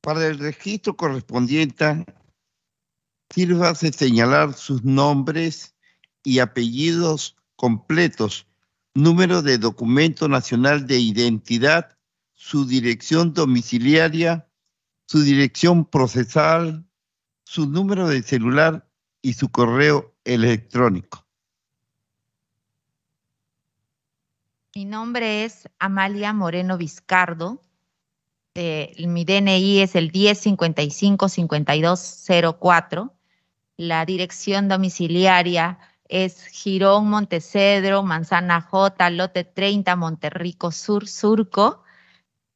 Para el registro correspondiente, sírvase señalar sus nombres y apellidos completos, número de documento nacional de identidad, su dirección domiciliaria, su dirección procesal, su número de celular y su correo electrónico. Mi nombre es Amalia Moreno Vizcardo. Eh, mi DNI es el 1055-5204. La dirección domiciliaria es Girón, Montecedro, Manzana J, Lote 30, Monterrico Sur, Surco.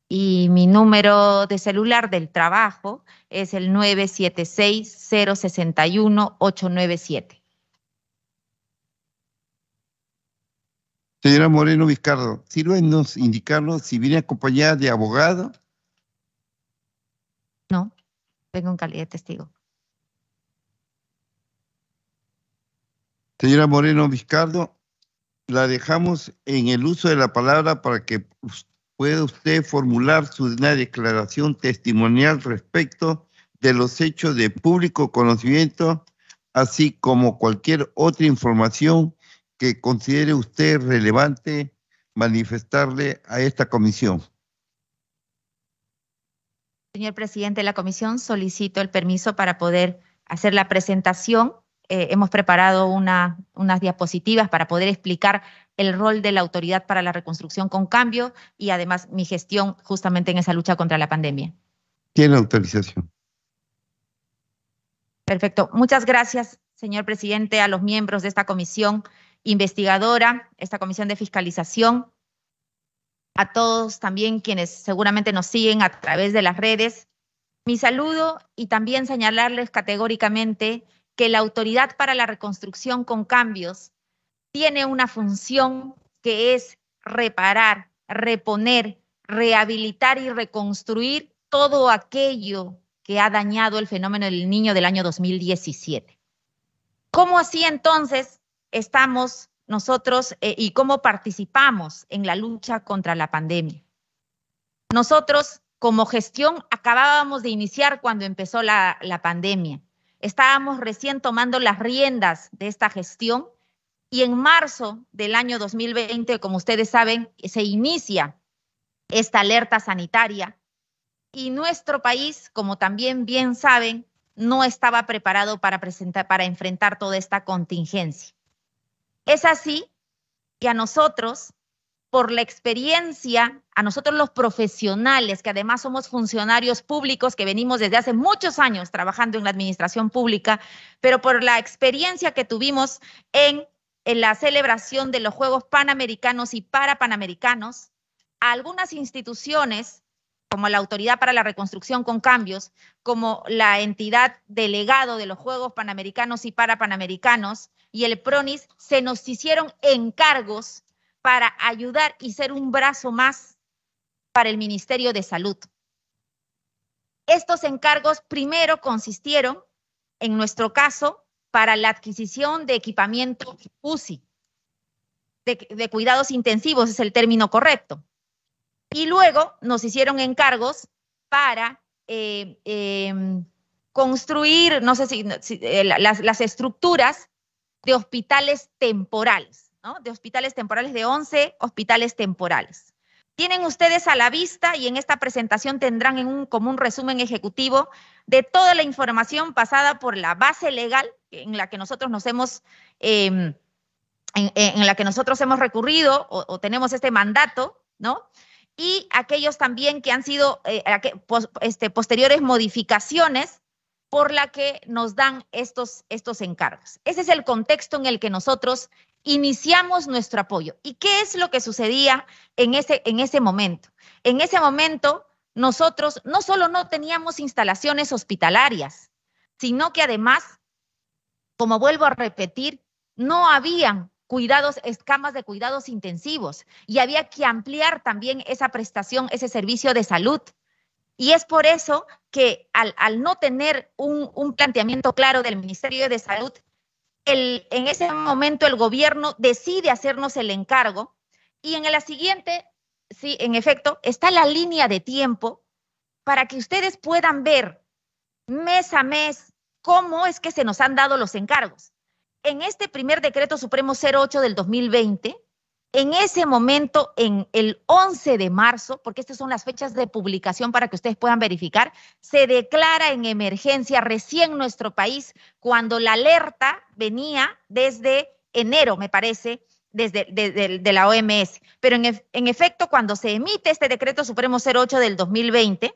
Y mi número de celular del trabajo es el 976-061-897. Señora Moreno ¿sirve nos indicarnos si viene acompañada de abogado en calidad de testigo. Señora Moreno Vizcardo, la dejamos en el uso de la palabra para que pueda usted formular su declaración testimonial respecto de los hechos de público conocimiento, así como cualquier otra información que considere usted relevante manifestarle a esta comisión. Señor presidente de la comisión, solicito el permiso para poder hacer la presentación. Eh, hemos preparado unas diapositivas para poder explicar el rol de la Autoridad para la Reconstrucción con Cambio y además mi gestión justamente en esa lucha contra la pandemia. Tiene autorización. Perfecto. Muchas gracias, señor presidente, a los miembros de esta comisión investigadora, esta comisión de fiscalización a todos también quienes seguramente nos siguen a través de las redes. Mi saludo y también señalarles categóricamente que la Autoridad para la Reconstrucción con Cambios tiene una función que es reparar, reponer, rehabilitar y reconstruir todo aquello que ha dañado el fenómeno del niño del año 2017. ¿Cómo así entonces estamos nosotros eh, y cómo participamos en la lucha contra la pandemia. Nosotros, como gestión, acabábamos de iniciar cuando empezó la, pandemia. Estábamos recién tomando las riendas de esta gestión y en marzo del año 2020, como ustedes saben, se inicia esta alerta sanitaria y nuestro país, como también bien saben, no estaba preparado para, para enfrentar toda esta contingencia. Es así que a nosotros, por la experiencia, a nosotros los profesionales, que además somos funcionarios públicos, que venimos desde hace muchos años trabajando en la administración pública, pero por la experiencia que tuvimos en, la celebración de los Juegos Panamericanos y Parapanamericanos, algunas instituciones como la Autoridad para la Reconstrucción con Cambios, como la entidad delegado de los Juegos Panamericanos y Parapanamericanos, y el PRONIS se nos hicieron encargos para ayudar y ser un brazo más para el Ministerio de Salud. Estos encargos primero consistieron, en nuestro caso, para la adquisición de equipamiento UCI, de, cuidados intensivos es el término correcto. Y luego nos hicieron encargos para eh, em, construir, no sé si, eh, las estructuras de hospitales temporales, ¿no? De hospitales temporales, de 11 hospitales temporales. Tienen ustedes a la vista y en esta presentación tendrán en un, como un resumen ejecutivo de toda la información pasada por la base legal en la que nosotros nos hemos, em, en, la que nosotros hemos recurrido o, tenemos este mandato, ¿no? y aquellos también que han sido eh, este, posteriores modificaciones por la que nos dan estos, estos encargos. Ese es el contexto en el que nosotros iniciamos nuestro apoyo. ¿Y qué es lo que sucedía en ese, en ese momento? En ese momento, nosotros no solo no teníamos instalaciones hospitalarias, sino que además, como vuelvo a repetir, no habían cuidados, escamas de cuidados intensivos y había que ampliar también esa prestación, ese servicio de salud. Y es por eso que al, no tener un, planteamiento claro del Ministerio de Salud, el, en ese momento el gobierno decide hacernos el encargo y en la siguiente, sí, en efecto, está la línea de tiempo para que ustedes puedan ver mes a mes cómo es que se nos han dado los encargos. En este primer decreto supremo 08 del 2020, en ese momento, en el 11 de marzo, porque estas son las fechas de publicación para que ustedes puedan verificar, se declara en emergencia recién nuestro país cuando la alerta venía desde enero, me parece, desde de, la OMS. Pero en, en efecto, cuando se emite este decreto supremo 08 del 2020,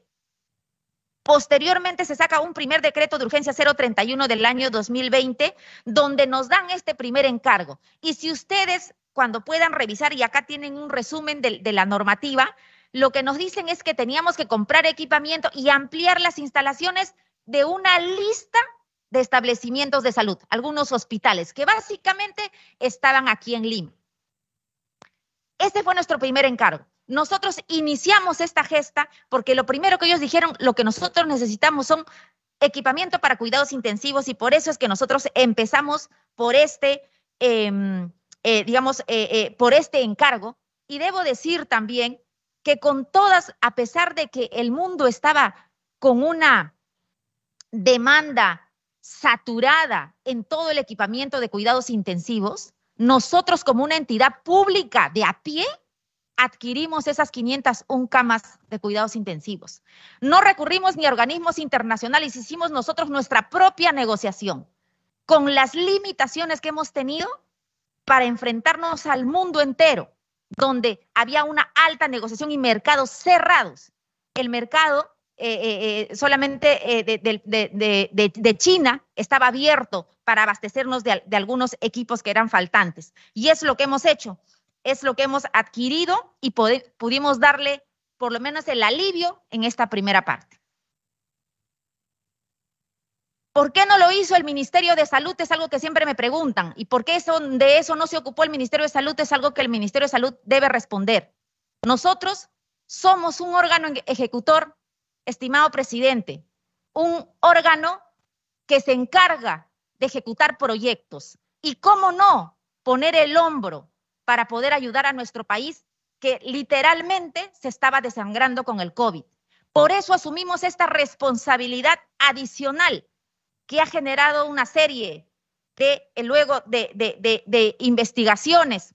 Posteriormente se saca un primer decreto de urgencia 031 del año 2020, donde nos dan este primer encargo. Y si ustedes cuando puedan revisar, y acá tienen un resumen de, la normativa, lo que nos dicen es que teníamos que comprar equipamiento y ampliar las instalaciones de una lista de establecimientos de salud, algunos hospitales que básicamente estaban aquí en Lima. Este fue nuestro primer encargo. Nosotros iniciamos esta gesta porque lo primero que ellos dijeron, lo que nosotros necesitamos son equipamiento para cuidados intensivos y por eso es que nosotros empezamos por este em, eh, digamos, eh, eh, por este encargo. Y debo decir también que con todas, a pesar de que el mundo estaba con una demanda saturada en todo el equipamiento de cuidados intensivos, nosotros como una entidad pública de a pie adquirimos esas 501 camas de cuidados intensivos. No recurrimos ni a organismos internacionales, hicimos nosotros nuestra propia negociación. Con las limitaciones que hemos tenido, para enfrentarnos al mundo entero, donde había una alta negociación y mercados cerrados. El mercado eh, eh, eh, solamente de, China estaba abierto para abastecernos de, algunos equipos que eran faltantes. Y es lo que hemos hecho, es lo que hemos adquirido y pudimos darle por lo menos el alivio en esta primera parte. ¿Por qué no lo hizo el Ministerio de Salud? Es algo que siempre me preguntan. ¿Y por qué de eso no se ocupó el Ministerio de Salud? Es algo que el Ministerio de Salud debe responder. Nosotros somos un órgano ejecutor, estimado presidente, un órgano que se encarga de ejecutar proyectos. ¿Y cómo no poner el hombro para poder ayudar a nuestro país que literalmente se estaba desangrando con el COVID? Por eso asumimos esta responsabilidad adicional que ha generado una serie de, eh, luego de, investigaciones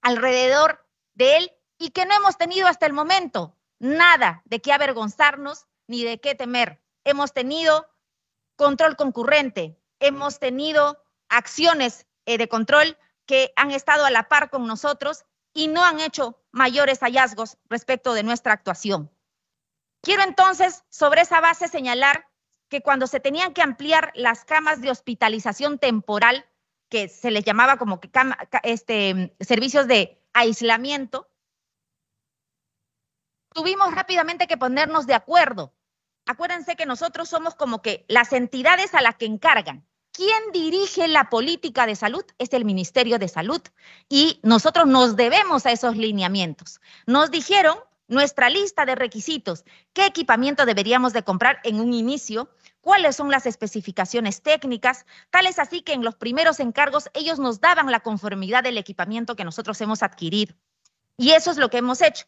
alrededor de él y que no hemos tenido hasta el momento nada de qué avergonzarnos ni de qué temer. Hemos tenido control concurrente, hemos tenido acciones eh, de control que han estado a la par con nosotros y no han hecho mayores hallazgos respecto de nuestra actuación. Quiero entonces, sobre esa base, señalar que cuando se tenían que ampliar las camas de hospitalización temporal, que se les llamaba como que este, servicios de aislamiento, tuvimos rápidamente que ponernos de acuerdo. Acuérdense que nosotros somos como que las entidades a las que encargan. ¿Quién dirige la política de salud es el Ministerio de Salud y nosotros nos debemos a esos lineamientos. Nos dijeron nuestra lista de requisitos, qué equipamiento deberíamos de comprar en un inicio, cuáles son las especificaciones técnicas, tales así que en los primeros encargos ellos nos daban la conformidad del equipamiento que nosotros hemos adquirido. Y eso es lo que hemos hecho.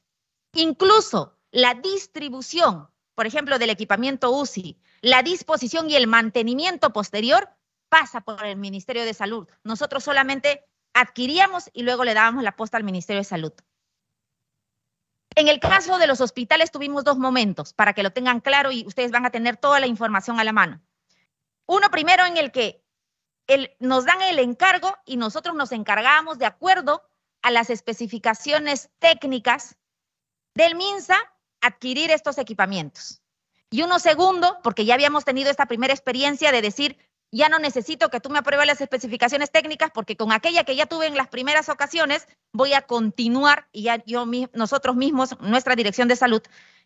Incluso la distribución, por ejemplo, del equipamiento UCI, la disposición y el mantenimiento posterior pasa por el Ministerio de Salud. Nosotros solamente adquiríamos y luego le dábamos la posta al Ministerio de Salud. En el caso de los hospitales tuvimos dos momentos para que lo tengan claro y ustedes van a tener toda la información a la mano. Uno primero en el que nos dan el encargo y nosotros nos encargamos de acuerdo a las especificaciones técnicas del MINSA adquirir estos equipamientos. Y uno segundo, porque ya habíamos tenido esta primera experiencia de decir, ya no necesito que tú me apruebes las especificaciones técnicas porque con aquella que ya tuve en las primeras ocasiones voy a continuar y ya nosotros mismos, nuestra dirección de salud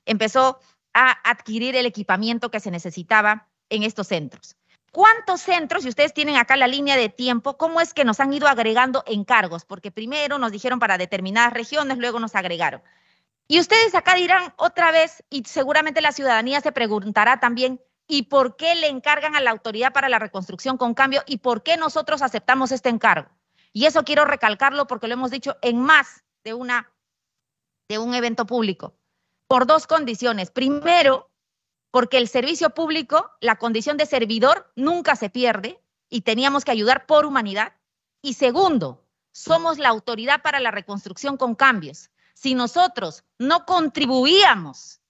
empezó a adquirir el equipamiento que se necesitaba en estos centros. ¿Cuántos centros, y ustedes tienen acá la línea de tiempo, cómo es que nos han ido agregando encargos? Porque primero nos dijeron para determinadas regiones, luego nos agregaron. Y ustedes acá dirán otra vez, y seguramente la ciudadanía se preguntará también, y por qué le encargan a la Autoridad para la Reconstrucción con Cambio y por qué nosotros aceptamos este encargo. Y eso quiero recalcarlo porque lo hemos dicho en más de, una, de un evento público, por dos condiciones. Primero, porque el servicio público, la condición de servidor nunca se pierde y teníamos que ayudar por humanidad. Y segundo, somos la autoridad para la reconstrucción con cambios. Si nosotros no contribuíamos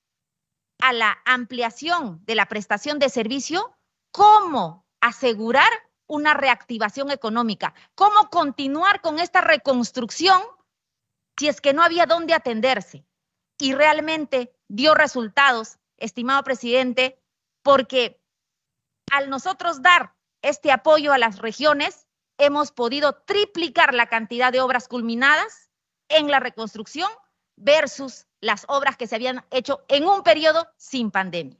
a la ampliación de la prestación de servicio, cómo asegurar una reactivación económica, cómo continuar con esta reconstrucción si es que no había dónde atenderse. Y realmente dio resultados, estimado presidente, porque al nosotros dar este apoyo a las regiones, hemos podido triplicar la cantidad de obras culminadas en la reconstrucción versus las obras que se habían hecho en un periodo sin pandemia.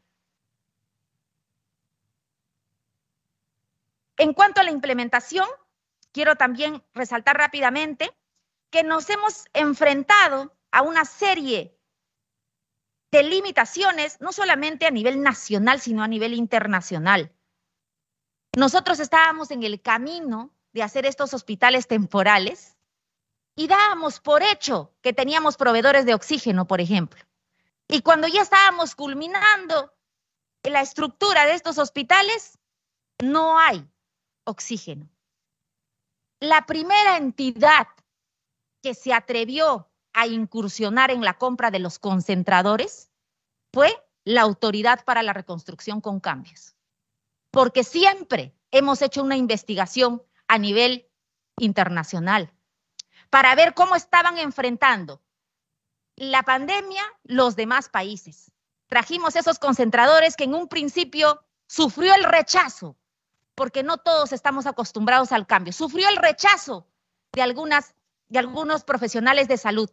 En cuanto a la implementación, quiero también resaltar rápidamente que nos hemos enfrentado a una serie de limitaciones, no solamente a nivel nacional, sino a nivel internacional. Nosotros estábamos en el camino de hacer estos hospitales temporales y dábamos por hecho que teníamos proveedores de oxígeno, por ejemplo. Y cuando ya estábamos culminando la estructura de estos hospitales, no hay oxígeno. La primera entidad que se atrevió a incursionar en la compra de los concentradores fue la Autoridad para la Reconstrucción con Cambios. Porque siempre hemos hecho una investigación a nivel internacional para ver cómo estaban enfrentando la pandemia los demás países. Trajimos esos concentradores que en un principio sufrió el rechazo, porque no todos estamos acostumbrados al cambio. Sufrió el rechazo de, algunas, de algunos profesionales de salud,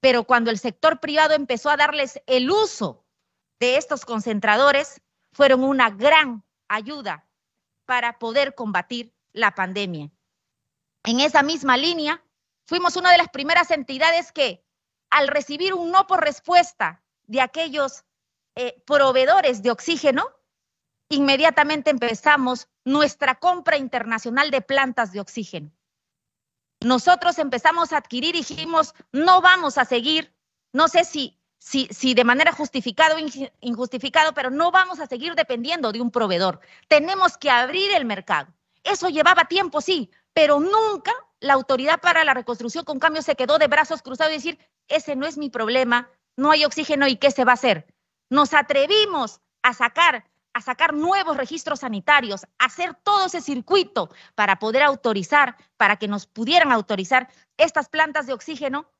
pero cuando el sector privado empezó a darles el uso de estos concentradores, fueron una gran ayuda para poder combatir la pandemia. En esa misma línea, Fuimos una de las primeras entidades que, al recibir un no por respuesta de aquellos eh, proveedores de oxígeno, inmediatamente empezamos nuestra compra internacional de plantas de oxígeno. Nosotros empezamos a adquirir y dijimos, no vamos a seguir, no sé si, si de manera justificada o injustificada, pero no vamos a seguir dependiendo de un proveedor. Tenemos que abrir el mercado. Eso llevaba tiempo, sí, pero nunca la autoridad para la reconstrucción con cambio se quedó de brazos cruzados y decir, ese no es mi problema, no hay oxígeno y qué se va a hacer. Nos atrevimos a sacar a sacar nuevos registros sanitarios, a hacer todo ese circuito para poder autorizar, para que nos pudieran autorizar estas plantas de oxígeno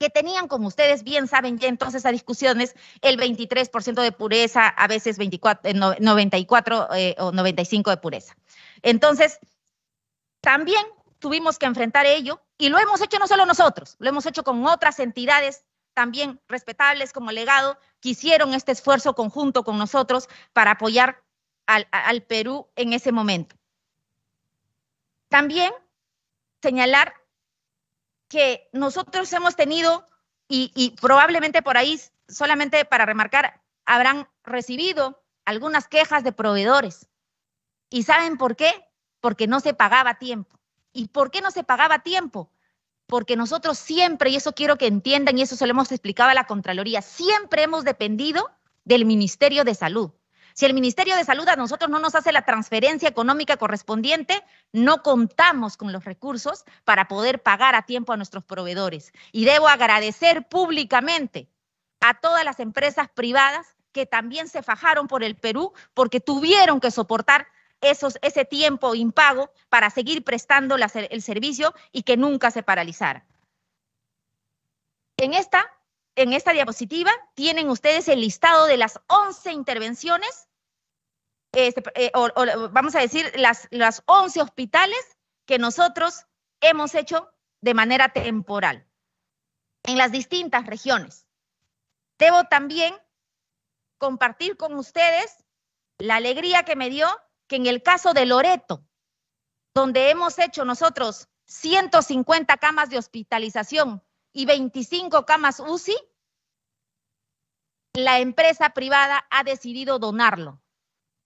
que tenían, como ustedes bien saben ya entonces a discusiones, el 23% de pureza, a veces 94 eh, eh, o 95 de pureza. Entonces, también tuvimos que enfrentar ello y lo hemos hecho no solo nosotros, lo hemos hecho con otras entidades también respetables como legado que hicieron este esfuerzo conjunto con nosotros para apoyar al, Perú en ese momento. También señalar que nosotros hemos tenido, y, probablemente por ahí, solamente para remarcar, habrán recibido algunas quejas de proveedores. ¿Y saben por qué? Porque no se pagaba tiempo. ¿Y por qué no se pagaba a tiempo? Porque nosotros siempre, y eso quiero que entiendan, y eso se lo hemos explicado a la Contraloría, siempre hemos dependido del Ministerio de Salud. Si el Ministerio de Salud a nosotros no nos hace la transferencia económica correspondiente, no contamos con los recursos para poder pagar a tiempo a nuestros proveedores. Y debo agradecer públicamente a todas las empresas privadas que también se fajaron por el Perú porque tuvieron que soportar esos, ese tiempo impago para seguir prestando el servicio y que nunca se paralizara. En esta, en esta diapositiva tienen ustedes el listado de las 11 intervenciones, este, eh, vamos a decir, las, las 11 hospitales que nosotros hemos hecho de manera temporal en las distintas regiones. Debo también compartir con ustedes la alegría que me dio que en el caso de Loreto, donde hemos hecho nosotros 150 camas de hospitalización y 25 camas UCI, la empresa privada ha decidido donarlo.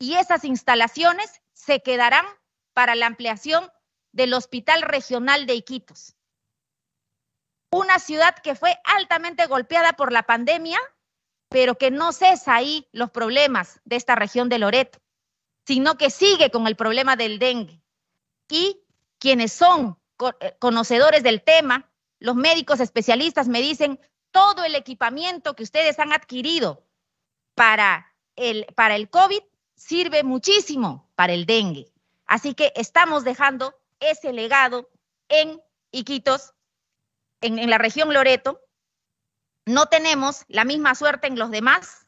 Y esas instalaciones se quedarán para la ampliación del Hospital Regional de Iquitos. Una ciudad que fue altamente golpeada por la pandemia, pero que no cesa ahí los problemas de esta región de Loreto sino que sigue con el problema del dengue. Y quienes son eh, conocedores del tema, los médicos especialistas me dicen, todo el equipamiento que ustedes han adquirido para el, para el COVID sirve muchísimo para el dengue. Así que estamos dejando ese legado en Iquitos, en, en la región Loreto. No tenemos la misma suerte en los demás,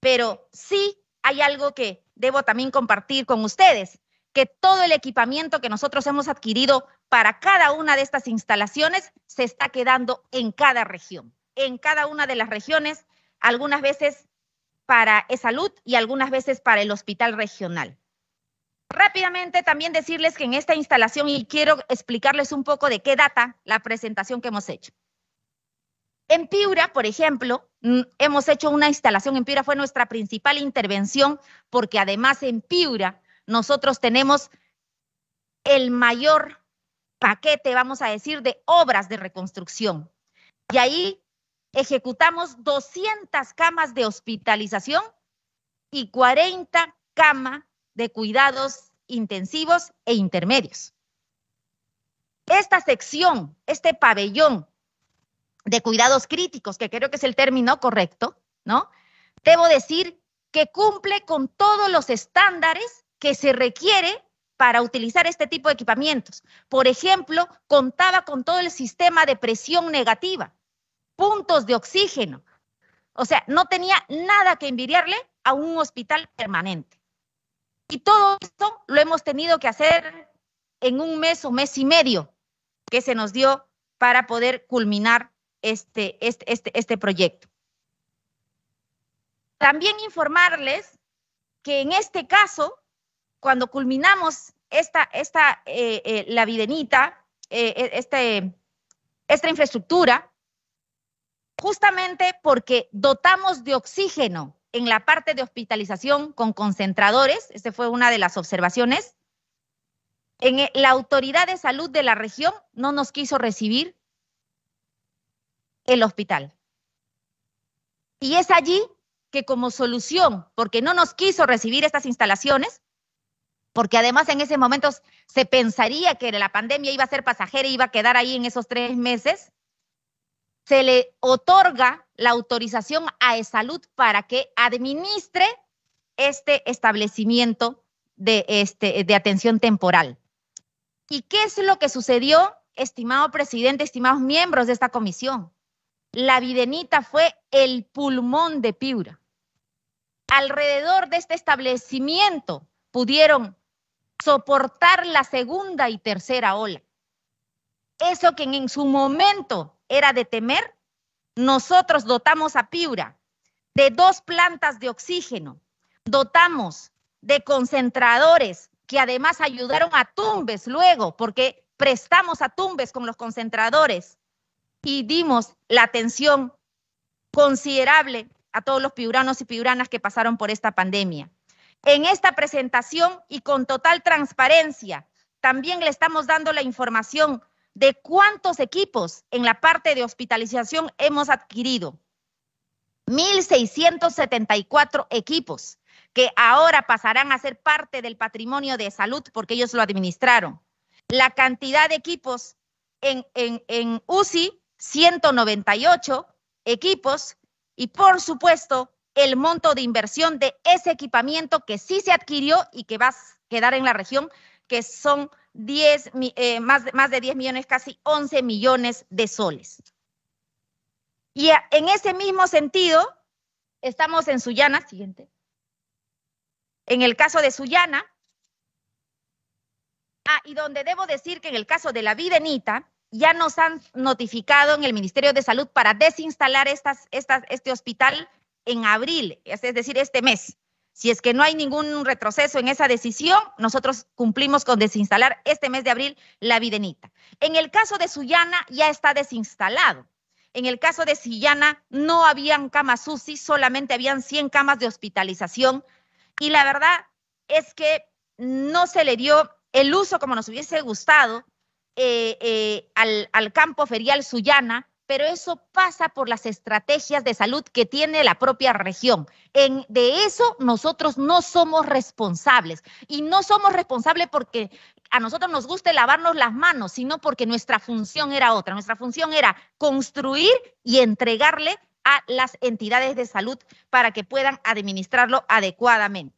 pero sí hay algo que debo también compartir con ustedes que todo el equipamiento que nosotros hemos adquirido para cada una de estas instalaciones se está quedando en cada región. En cada una de las regiones, algunas veces para e salud y algunas veces para el hospital regional. Rápidamente también decirles que en esta instalación, y quiero explicarles un poco de qué data la presentación que hemos hecho. En Piura, por ejemplo, mm, hemos hecho una instalación en Piura, fue nuestra principal intervención, porque además en Piura nosotros tenemos el mayor paquete, vamos a decir, de obras de reconstrucción. Y ahí ejecutamos 200 camas de hospitalización y 40 camas de cuidados intensivos e intermedios. Esta sección, este pabellón de cuidados críticos, que creo que es el término correcto, ¿no? Debo decir que cumple con todos los estándares que se requiere para utilizar este tipo de equipamientos. Por ejemplo, contaba con todo el sistema de presión negativa, puntos de oxígeno. O sea, no tenía nada que envidiarle a un hospital permanente. Y todo esto lo hemos tenido que hacer en un mes o mes y medio que se nos dio para poder culminar este, este, este, este, proyecto. También informarles que en este caso, cuando culminamos esta, esta eh, eh, la videnita, eh, este, esta infraestructura, justamente porque dotamos de oxígeno en la parte de hospitalización con concentradores, esta fue una de las observaciones, en la autoridad de salud de la región no nos quiso recibir el hospital. Y es allí que como solución, porque no nos quiso recibir estas instalaciones, porque además en ese momento se pensaría que la pandemia iba a ser pasajera y iba a quedar ahí en esos tres meses, se le otorga la autorización a Esalud para que administre este establecimiento de, este, de atención temporal. ¿Y qué es lo que sucedió, estimado presidente, estimados miembros de esta comisión? La videnita fue el pulmón de Piura. Alrededor de este establecimiento pudieron soportar la segunda y tercera ola. Eso que en su momento era de temer, nosotros dotamos a Piura de dos plantas de oxígeno, dotamos de concentradores que además ayudaron a Tumbes luego, porque prestamos a Tumbes con los concentradores y dimos la atención considerable a todos los piuranos y piuranas que pasaron por esta pandemia. En esta presentación y con total transparencia, también le estamos dando la información de cuántos equipos en la parte de hospitalización hemos adquirido. 1.674 equipos que ahora pasarán a ser parte del patrimonio de salud porque ellos lo administraron. La cantidad de equipos en, en, UCI 198 equipos y, por supuesto, el monto de inversión de ese equipamiento que sí se adquirió y que va a quedar en la región, que son 10, más, eh, más de 10 millones, casi 11 millones de soles. Y en ese mismo sentido, estamos en Sullana, siguiente. En el caso de Sullana, ah, y donde debo decir que en el caso de la Videnita, ya nos han notificado en el Ministerio de Salud para desinstalar estas, estas, este hospital en abril, es decir, este mes. Si es que no hay ningún retroceso en esa decisión, nosotros cumplimos con desinstalar este mes de abril la Videnita. En el caso de Sullana ya está desinstalado. En el caso de Sillana no habían camas UCI, solamente habían 100 camas de hospitalización y la verdad es que no se le dio el uso como nos hubiese gustado eh, eh, al, campo ferial Sullana, pero eso pasa por las estrategias de salud que tiene la propia región. En, de eso nosotros no somos responsables y no somos responsables porque a nosotros nos guste lavarnos las manos, sino porque nuestra función era otra. Nuestra función era construir y entregarle a las entidades de salud para que puedan administrarlo adecuadamente.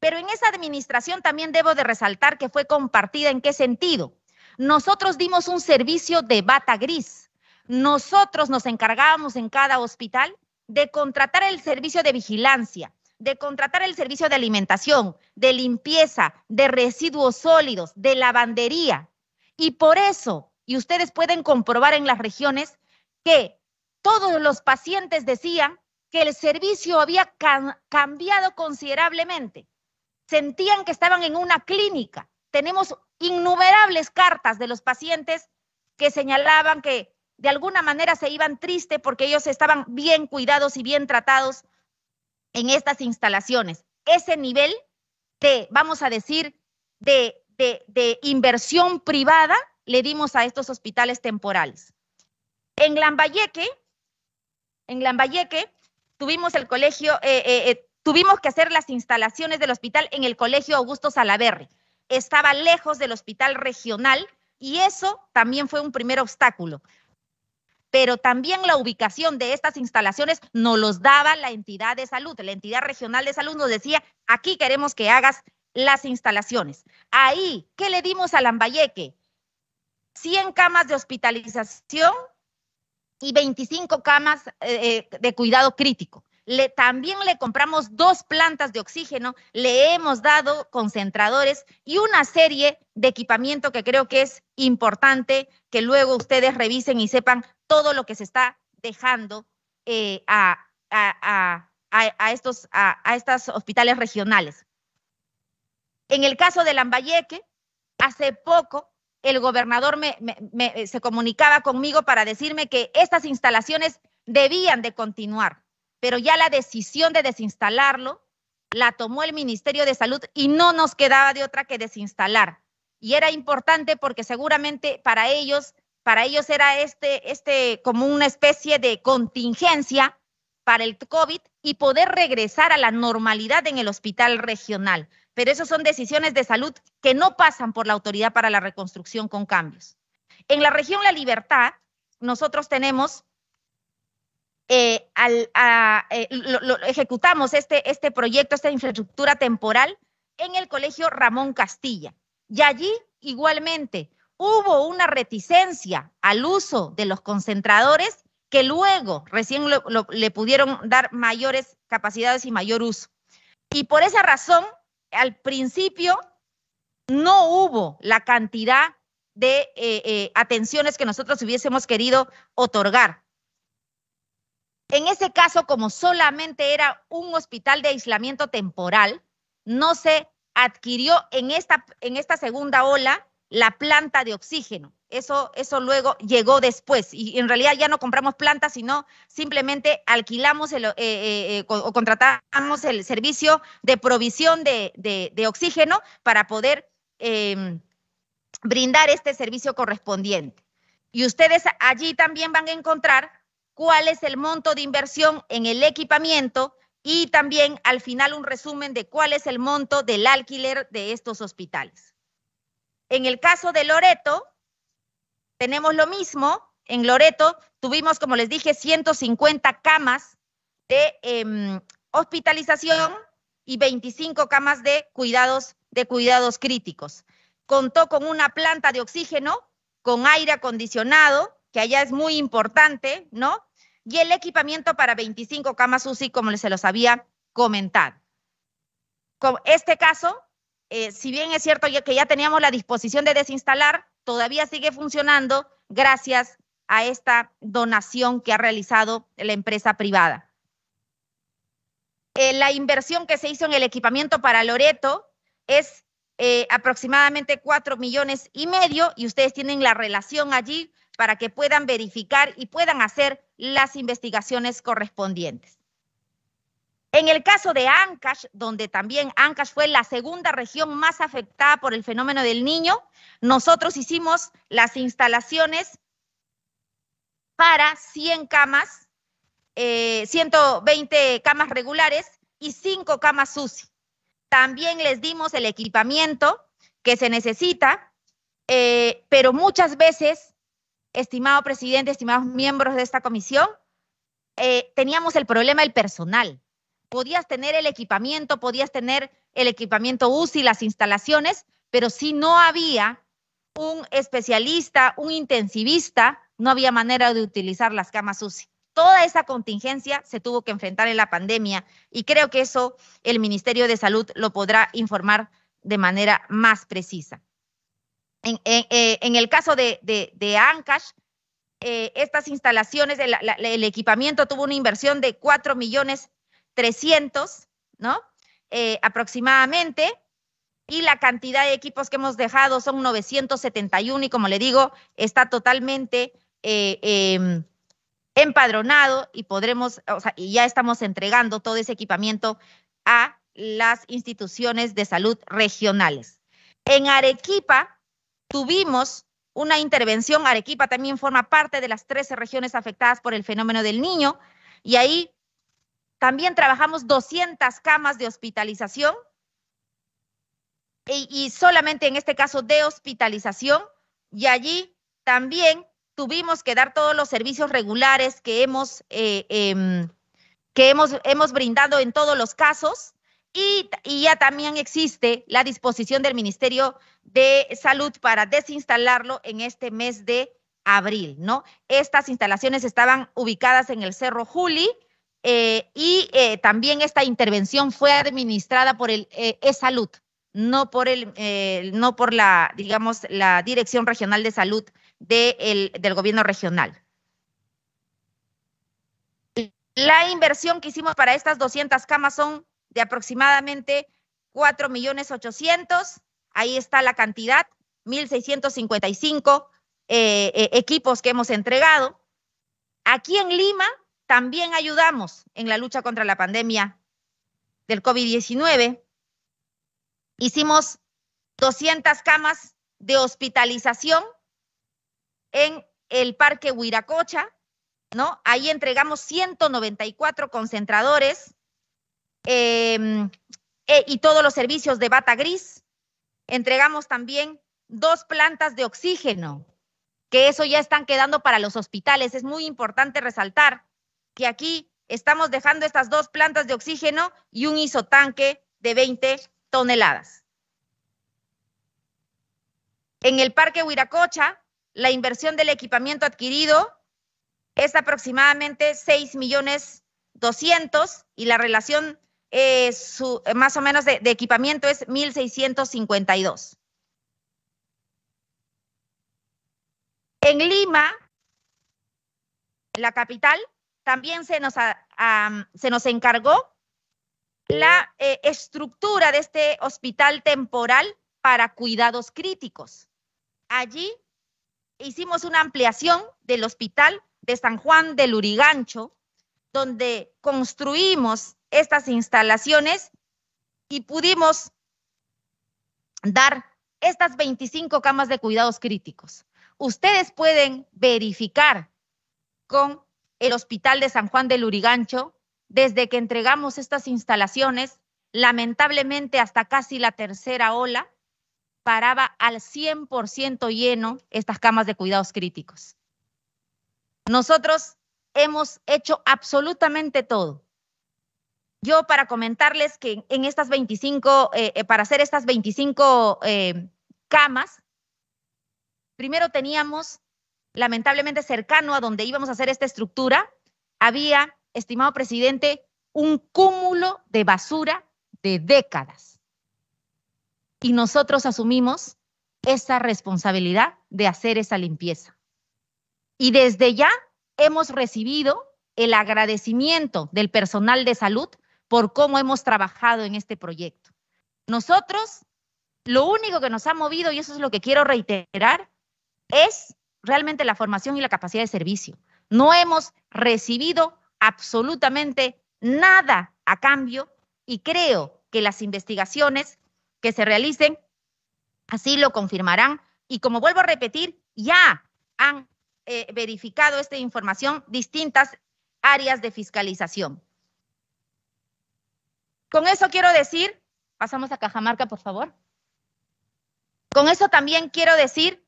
Pero en esa administración también debo de resaltar que fue compartida en qué sentido? Nosotros dimos un servicio de bata gris. Nosotros nos encargábamos en cada hospital de contratar el servicio de vigilancia, de contratar el servicio de alimentación, de limpieza, de residuos sólidos, de lavandería. Y por eso, y ustedes pueden comprobar en las regiones, que todos los pacientes decían que el servicio había cambiado considerablemente. Sentían que estaban en una clínica, tenemos innumerables cartas de los pacientes que señalaban que de alguna manera se iban tristes porque ellos estaban bien cuidados y bien tratados en estas instalaciones. Ese nivel de, vamos a decir, de, inversión privada le dimos a estos hospitales temporales. En Lambayeque, en Lambayeque, tuvimos el colegio, eh, eh, eh, tuvimos que hacer las instalaciones del hospital en el colegio Augusto Salaverry estaba lejos del hospital regional y eso también fue un primer obstáculo. Pero también la ubicación de estas instalaciones nos los daba la entidad de salud. La entidad regional de salud nos decía, aquí queremos que hagas las instalaciones. Ahí, ¿qué le dimos a Lambayeque? 100 camas de hospitalización y 25 camas eh, eh, de cuidado crítico también le compramos dos plantas de oxígeno, le hemos dado concentradores y una serie de equipamiento que creo que es importante que luego ustedes revisen y sepan todo lo que se está dejando eh, a, a, a, estos a, estas hospitales regionales. En el caso de Lambayeque, hace poco el gobernador eh, se comunicaba conmigo para decirme que estas instalaciones debían de continuar pero ya la decisión de desinstalarlo la tomó el Ministerio de Salud y no nos quedaba de otra que desinstalar. Y era importante porque seguramente para ellos, para ellos era este, este como una especie de contingencia para el COVID y poder regresar a la normalidad en el hospital regional. Pero esas son decisiones de salud que no pasan por la autoridad para la reconstrucción con cambios. En la región La Libertad, nosotros tenemos eh, eh, ejecutamos este, este, proyecto, esta infraestructura temporal en el Colegio Ramón Castilla. Y allí igualmente hubo una reticencia al uso de los concentradores que luego recién le pudieron dar mayores capacidades y mayor uso. Y por esa razón, al principio no hubo la cantidad de eh, atenciones que nosotros hubiésemos querido otorgar. En ese caso, como solamente era un hospital de aislamiento temporal, no se adquirió en esta, en esta segunda ola la planta de oxígeno. Eso, eso luego llegó después. Y en realidad ya no compramos plantas, sino simplemente alquilamos el, eh, eh, eh, o contratamos el servicio de provisión de oxígeno para poder em, brindar este servicio correspondiente. Y ustedes allí también van a encontrar cuál es el monto de inversión en el equipamiento y también al final un resumen de cuál es el monto del alquiler de estos hospitales. En el caso de Loreto, tenemos lo mismo. En Loreto tuvimos, como les dije, 150 camas de em, hospitalización y 25 camas de cuidados, de cuidados críticos. Contó con una planta de oxígeno, con aire acondicionado, que allá es muy importante, ¿no? y el equipamiento para 25 camas UCI, como se los había comentado. Con este caso, eh, si bien es cierto que ya teníamos la disposición de desinstalar, todavía sigue funcionando gracias a esta donación que ha realizado la empresa privada. Eh, la inversión que se hizo en el equipamiento para Loreto es eh, aproximadamente 4 millones y medio y ustedes tienen la relación allí para que puedan verificar y puedan hacer las investigaciones correspondientes. En el caso de Ancash, donde también Ancash fue la segunda región más afectada por el fenómeno del niño, nosotros hicimos las instalaciones para 100 camas, 120 eh, camas regulares y 5 camas UCI. También les dimos el equipamiento que se necesita, eh, pero muchas veces estimado presidente, estimados miembros de esta comisión, eh, teníamos el problema del personal. Podías tener el equipamiento, podías tener el equipamiento UCI, las instalaciones, pero si no había un especialista, un intensivista, no había manera de utilizar las camas UCI. Toda esa contingencia se tuvo que enfrentar en la pandemia y creo que eso el Ministerio de Salud lo podrá informar de manera más precisa. Eh, en, el caso de, de, Ancash, eh, estas instalaciones, el, equipamiento tuvo una inversión de 4 millones 300, ¿no? Eh, aproximadamente, y la cantidad de equipos que hemos dejado son 971 y como le digo, está totalmente em, empadronado y podremos, o sea, y ya estamos entregando todo ese equipamiento a las instituciones de salud regionales. En Arequipa, Tuvimos una intervención, Arequipa también forma parte de las 13 regiones afectadas por el fenómeno del niño, y ahí también trabajamos 200 camas de hospitalización y, solamente en este caso de hospitalización. Y allí también tuvimos que dar todos los servicios regulares que hemos, eh, em, que hemos, hemos brindado en todos los casos. Y, ya también existe la disposición del Ministerio de Salud para desinstalarlo en este mes de abril, ¿no? Estas instalaciones estaban ubicadas en el Cerro Juli eh, y eh, también esta intervención fue administrada por el e eh, salud no por el, no por la, digamos, la Dirección Regional de Salud del Gobierno Regional. La inversión que hicimos para estas 200 camas son de aproximadamente cuatro millones ochocientos. Ahí está la cantidad, 1.655 eh, eh, equipos que hemos entregado. Aquí en Lima también ayudamos en la lucha contra la pandemia del COVID-19. Hicimos 200 camas de hospitalización en el Parque Huiracocha, ¿no? Ahí entregamos 194 concentradores Em, e, y todos los servicios de bata gris. Entregamos también dos plantas de oxígeno, que eso ya están quedando para los hospitales. Es muy importante resaltar que aquí estamos dejando estas dos plantas de oxígeno y un isotanque de 20 toneladas. En el Parque Huiracocha, la inversión del equipamiento adquirido es aproximadamente 6 millones 200 y la relación eh, su, eh, más o menos de, equipamiento es 1652. En Lima, la capital, también se nos, se nos encargó la eh, estructura de este hospital temporal para cuidados críticos. Allí hicimos una ampliación del hospital de San Juan del Urigancho, donde construimos estas instalaciones y pudimos dar estas 25 camas de cuidados críticos. Ustedes pueden verificar con el Hospital de San Juan del Urigancho desde que entregamos estas instalaciones, lamentablemente hasta casi la tercera ola, paraba al 100% lleno estas camas de cuidados críticos. Nosotros hemos hecho absolutamente todo yo para comentarles que en estas 25, eh, eh, para hacer estas 25 eh, camas, primero teníamos, lamentablemente cercano a donde íbamos a hacer esta estructura, había, estimado presidente, un cúmulo de basura de décadas. Y nosotros asumimos esa responsabilidad de hacer esa limpieza. Y desde ya hemos recibido el agradecimiento del personal de salud por cómo hemos trabajado en este proyecto. Nosotros, lo único que nos ha movido, y eso es lo que quiero reiterar, es realmente la formación y la capacidad de servicio. No hemos recibido absolutamente nada a cambio y creo que las investigaciones que se realicen así lo confirmarán. Y como vuelvo a repetir, ya han eh, verificado esta información distintas áreas de fiscalización. Con eso quiero decir, pasamos a Cajamarca, por favor. Con eso también quiero decir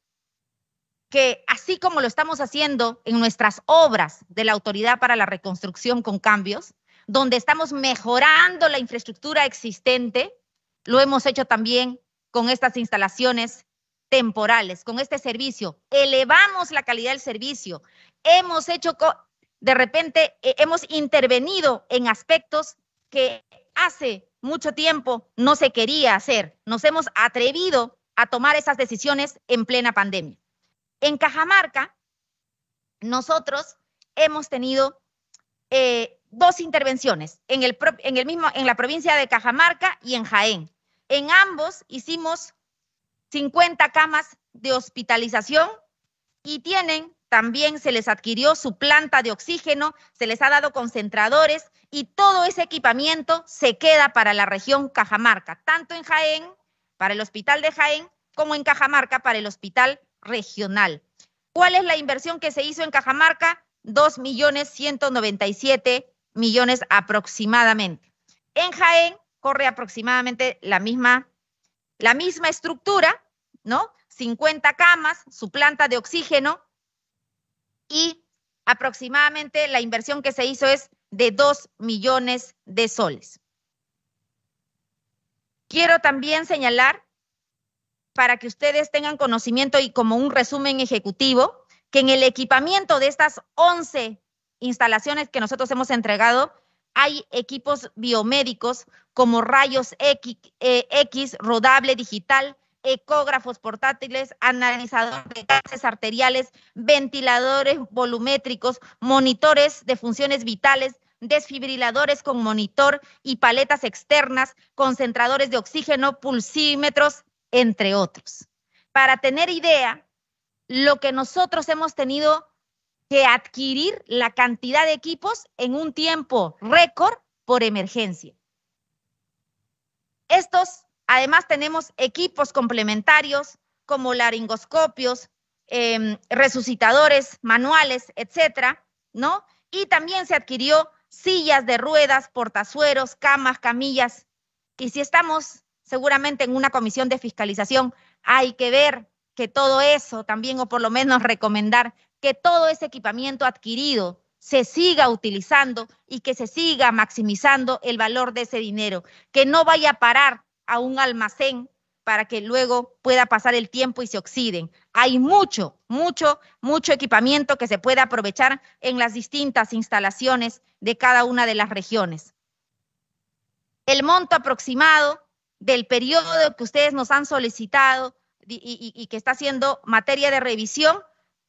que así como lo estamos haciendo en nuestras obras de la Autoridad para la Reconstrucción con cambios, donde estamos mejorando la infraestructura existente, lo hemos hecho también con estas instalaciones temporales, con este servicio. Elevamos la calidad del servicio. Hemos hecho, de repente, eh, hemos intervenido en aspectos que hace mucho tiempo no se quería hacer. Nos hemos atrevido a tomar esas decisiones en plena pandemia. En Cajamarca, nosotros hemos tenido eh, dos intervenciones en, el, en, el mismo, en la provincia de Cajamarca y en Jaén. En ambos hicimos 50 camas de hospitalización y tienen también se les adquirió su planta de oxígeno, se les ha dado concentradores y todo ese equipamiento se queda para la región Cajamarca, tanto en Jaén, para el hospital de Jaén, como en Cajamarca, para el hospital regional. ¿Cuál es la inversión que se hizo en Cajamarca? 2 millones millones aproximadamente. En Jaén corre aproximadamente la misma, la misma estructura, ¿no? 50 camas, su planta de oxígeno, y aproximadamente la inversión que se hizo es de 2 millones de soles. Quiero también señalar, para que ustedes tengan conocimiento y como un resumen ejecutivo, que en el equipamiento de estas 11 instalaciones que nosotros hemos entregado, hay equipos biomédicos como rayos X, eh, X rodable digital, ecógrafos portátiles, analizadores de gases arteriales, ventiladores volumétricos, monitores de funciones vitales, desfibriladores con monitor y paletas externas, concentradores de oxígeno, pulsímetros, entre otros. Para tener idea, lo que nosotros hemos tenido que adquirir la cantidad de equipos en un tiempo récord por emergencia. Estos Además, tenemos equipos complementarios como laringoscopios, em, resucitadores manuales, etcétera, ¿no? Y también se adquirió sillas de ruedas, portazueros, camas, camillas. Y si estamos seguramente en una comisión de fiscalización, hay que ver que todo eso también, o por lo menos recomendar que todo ese equipamiento adquirido se siga utilizando y que se siga maximizando el valor de ese dinero, que no vaya a parar a un almacén para que luego pueda pasar el tiempo y se oxiden. Hay mucho, mucho, mucho equipamiento que se puede aprovechar en las distintas instalaciones de cada una de las regiones. El monto aproximado del periodo que ustedes nos han solicitado y, que está siendo materia de revisión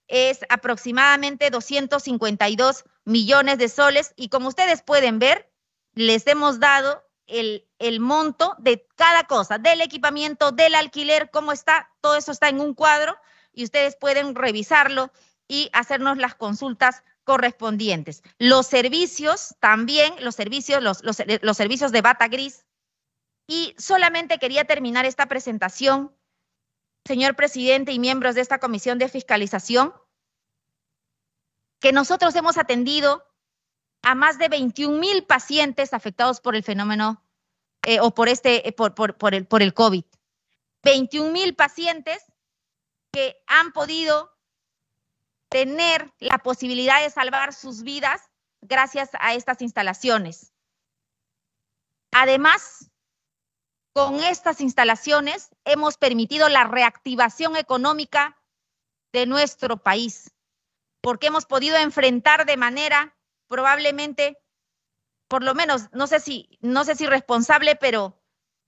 es aproximadamente 252 millones de soles y como ustedes pueden ver, les hemos dado el, monto de cada cosa, del equipamiento, del alquiler, cómo está, todo eso está en un cuadro y ustedes pueden revisarlo y hacernos las consultas correspondientes. Los servicios también, los servicios, los, los, los, servicios de bata gris. Y solamente quería terminar esta presentación, señor presidente y miembros de esta comisión de fiscalización, que nosotros hemos atendido a más de 21 mil pacientes afectados por el fenómeno eh, o por este, eh, por, por, el, por el COVID. 21 mil pacientes que han podido tener la posibilidad de salvar sus vidas gracias a estas instalaciones. Además, con estas instalaciones hemos permitido la reactivación económica de nuestro país, porque hemos podido enfrentar de manera probablemente, por lo menos, no sé si, no sé si responsable, pero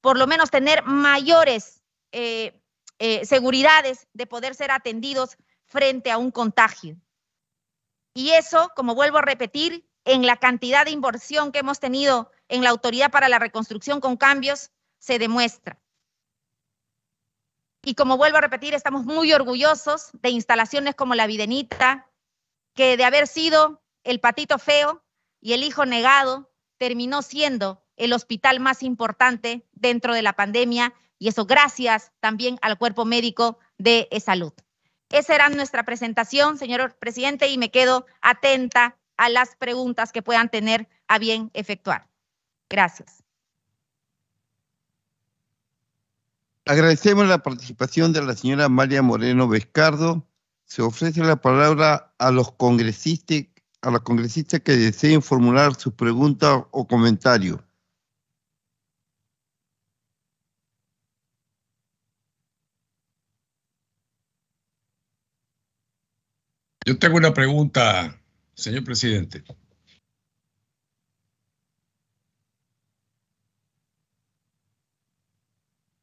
por lo menos tener mayores eh, eh, seguridades de poder ser atendidos frente a un contagio. Y eso, como vuelvo a repetir, en la cantidad de inversión que hemos tenido en la Autoridad para la Reconstrucción con cambios, se demuestra. Y como vuelvo a repetir, estamos muy orgullosos de instalaciones como la Videnita, que de haber sido el patito feo y el hijo negado terminó siendo el hospital más importante dentro de la pandemia y eso gracias también al cuerpo médico de salud. Esa era nuestra presentación, señor presidente, y me quedo atenta a las preguntas que puedan tener a bien efectuar. Gracias. Agradecemos la participación de la señora María Moreno Vescardo. Se ofrece la palabra a los congresistas a la congresistas que deseen formular su pregunta o comentario. Yo tengo una pregunta, señor presidente.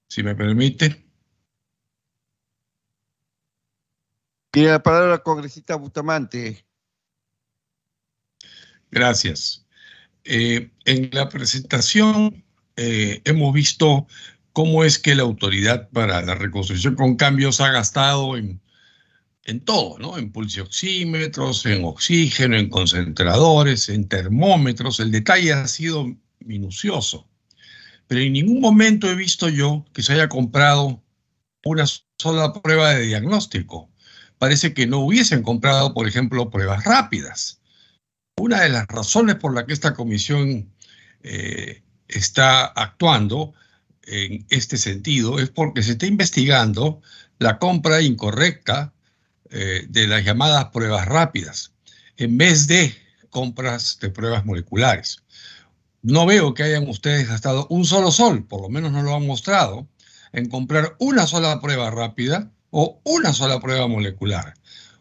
Si me permite. Tiene la palabra la congresista Bustamante. Gracias. Eh, en la presentación eh, hemos visto cómo es que la Autoridad para la Reconstrucción con Cambios ha gastado en, en todo, ¿no? En pulsioxímetros, en oxígeno, en concentradores, en termómetros. El detalle ha sido minucioso. Pero en ningún momento he visto yo que se haya comprado una sola prueba de diagnóstico. Parece que no hubiesen comprado, por ejemplo, pruebas rápidas. Una de las razones por la que esta comisión eh, está actuando en este sentido es porque se está investigando la compra incorrecta eh, de las llamadas pruebas rápidas en vez de compras de pruebas moleculares. No veo que hayan ustedes gastado un solo sol, por lo menos no lo han mostrado, en comprar una sola prueba rápida o una sola prueba molecular,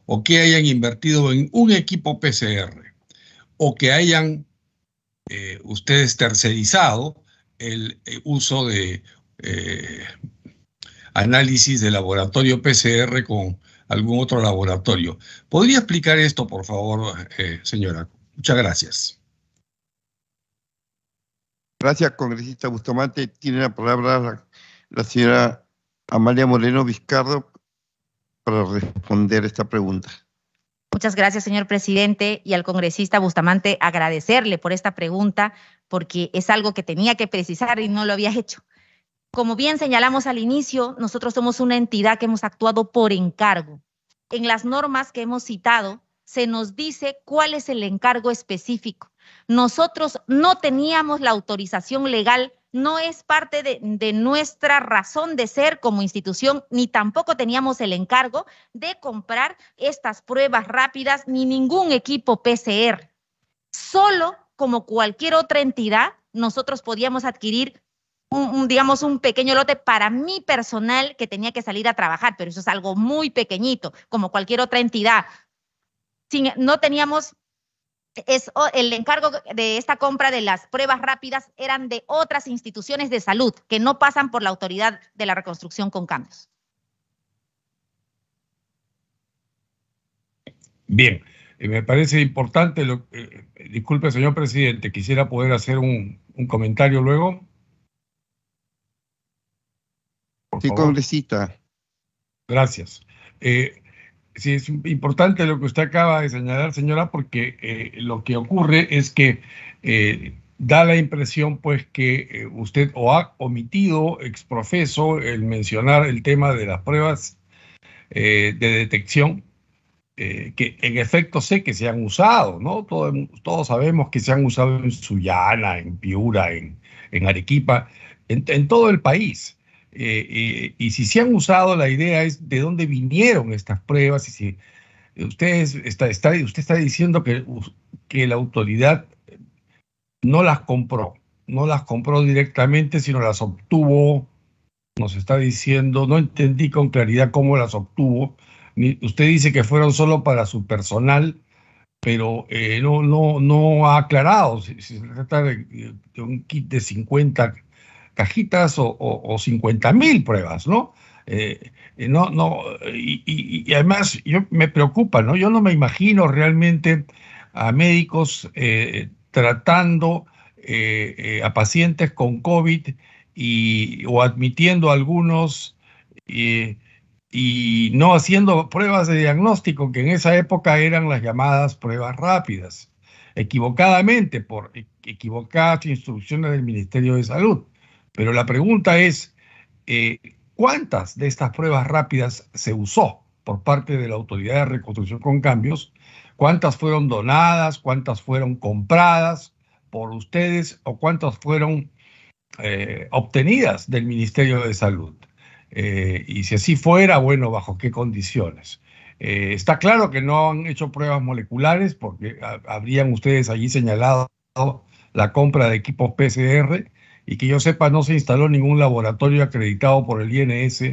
o que hayan invertido en un equipo PCR o que hayan eh, ustedes tercerizado el eh, uso de eh, análisis de laboratorio PCR con algún otro laboratorio. ¿Podría explicar esto, por favor, señora? Muchas gracias. Gracias, congresista Bustamante. Tiene la palabra la, la señora Amalia Moreno Vizcardo para responder esta pregunta. Muchas gracias, señor presidente, y al congresista Bustamante agradecerle por esta pregunta, porque es algo que tenía que precisar y no lo había hecho. Como bien señalamos al inicio, nosotros somos una entidad que hemos actuado por encargo. En las normas que hemos citado, se nos dice cuál es el encargo específico. Nosotros no teníamos la autorización legal no es parte de, nuestra razón de ser como institución, ni tampoco teníamos el encargo de comprar estas pruebas rápidas ni ningún equipo PCR. Solo como cualquier otra entidad, nosotros podíamos adquirir un, digamos, un pequeño lote para mi personal que tenía que salir a trabajar, pero eso es algo muy pequeñito, como cualquier otra entidad. no teníamos es el encargo de esta compra de las pruebas rápidas eran de otras instituciones de salud que no pasan por la autoridad de la reconstrucción con cambios. Bien, eh, me parece importante, lo, eh, disculpe señor presidente, quisiera poder hacer un, comentario luego. sí, Gracias. Eh, sí es importante lo que usted acaba de señalar, señora, porque eh, lo que ocurre es que eh, da la impresión, pues, que eh, usted o ha omitido exprofeso el mencionar el tema de las pruebas de detección, que en efecto sé que se han usado, ¿no? todos sabemos que se han usado en Sullana, en Piura, en, en Arequipa, en todo el país. Eh, eh, y si se han usado, la idea es de dónde vinieron estas pruebas y si usted está, usted está diciendo que, que la autoridad no las compró, no las compró directamente, sino las obtuvo, nos está diciendo, no entendí con claridad cómo las obtuvo. Usted dice que fueron solo para su personal, pero eh, no, no, no ha aclarado si, se trata de, un kit de 50 cajitas o, o, 50 mil pruebas, ¿no? Eh, eh, no, no, y, además yo me preocupa, ¿no? Yo no me imagino realmente a médicos eh, tratando a pacientes con COVID y, o admitiendo algunos y no haciendo pruebas de diagnóstico, que en esa época eran las llamadas pruebas rápidas, equivocadamente por equivocadas instrucciones del Ministerio de Salud. Pero la pregunta es, eh, ¿cuántas de estas pruebas rápidas se usó por parte de la Autoridad de Reconstrucción con Cambios? ¿Cuántas fueron donadas? ¿Cuántas fueron compradas por ustedes? ¿O cuántas fueron eh, obtenidas del Ministerio de Salud? Eh, y si así fuera, bueno, ¿bajo qué condiciones? está claro que no han hecho pruebas moleculares porque habrían ustedes allí señalado la compra de equipos PCR, y que yo sepa no se instaló ningún laboratorio acreditado por el INS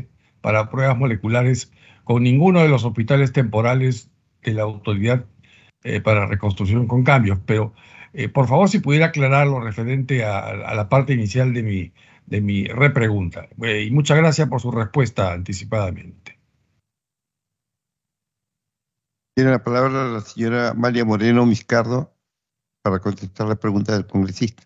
para pruebas moleculares con ninguno de los hospitales temporales de la autoridad eh, para reconstrucción con cambios. Pero eh, por favor, si pudiera aclarar lo referente a, la parte inicial de mi, de mi repregunta. Eh, y muchas gracias por su respuesta anticipadamente. Tiene la palabra la señora María Moreno Miscardo para contestar la pregunta del congresista.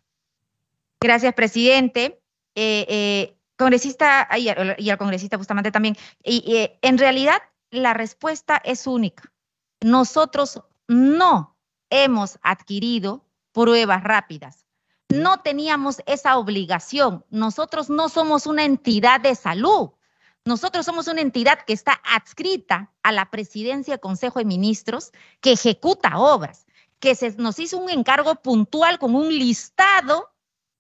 Gracias, presidente. Eh, eh, congresista y al, congresista justamente también. Y, eh, en realidad, la respuesta es única. Nosotros no hemos adquirido pruebas rápidas. No teníamos esa obligación. Nosotros no somos una entidad de salud. Nosotros somos una entidad que está adscrita a la presidencia del Consejo de Ministros, que ejecuta obras, que se nos hizo un encargo puntual con un listado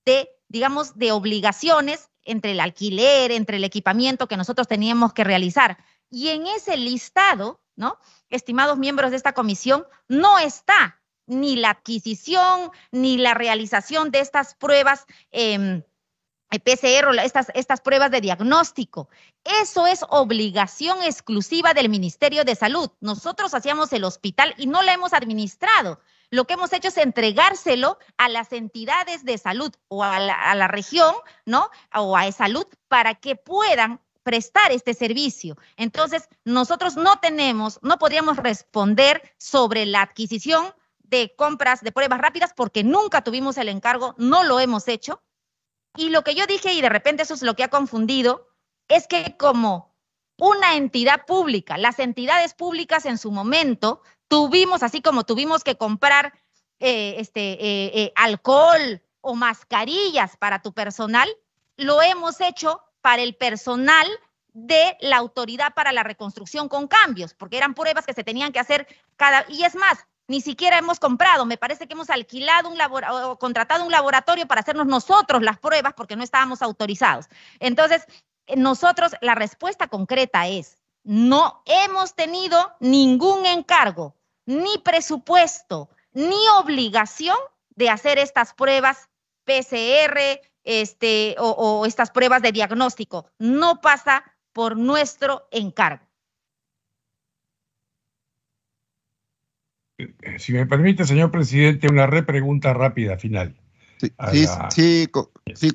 de, digamos, de obligaciones entre el alquiler, entre el equipamiento que nosotros teníamos que realizar. Y en ese listado, ¿no? Estimados miembros de esta comisión, no está ni la adquisición ni la realización de estas pruebas. Em, eh, PCR, estas, estas pruebas de diagnóstico. Eso es obligación exclusiva del Ministerio de Salud. Nosotros hacíamos el hospital y no la hemos administrado. Lo que hemos hecho es entregárselo a las entidades de salud o a la, región, ¿no? O a e salud para que puedan prestar este servicio. Entonces, nosotros no tenemos, no podríamos responder sobre la adquisición de compras de pruebas rápidas porque nunca tuvimos el encargo, no lo hemos hecho. Y lo que yo dije, y de repente eso es lo que ha confundido, es que como una entidad pública, las entidades públicas en su momento tuvimos, así como tuvimos que comprar eh, este, eh, eh, alcohol o mascarillas para tu personal, lo hemos hecho para el personal de la autoridad para la reconstrucción con cambios, porque eran pruebas que se tenían que hacer cada, y es más, ni siquiera hemos comprado, me parece que hemos alquilado un laboratorio o contratado un laboratorio para hacernos nosotros las pruebas porque no estábamos autorizados. Entonces, nosotros, la respuesta concreta es, no hemos tenido ningún encargo ni presupuesto, ni obligación de hacer estas pruebas PCR este, o, estas pruebas de diagnóstico. No pasa por nuestro encargo. Eh, si me permite, señor presidente, una repregunta rápida final. Sí, sí, sí,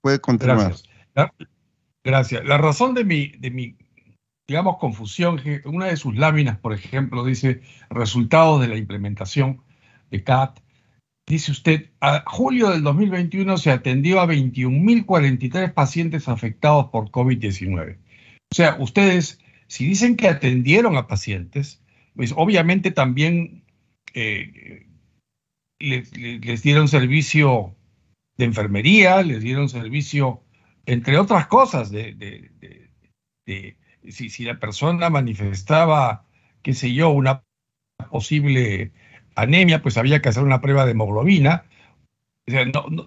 puede continuar. Gracias. La, gracias. La razón de mi, de mi digamos, confusión. Una de sus láminas, por ejemplo, dice resultados de la implementación de CAT. Dice usted, a julio del 2021 se atendió a 21.043 pacientes afectados por COVID-19. O sea, ustedes, si dicen que atendieron a pacientes, pues obviamente también eh, les, dieron servicio de enfermería, les dieron servicio, entre otras cosas, de si, la persona manifestaba, qué sé yo, una posible anemia, pues había que hacer una prueba de hemoglobina.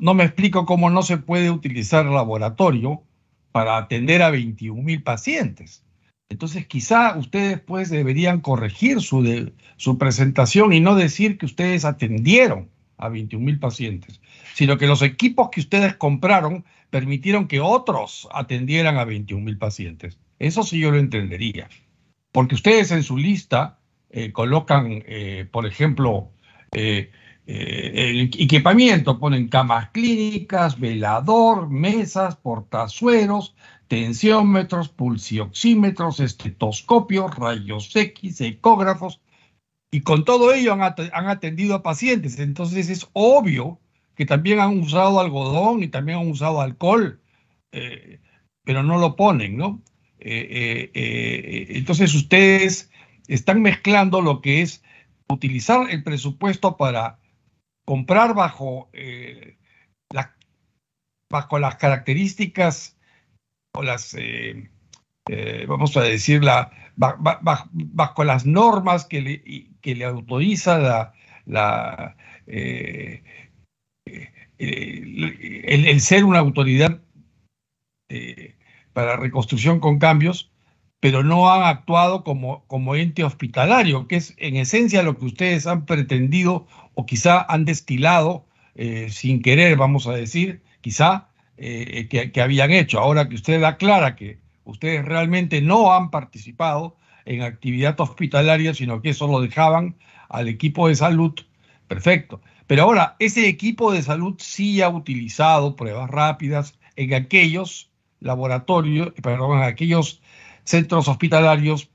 no, me explico cómo no se puede utilizar laboratorio para atender a 21 mil pacientes. Entonces, quizá ustedes pues deberían corregir su, su presentación y no decir que ustedes atendieron a 21 mil pacientes, sino que los equipos que ustedes compraron permitieron que otros atendieran a 21 mil pacientes. Eso sí yo lo entendería. Porque ustedes en su lista eh, colocan, eh, por ejemplo, eh, el equipamiento, ponen camas clínicas, velador, mesas, portazueros, tensiómetros, pulsioxímetros, estetoscopios, rayos X, ecógrafos, y con todo ello han, atendido a pacientes. Entonces es obvio que también han usado algodón y también han usado alcohol, pero no lo ponen, ¿no? Eh, eh, eh, entonces ustedes están mezclando lo que es utilizar el presupuesto para comprar bajo, las características o las, vamos a decir, la, bajo, las normas que le, que le autoriza la, el, ser una autoridad para reconstrucción con cambios, pero no han actuado como, como ente hospitalario, que es en esencia lo que ustedes han pretendido o quizá han destilado eh, sin querer, vamos a decir, quizá eh, que, que, habían hecho. Ahora que usted aclara que ustedes realmente no han participado en actividad hospitalaria, sino que eso lo dejaban al equipo de salud, perfecto. Pero ahora, ese equipo de salud sí ha utilizado pruebas rápidas en aquellos laboratorios, perdón, aquellos centros hospitalarios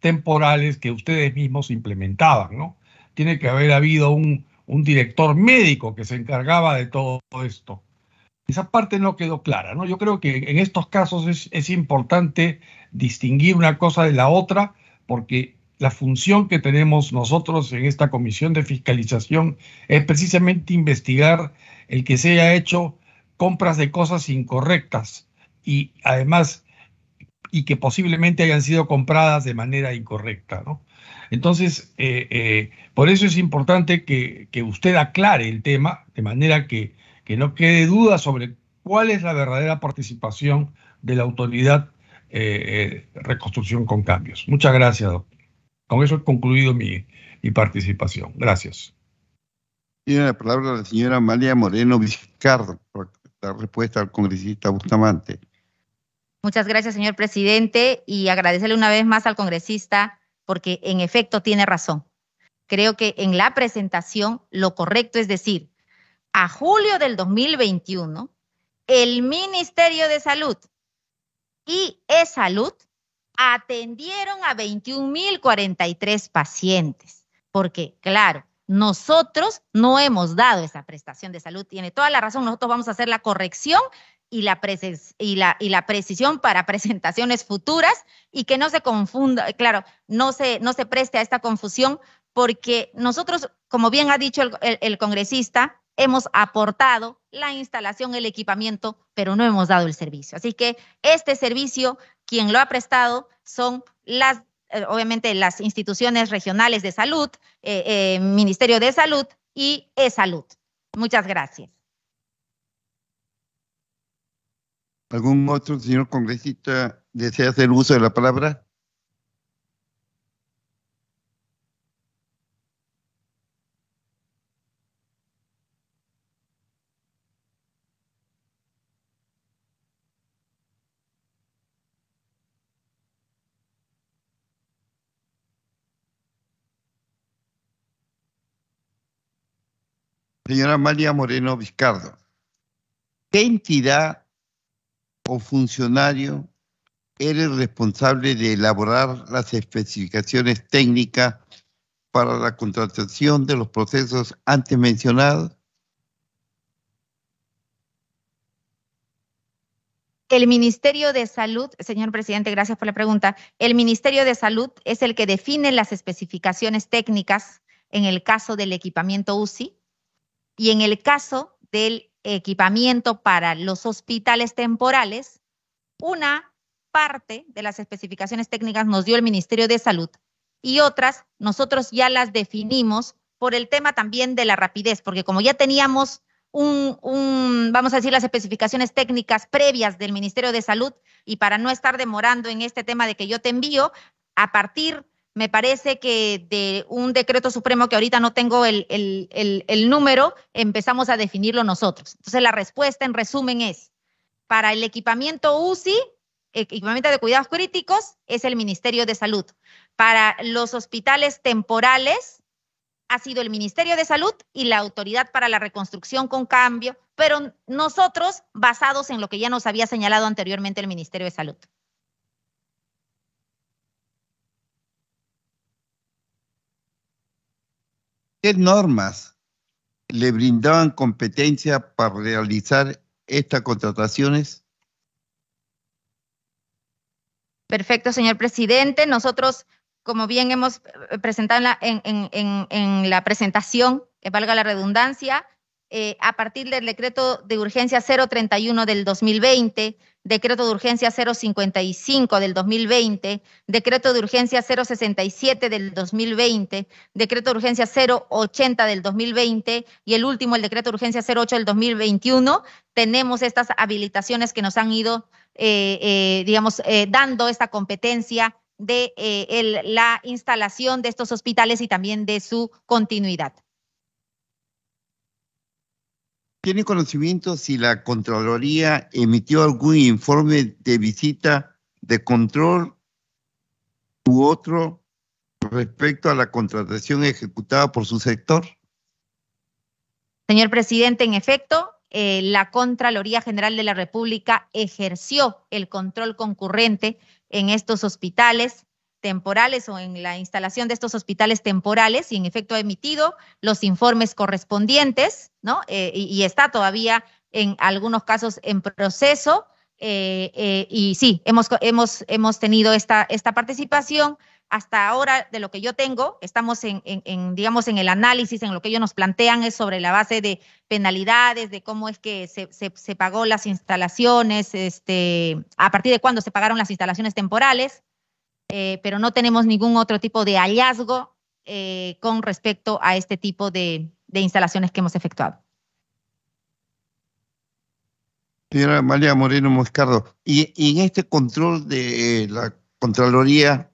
temporales que ustedes mismos implementaban, ¿no? Tiene que haber habido un, director médico que se encargaba de todo esto. Esa parte no quedó clara, ¿no? Yo creo que en estos casos es, es importante distinguir una cosa de la otra, porque la función que tenemos nosotros en esta comisión de fiscalización es precisamente investigar el que se haya hecho compras de cosas incorrectas y además y que posiblemente hayan sido compradas de manera incorrecta. ¿no? Entonces, eh, eh, por eso es importante que, usted aclare el tema, de manera que, que, no quede duda sobre cuál es la verdadera participación de la autoridad eh, Reconstrucción con Cambios. Muchas gracias, doctor. Con eso he concluido mi, mi participación. Gracias. Tiene la palabra la señora María Moreno Vizcarra, para la respuesta al congresista Bustamante. Muchas gracias, señor presidente, y agradecerle una vez más al congresista porque en efecto tiene razón. Creo que en la presentación lo correcto es decir, a julio del 2021, el Ministerio de Salud y E-Salud atendieron a 21.043 pacientes, porque claro, nosotros no hemos dado esa prestación de salud. Tiene toda la razón, nosotros vamos a hacer la corrección y la, y, la, y la precisión para presentaciones futuras y que no se confunda, claro, no se, no se preste a esta confusión porque nosotros, como bien ha dicho el, congresista, hemos aportado la instalación, el equipamiento, pero no hemos dado el servicio. Así que este servicio, quien lo ha prestado son las, eh, obviamente, las instituciones regionales de salud, eh, eh, Ministerio de Salud y E-Salud. Muchas gracias. ¿Algún otro señor congresista desea hacer uso de la palabra? Señora María Moreno Vizcardo, ¿qué entidad o funcionario eres responsable de elaborar las especificaciones técnicas para la contratación de los procesos antes mencionados? El Ministerio de Salud, señor presidente, gracias por la pregunta. El Ministerio de Salud es el que define las especificaciones técnicas en el caso del equipamiento UCI y en el caso del equipamiento para los hospitales temporales, una parte de las especificaciones técnicas nos dio el Ministerio de Salud y otras nosotros ya las definimos por el tema también de la rapidez, porque como ya teníamos un, vamos a decir, las especificaciones técnicas previas del Ministerio de Salud y para no estar demorando en este tema de que yo te envío, a partir me parece que de un decreto supremo que ahorita no tengo el, número, empezamos a definirlo nosotros. Entonces la respuesta en resumen es, para el equipamiento UCI, equipamiento de cuidados críticos, es el Ministerio de Salud. Para los hospitales temporales, ha sido el Ministerio de Salud y la Autoridad para la Reconstrucción con Cambio, pero nosotros basados en lo que ya nos había señalado anteriormente el Ministerio de Salud. ¿Qué normas le brindaban competencia para realizar estas contrataciones? Perfecto, señor presidente. Nosotros, como bien hemos presentado en la, presentación, que valga la redundancia, eh, a partir del decreto de urgencia 031 del 2020, decreto de urgencia 055 del 2020, decreto de urgencia 067 del 2020, decreto de urgencia 080 del 2020 y el último, el decreto de urgencia 08 del 2021, tenemos estas habilitaciones que nos han ido, eh, eh, digamos, dando esta competencia de la instalación de estos hospitales y también de su continuidad. ¿Tiene conocimiento si la Contraloría emitió algún informe de visita de control u otro respecto a la contratación ejecutada por su sector? Señor presidente, en efecto, eh, la Contraloría General de la República ejerció el control concurrente en estos hospitales temporales o en la instalación de estos hospitales temporales y en efecto ha emitido los informes correspondientes, ¿no? Eh, y, está todavía en algunos casos en proceso. Eh, eh, y sí, hemos, hemos, hemos tenido esta, esta participación. Hasta ahora, de lo que yo tengo, estamos en, en, digamos, en el análisis, en lo que ellos nos plantean es sobre la base de penalidades, de cómo es que se, se, se pagó las instalaciones, este, a partir de cuándo se pagaron las instalaciones temporales, eh, pero no tenemos ningún otro tipo de hallazgo eh, con respecto a este tipo de, instalaciones que hemos efectuado. Señora María Moreno Moscardo, y, en este control de la Contraloría,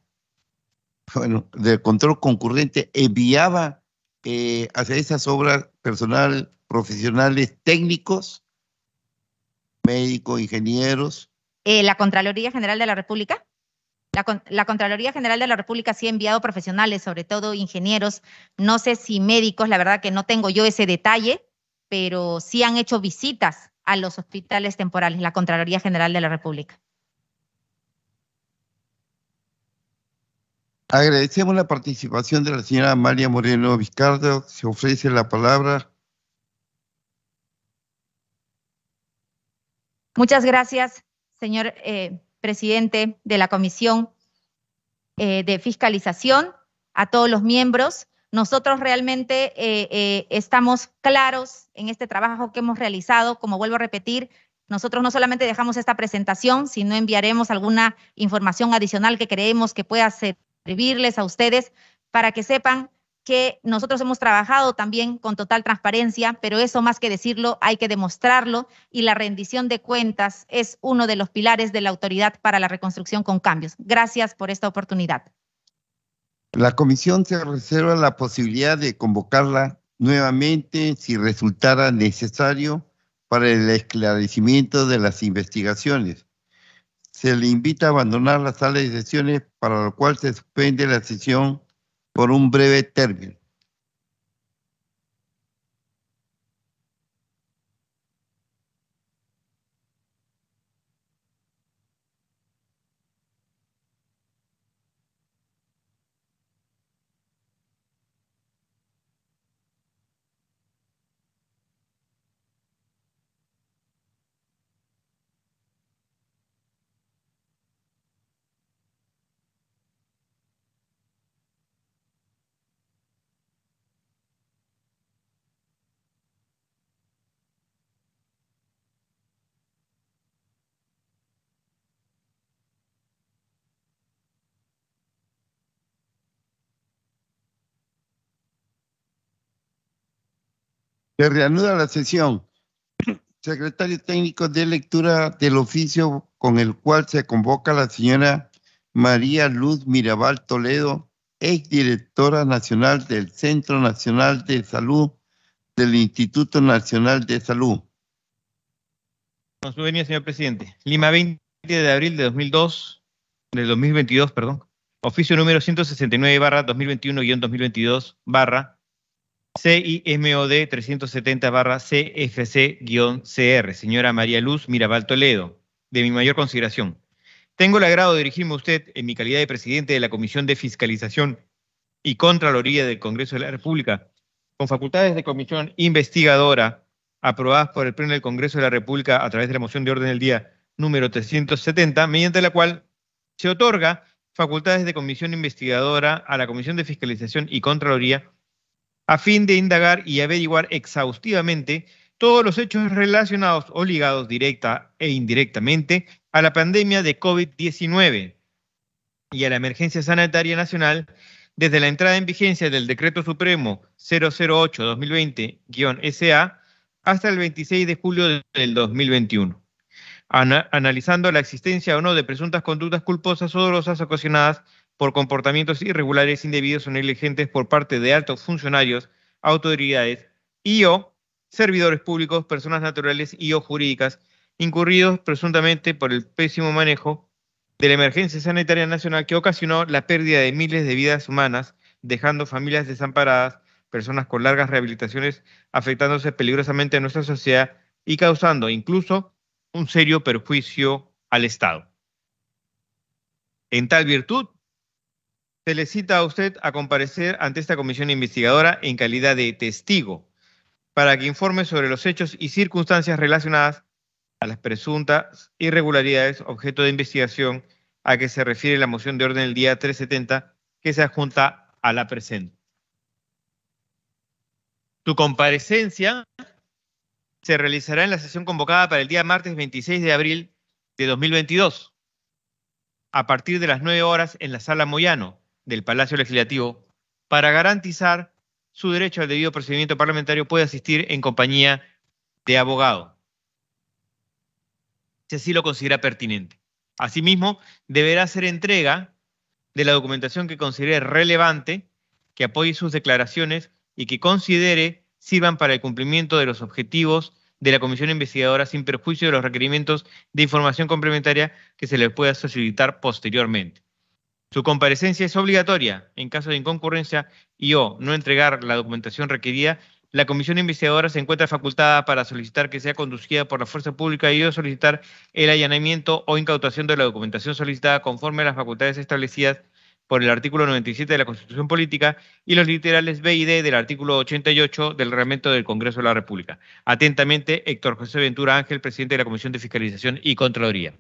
bueno, del control concurrente, enviaba eh, hacia esas obras personal, profesionales técnicos, médicos, ingenieros. la Contraloría General de la República. La, Contraloría General de la República sí ha enviado profesionales, sobre todo ingenieros, no sé si médicos, la verdad que no tengo yo ese detalle, pero sí han hecho visitas a los hospitales temporales, la Contraloría General de la República. Agradecemos la participación de la señora María Moreno Vizcardo. Se ofrece la palabra. Muchas gracias, señor eh, presidente de la Comisión eh, de Fiscalización, a todos los miembros. Nosotros realmente eh, eh, estamos claros en este trabajo que hemos realizado. Como vuelvo a repetir, nosotros no solamente dejamos esta presentación, sino enviaremos alguna información adicional que creemos que pueda servirles a ustedes para que sepan que nosotros hemos trabajado también con total transparencia, pero eso más que decirlo, hay que demostrarlo y la rendición de cuentas es uno de los pilares de la Autoridad para la Reconstrucción con Cambios. Gracias por esta oportunidad. La comisión se reserva la posibilidad de convocarla nuevamente si resultara necesario para el esclarecimiento de las investigaciones. Se le invita a abandonar la sala de sesiones para lo cual se suspende la sesión por un breve término. Se reanuda la sesión. Secretario técnico de lectura del oficio con el cual se convoca la señora María Luz Mirabal Toledo, exdirectora nacional del Centro Nacional de Salud del Instituto Nacional de Salud. Con su señor presidente. Lima 20 de abril de 2002, del 2022, perdón. Oficio número 169 barra 2021 2022 barra CIMOD 370-CFC-CR, señora María Luz Mirabal Toledo, de mi mayor consideración. Tengo el agrado de dirigirme a usted en mi calidad de presidente de la Comisión de Fiscalización y Contraloría del Congreso de la República, con facultades de comisión investigadora aprobadas por el Pleno del Congreso de la República a través de la moción de orden del día número 370, mediante la cual se otorga facultades de comisión investigadora a la Comisión de Fiscalización y Contraloría a fin de indagar y averiguar exhaustivamente todos los hechos relacionados o ligados directa e indirectamente a la pandemia de COVID-19 y a la emergencia sanitaria nacional desde la entrada en vigencia del Decreto Supremo 008-2020-SA hasta el 26 de julio del 2021, analizando la existencia o no de presuntas conductas culposas o dolorosas ocasionadas por comportamientos irregulares, indebidos o negligentes por parte de altos funcionarios, autoridades y o servidores públicos, personas naturales y o jurídicas, incurridos presuntamente por el pésimo manejo de la emergencia sanitaria nacional que ocasionó la pérdida de miles de vidas humanas, dejando familias desamparadas, personas con largas rehabilitaciones afectándose peligrosamente a nuestra sociedad y causando incluso un serio perjuicio al Estado. En tal virtud, se le cita a usted a comparecer ante esta comisión investigadora en calidad de testigo para que informe sobre los hechos y circunstancias relacionadas a las presuntas irregularidades objeto de investigación a que se refiere la moción de orden del día 370 que se adjunta a la presente. Tu comparecencia se realizará en la sesión convocada para el día martes 26 de abril de 2022 a partir de las 9 horas en la sala Moyano del Palacio Legislativo para garantizar su derecho al debido procedimiento parlamentario puede asistir en compañía de abogado, si así lo considera pertinente. Asimismo, deberá hacer entrega de la documentación que considere relevante, que apoye sus declaraciones y que considere sirvan para el cumplimiento de los objetivos de la comisión investigadora sin perjuicio de los requerimientos de información complementaria que se les pueda solicitar posteriormente. Su comparecencia es obligatoria en caso de inconcurrencia y o no entregar la documentación requerida. La comisión investigadora se encuentra facultada para solicitar que sea conducida por la fuerza pública y o solicitar el allanamiento o incautación de la documentación solicitada conforme a las facultades establecidas por el artículo 97 de la Constitución Política y los literales B y D del artículo 88 del Reglamento del Congreso de la República. Atentamente, Héctor José Ventura Ángel, presidente de la Comisión de Fiscalización y Contraloría.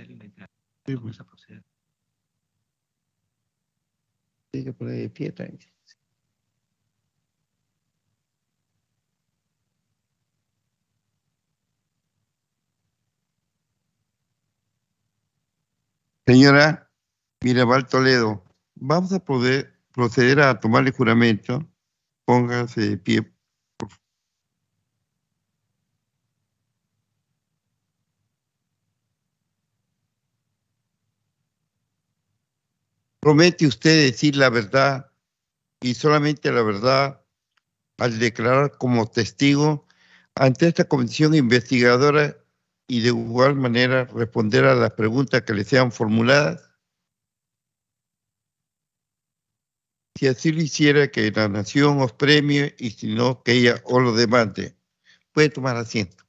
alimentar. Pues. Señora Mirabal Toledo, vamos a poder proceder a tomarle juramento. Póngase de pie, promete usted decir la verdad y solamente la verdad al declarar como testigo ante esta comisión investigadora y de igual manera responder a las preguntas que le sean formuladas? Si así lo hiciera, que la nación os premie y si no, que ella os lo demande. Puede tomar asiento.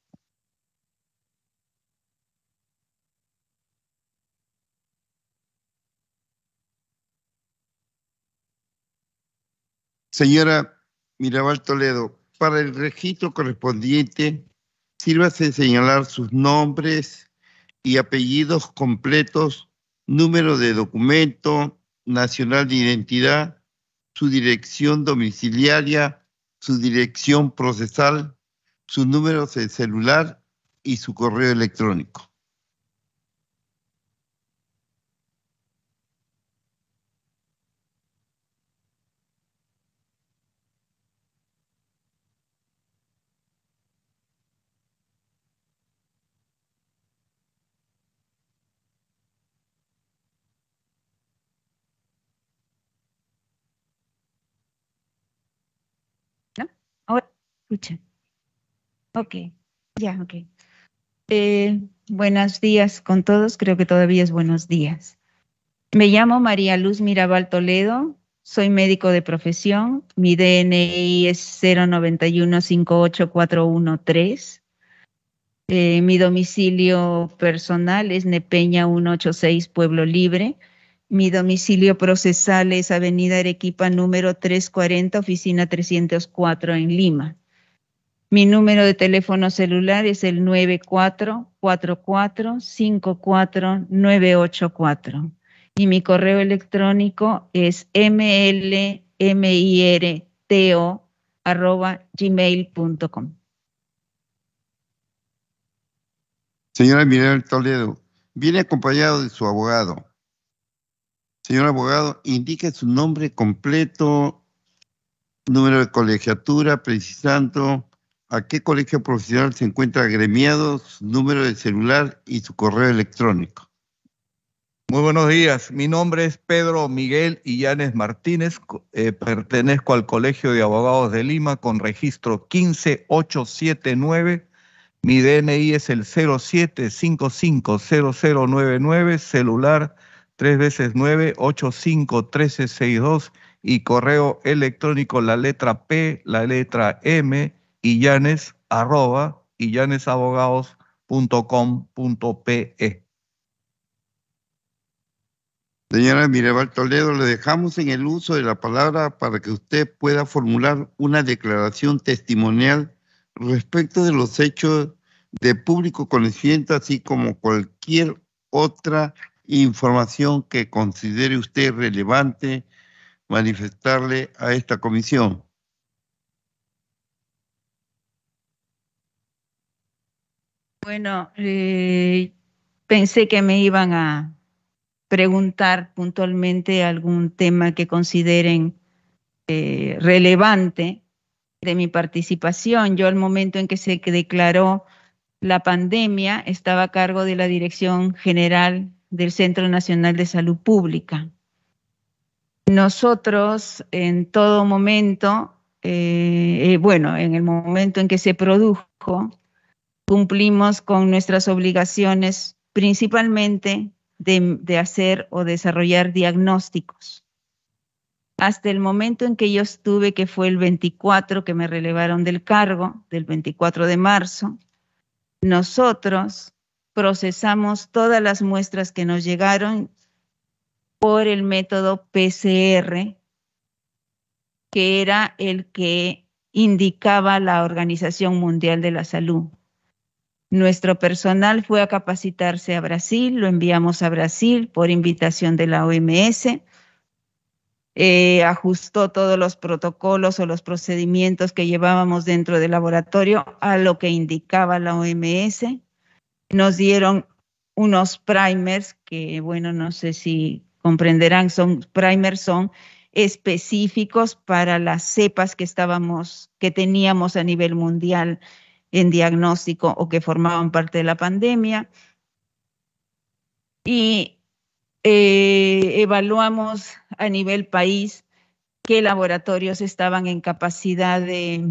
Señora Mirabal Toledo, para el registro correspondiente, sírvase señalar sus nombres y apellidos completos, número de documento, nacional de identidad, su dirección domiciliaria, su dirección procesal, su número de celular y su correo electrónico. escucha. Ok, ya, eh, buenos días con todos, creo que todavía es buenos días. Me llamo María Luz Mirabal Toledo, soy médico de profesión, mi DNI es 091-58413. Eh, mi domicilio personal es Nepeña 186 Pueblo Libre. Mi domicilio procesal es Avenida Arequipa número 340, oficina 304 en Lima. Mi número de teléfono celular es el 944454984. y mi correo electrónico es mlmirto.gmail.com. Señora Miguel Toledo, viene acompañado de su abogado. Señor abogado, indique su nombre completo, número de colegiatura, precisando a qué colegio profesional se encuentra gremiado, su número de celular y su correo electrónico. Muy buenos días, mi nombre es Pedro Miguel Illanes Martínez, eh, pertenezco al Colegio de Abogados de Lima con registro 15879, mi DNI es el 07550099, celular 3 veces 9851362 y correo electrónico la letra P, la letra M illanes Señora Mirabal Toledo, le dejamos en el uso de la palabra para que usted pueda formular una declaración testimonial respecto de los hechos de público conocimiento, así como cualquier otra información que considere usted relevante manifestarle a esta comisión. Bueno, eh, pensé que me iban a preguntar puntualmente algún tema que consideren eh, relevante de mi participación. Yo al momento en que se declaró la pandemia estaba a cargo de la Dirección General del Centro Nacional de Salud Pública. Nosotros en todo momento, eh, bueno, en el momento en que se produjo cumplimos con nuestras obligaciones principalmente de, hacer o desarrollar diagnósticos. Hasta el momento en que yo estuve, que fue el 24 que me relevaron del cargo, del 24 de marzo, nosotros procesamos todas las muestras que nos llegaron por el método PCR, que era el que indicaba la Organización Mundial de la Salud. Nuestro personal fue a capacitarse a Brasil, lo enviamos a Brasil por invitación de la OMS. Eh, ajustó todos los protocolos o los procedimientos que llevábamos dentro del laboratorio a lo que indicaba la OMS. Nos dieron unos primers que, bueno, no sé si comprenderán, son primers, son específicos para las cepas que estábamos, que teníamos a nivel mundial en diagnóstico o que formaban parte de la pandemia. Y eh, evaluamos a nivel país qué laboratorios estaban en capacidad de,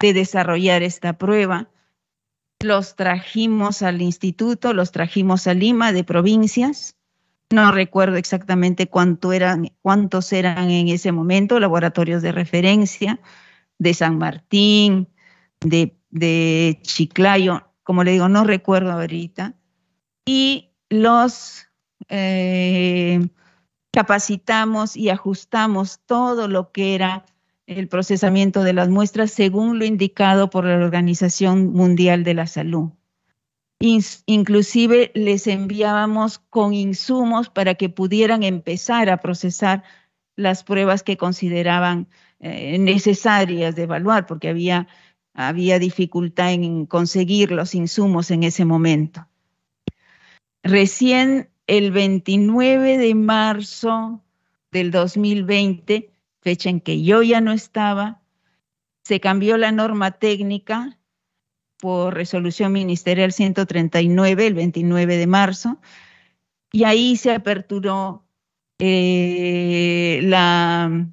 de desarrollar esta prueba. Los trajimos al instituto, los trajimos a Lima de provincias. No recuerdo exactamente cuánto eran, cuántos eran en ese momento, laboratorios de referencia de San Martín, de de Chiclayo, como le digo, no recuerdo ahorita, y los eh, capacitamos y ajustamos todo lo que era el procesamiento de las muestras según lo indicado por la Organización Mundial de la Salud. inclusive les enviábamos con insumos para que pudieran empezar a procesar las pruebas que consideraban eh, necesarias de evaluar, porque había había dificultad en conseguir los insumos en ese momento. Recién el 29 de marzo del 2020, fecha en que yo ya no estaba, se cambió la norma técnica por resolución ministerial 139 el 29 de marzo y ahí se aperturó eh, la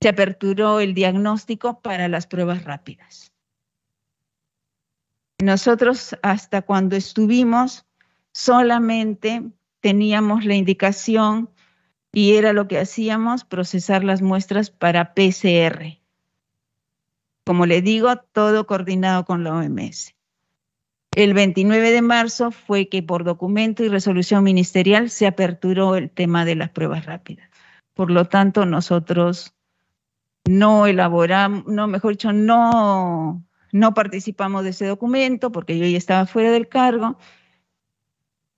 se aperturó el diagnóstico para las pruebas rápidas. Nosotros hasta cuando estuvimos solamente teníamos la indicación y era lo que hacíamos, procesar las muestras para PCR. Como le digo, todo coordinado con la OMS. El 29 de marzo fue que por documento y resolución ministerial se aperturó el tema de las pruebas rápidas. Por lo tanto, nosotros no elaboramos, no, mejor dicho, no no participamos de ese documento porque yo ya estaba fuera del cargo,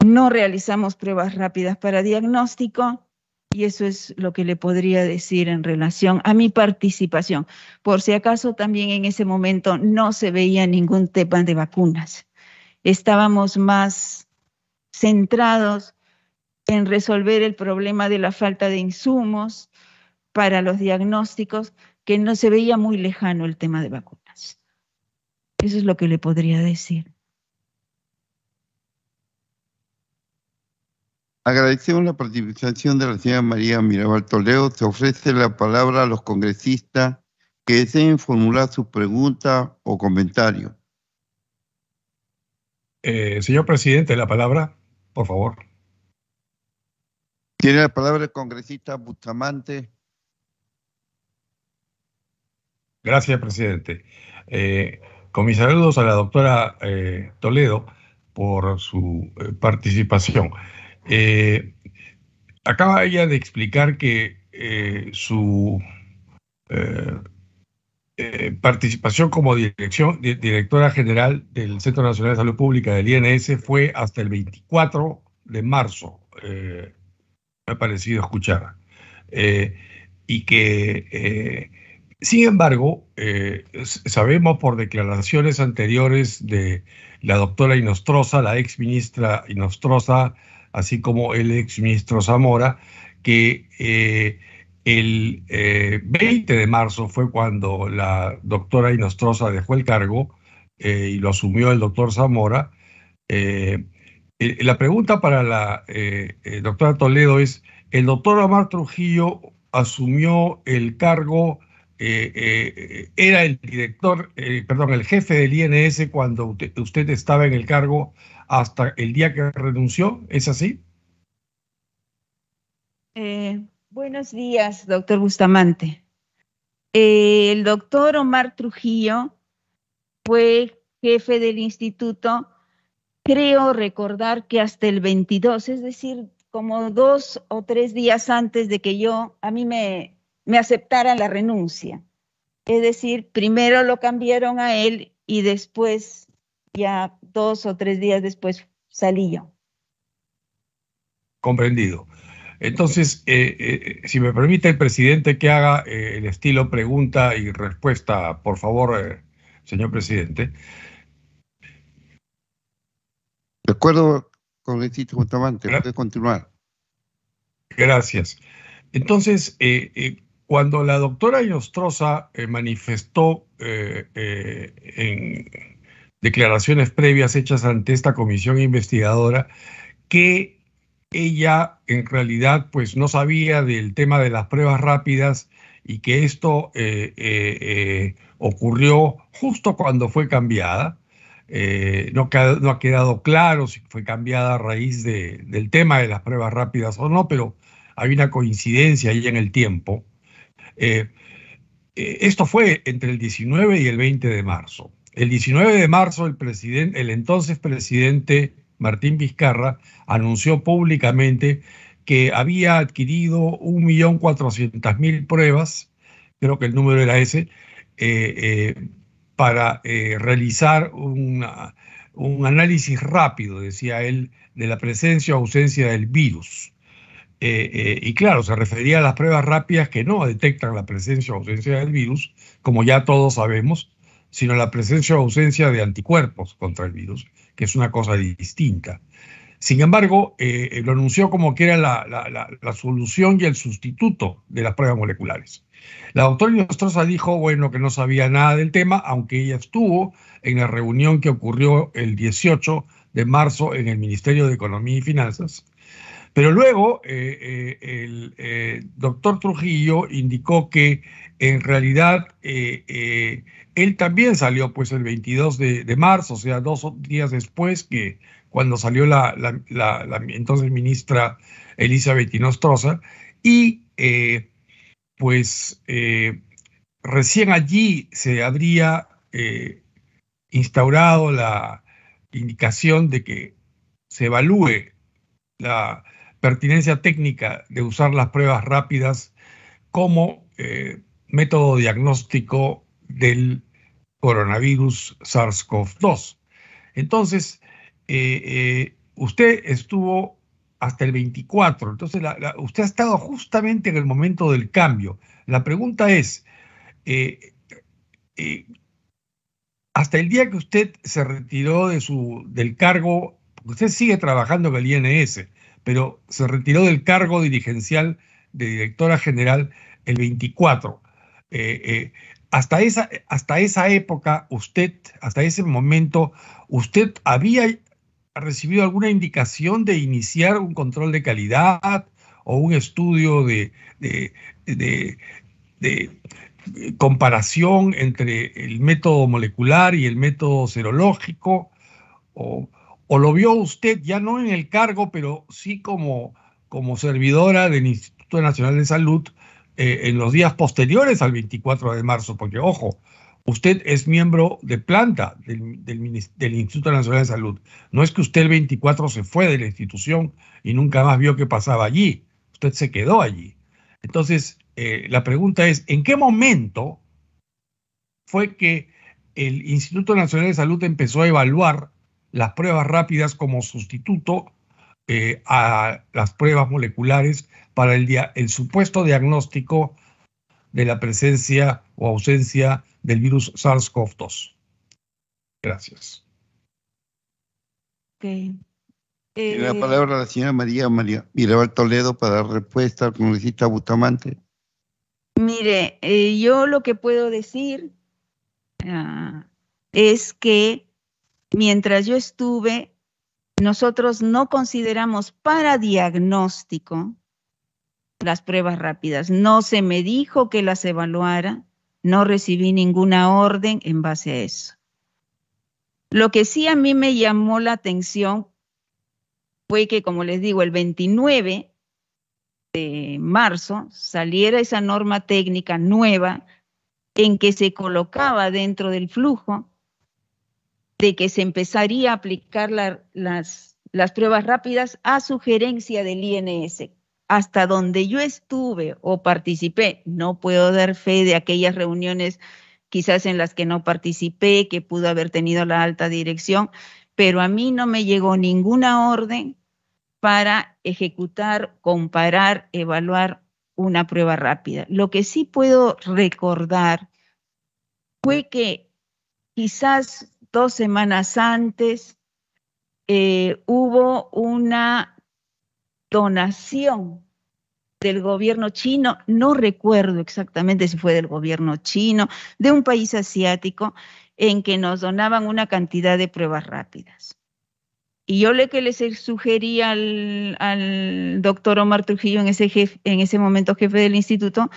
no realizamos pruebas rápidas para diagnóstico y eso es lo que le podría decir en relación a mi participación. Por si acaso también en ese momento no se veía ningún tema de vacunas. Estábamos más centrados en resolver el problema de la falta de insumos para los diagnósticos, que no se veía muy lejano el tema de vacunas. Eso es lo que le podría decir. Agradecemos la participación de la señora María Mirabal Toledo. Se ofrece la palabra a los congresistas que deseen formular su pregunta o comentario. Eh, señor presidente, la palabra, por favor. Tiene la palabra el congresista Bustamante. Gracias, presidente. Eh, con mis saludos a la doctora eh, Toledo por su eh, participación. Eh, acaba ella de explicar que su participación como dirección, directora general del Centro Nacional de Salud Pública del INS fue hasta el 24 de marzo. me ha parecido escuchar. y que sin embargo, eh, sabemos por declaraciones anteriores de la doctora Inostrosa, la ex ministra Inostrosa, así como el ex ministro Zamora, que eh, el 20 eh, de marzo fue cuando la doctora Inostrosa dejó el cargo y lo asumió el doctor Zamora. la pregunta para la doctora Toledo es, ¿el doctor Omar Trujillo asumió el cargo? Eh, eh, era el director, eh, perdón, el jefe del INS cuando usted, usted, estaba en el cargo hasta el día que renunció, ¿es así? buenos días, doctor Bustamante. el doctor Omar Trujillo fue jefe del instituto, creo recordar que hasta el 22, es decir, como dos o tres días antes de que yo, a mí me, me aceptaran la renuncia. Es decir, primero lo cambiaron a él y después, ya dos o tres días después, salí yo. Comprendido. Entonces, eh, eh, si me permite el presidente que haga eh, el estilo pregunta y respuesta, por favor, señor presidente. De acuerdo con el sitio puede continuar. Gracias. Entonces, cuando la doctora Yostroza eh, manifestó eh, eh, en declaraciones previas hechas ante esta comisión investigadora que ella en realidad pues no sabía del tema de las pruebas rápidas y que esto ocurrió justo cuando fue cambiada. no, no, ha quedado claro si fue cambiada a raíz del tema de las pruebas rápidas o no, pero hay una coincidencia ahí en el tiempo. Eh, eh, esto fue entre el 19 y el 20 de marzo. El 19 de marzo el, presidente, el entonces presidente Martín Vizcarra anunció públicamente que había adquirido 1.400.000 pruebas, creo que el número era ese, eh, para realizar un análisis rápido, decía él, de la presencia o ausencia del virus. Eh, eh, y claro, se refería a las pruebas rápidas que no detectan la presencia o ausencia del virus, como ya todos sabemos, sino la presencia o ausencia de anticuerpos contra el virus, que es una cosa distinta. Sin embargo, eh, lo anunció como que era la, solución y el sustituto de las pruebas moleculares. La doctora Nostrosa dijo, bueno, que no sabía nada del tema, aunque ella estuvo en la reunión que ocurrió el 18 de marzo en el Ministerio de Economía y Finanzas, pero luego eh, eh, el eh, doctor Trujillo indicó que en realidad él también salió pues el 22 de, marzo, o sea, dos días después que cuando salió la, entonces ministra Elizabeth Inostroza, y pues recién allí se habría instaurado la indicación de que se evalúe la pertinencia técnica de usar las pruebas rápidas como eh, método diagnóstico del coronavirus SARS-CoV-2. Entonces, eh, eh, usted estuvo hasta el 24, entonces usted ha estado justamente en el momento del cambio. La pregunta es, hasta el día que usted se retiró de su, del cargo, usted sigue trabajando en el INS, pero se retiró del cargo dirigencial de directora general el 24. Eh, eh, hasta, esa, hasta esa época, usted, hasta ese momento, ¿usted había recibido alguna indicación de iniciar un control de calidad o un estudio de, de eh, comparación entre el método molecular y el método serológico? O, o lo vio usted ya no en el cargo, pero sí como, como servidora del Instituto Nacional de Salud eh, en los días posteriores al 24 de marzo, porque ojo, usted es miembro de planta del, del, Instituto Nacional de Salud. No es que usted el 24 se fue de la institución y nunca más vio qué pasaba allí, usted se quedó allí. Entonces, eh, la pregunta es, ¿en qué momento fue que el Instituto Nacional de Salud empezó a evaluar las pruebas rápidas como sustituto eh, a las pruebas moleculares para el, supuesto diagnóstico de la presencia o ausencia del virus SARS-CoV-2. Gracias. la eh, palabra a la señora María María Mirabal Toledo para dar respuesta al congresista Bustamante. Mire, eh, yo lo que puedo decir ah, es que mientras yo estuve, nosotros no consideramos para diagnóstico las pruebas rápidas. No se me dijo que las evaluara, no recibí ninguna orden en base a eso. Lo que sí a mí me llamó la atención fue que, como les digo, el 29 de marzo saliera esa norma técnica nueva en que se colocaba dentro del flujo de que se empezaría a aplicar las, las pruebas rápidas a sugerencia del INS. Hasta donde yo estuve o participé, no puedo dar fe de aquellas reuniones quizás en las que no participé, que pudo haber tenido la alta dirección, pero a mí no me llegó ninguna orden para ejecutar, comparar, evaluar una prueba rápida. Lo que sí puedo recordar fue que quizás dos semanas antes eh, hubo una donación del gobierno chino, no recuerdo exactamente si fue del gobierno chino, de un país asiático, en que nos donaban una cantidad de pruebas rápidas. Y yo le que les sugerí al, doctor Omar Trujillo, en ese, en ese momento jefe del instituto,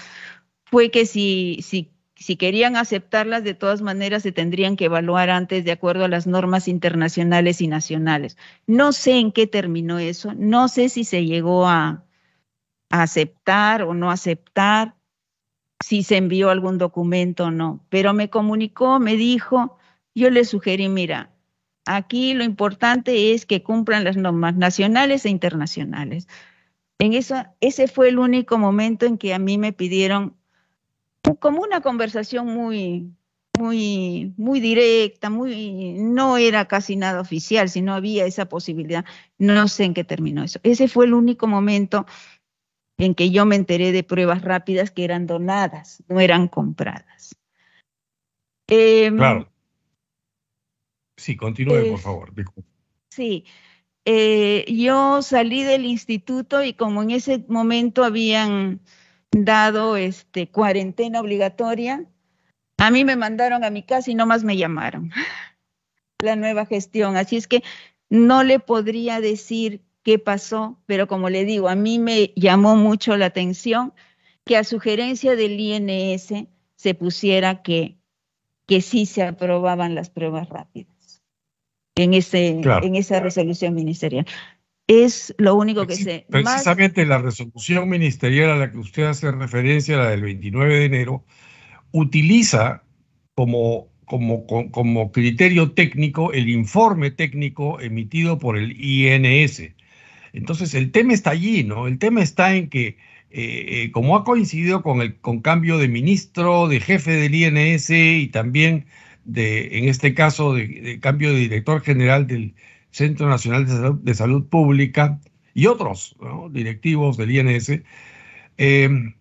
fue que si, si si querían aceptarlas, de todas maneras se tendrían que evaluar antes de acuerdo a las normas internacionales y nacionales. No sé en qué terminó eso, no sé si se llegó a, aceptar o no aceptar, si se envió algún documento o no, pero me comunicó, me dijo, yo le sugerí, mira, aquí lo importante es que cumplan las normas nacionales e internacionales. En eso, ese fue el único momento en que a mí me pidieron como una conversación muy, muy, muy directa, muy, no era casi nada oficial, si no había esa posibilidad. No sé en qué terminó eso. Ese fue el único momento en que yo me enteré de pruebas rápidas que eran donadas, no eran compradas. Em, claro. Sí, continúe, por eh, favor. Sí. Eh, yo salí del instituto y como en ese momento habían dado este, cuarentena obligatoria, a mí me mandaron a mi casa y no más me llamaron la nueva gestión. Así es que no le podría decir qué pasó, pero como le digo, a mí me llamó mucho la atención que a sugerencia del INS se pusiera que, que sí se aprobaban las pruebas rápidas en, ese, en esa resolución ministerial. Es lo único que se... Precisamente la resolución ministerial a la que usted hace referencia, la del 29 de enero, utiliza como, como, como criterio técnico el informe técnico emitido por el INS. Entonces el tema está allí, ¿no? El tema está en que eh, eh, como ha coincidido con el con cambio de ministro, de jefe del INS y también de, en este caso, de, de cambio de director general del Centro Nacional de Salud, Pública y otros directivos del INS, em,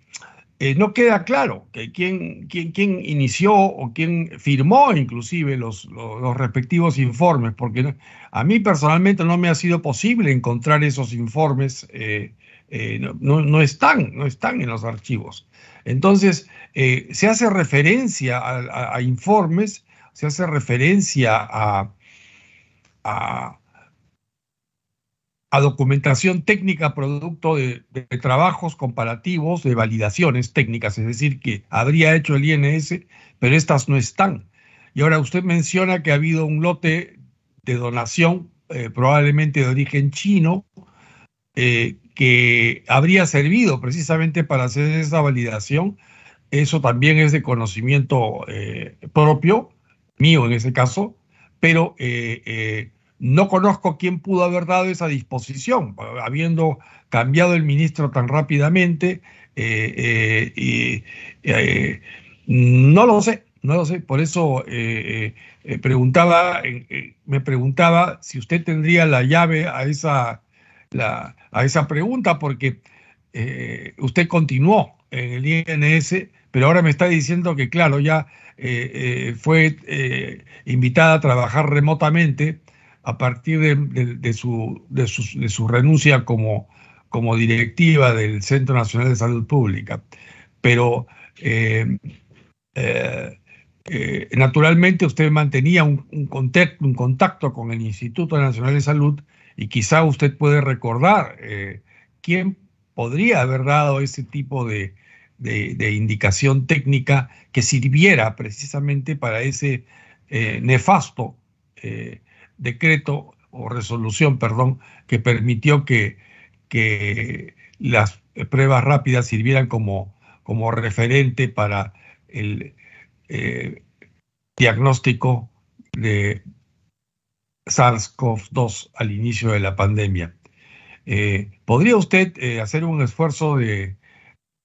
eh, no queda claro quién, quién, quién, inició o quién firmó inclusive los, los, respectivos informes, porque a mí personalmente no me ha sido posible encontrar esos informes, eh, eh, no, están, no están en los archivos. Entonces, se hace referencia a informes, se hace referencia a, a, documentación técnica producto de, trabajos comparativos, de validaciones técnicas, es decir, que habría hecho el INS, pero estas no están. Y ahora usted menciona que ha habido un lote de donación, eh, probablemente de origen chino, eh, que habría servido precisamente para hacer esa validación. Eso también es de conocimiento eh, propio, mío en ese caso, pero eh, no conozco quién pudo haber dado esa disposición, habiendo cambiado el ministro tan rápidamente. Eh, eh, eh, no lo sé, no lo sé. Por eso preguntaba, me preguntaba si usted tendría la llave a esa, a esa pregunta, porque usted continuó en el INS, pero ahora me está diciendo que, claro, ya fue invitada a trabajar remotamente a partir de, su, de su, renuncia como, como, directiva del Centro Nacional de Salud Pública. Pero eh, eh, eh, naturalmente usted mantenía un, un, contacto, con el Instituto Nacional de Salud y quizá usted puede recordar quién podría haber dado ese tipo de, indicación técnica que sirviera precisamente para ese nefasto decreto o resolución, perdón, que permitió que, que las pruebas rápidas sirvieran como, como referente para el eh, diagnóstico de SARS-CoV-2 al inicio de la pandemia. Eh, ¿Podría usted eh, hacer un esfuerzo de,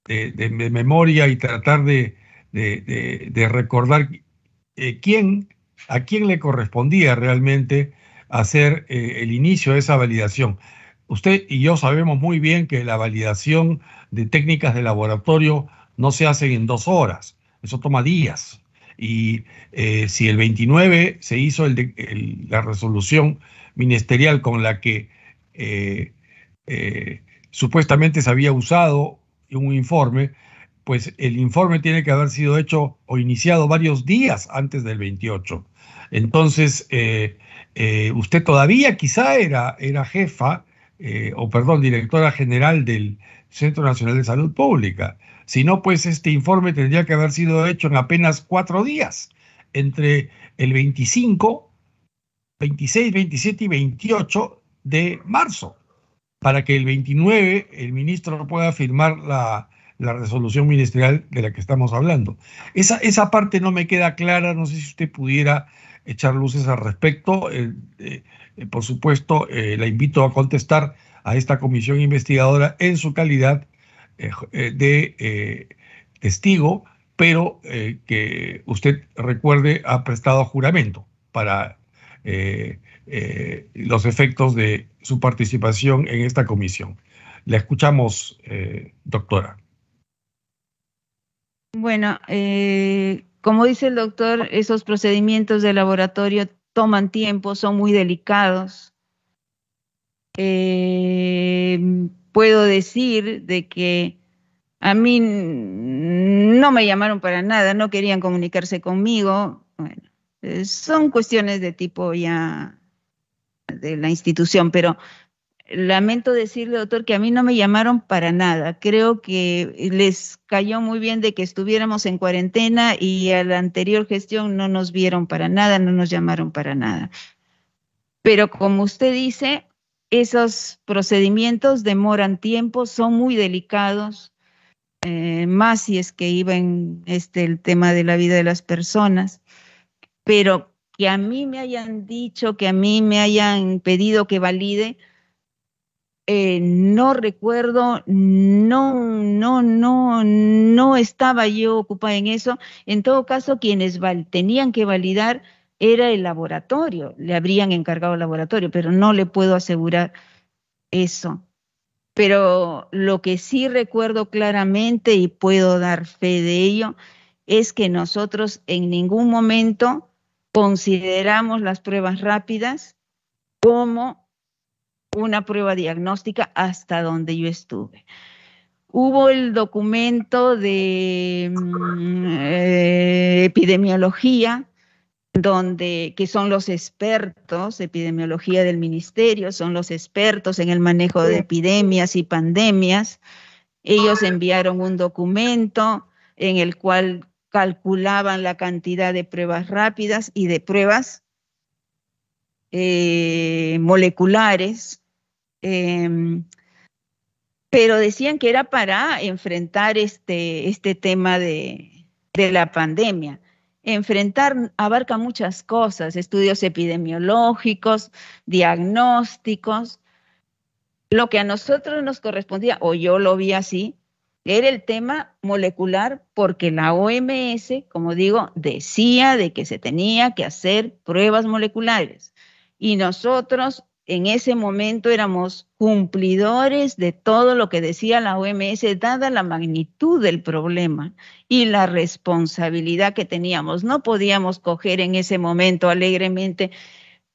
de memoria y tratar de, recordar quién a quién le correspondía realmente hacer eh, el inicio de esa validación. Usted y yo sabemos muy bien que la validación de técnicas de laboratorio no se hace en dos horas, eso toma días. Y eh, si el 29 se hizo la resolución ministerial con la que eh, supuestamente se había usado un informe, pues el informe tiene que haber sido hecho o iniciado varios días antes del 28. Entonces, eh, eh, usted todavía quizá era, era jefa, eh, o perdón, directora general del Centro Nacional de Salud Pública. Si no, pues este informe tendría que haber sido hecho en apenas cuatro días, entre el 25, 26, 27 y 28 de marzo, para que el 29 el ministro pueda firmar la, la resolución ministerial de la que estamos hablando. Esa, esa parte no me queda clara, no sé si usted pudiera echar luces al respecto. Eh, eh, eh, por supuesto, la invito a contestar a esta comisión investigadora en su calidad de testigo, pero que usted recuerde ha prestado juramento para los efectos de su participación en esta comisión. La escuchamos, doctora. Bueno, como dice el doctor, esos procedimientos de laboratorio toman tiempo, son muy delicados. Em, puedo decir de que a mí no me llamaron para nada, no querían comunicarse conmigo. Bueno, eh, son cuestiones de tipo ya de la institución, pero Lamento decirle, doctor, que a mí no me llamaron para nada. Creo que les cayó muy bien de que estuviéramos en cuarentena y a la anterior gestión no nos vieron para nada, no nos llamaron para nada. Pero como usted dice, esos procedimientos demoran tiempo, son muy delicados, eh, más si es que iba en este, el tema de la vida de las personas. Pero que a mí me hayan dicho, que a mí me hayan pedido que valide, eh, no recuerdo, no, no, no, no estaba yo ocupada en eso. En todo caso, quienes tenían que validar era el laboratorio, le habrían encargado el laboratorio, pero no le puedo asegurar eso. Pero lo que sí recuerdo claramente y puedo dar fe de ello es que nosotros en ningún momento consideramos las pruebas rápidas como una prueba diagnóstica hasta donde yo estuve. Hubo el documento de mm, eh, epidemiología, donde, que son los expertos, epidemiología del ministerio, son los expertos en el manejo de epidemias y pandemias. Ellos enviaron un documento en el cual calculaban la cantidad de pruebas rápidas y de pruebas eh, moleculares Em, pero decían que era para enfrentar este, este tema de, de la pandemia. Enfrentar abarca muchas cosas, estudios epidemiológicos, diagnósticos. Lo que a nosotros nos correspondía, o yo lo vi así, era el tema molecular porque la OMS, como digo, decía de que se tenía que hacer pruebas moleculares. Y nosotros en ese momento éramos cumplidores de todo lo que decía la OMS, dada la magnitud del problema y la responsabilidad que teníamos. No podíamos coger en ese momento alegremente,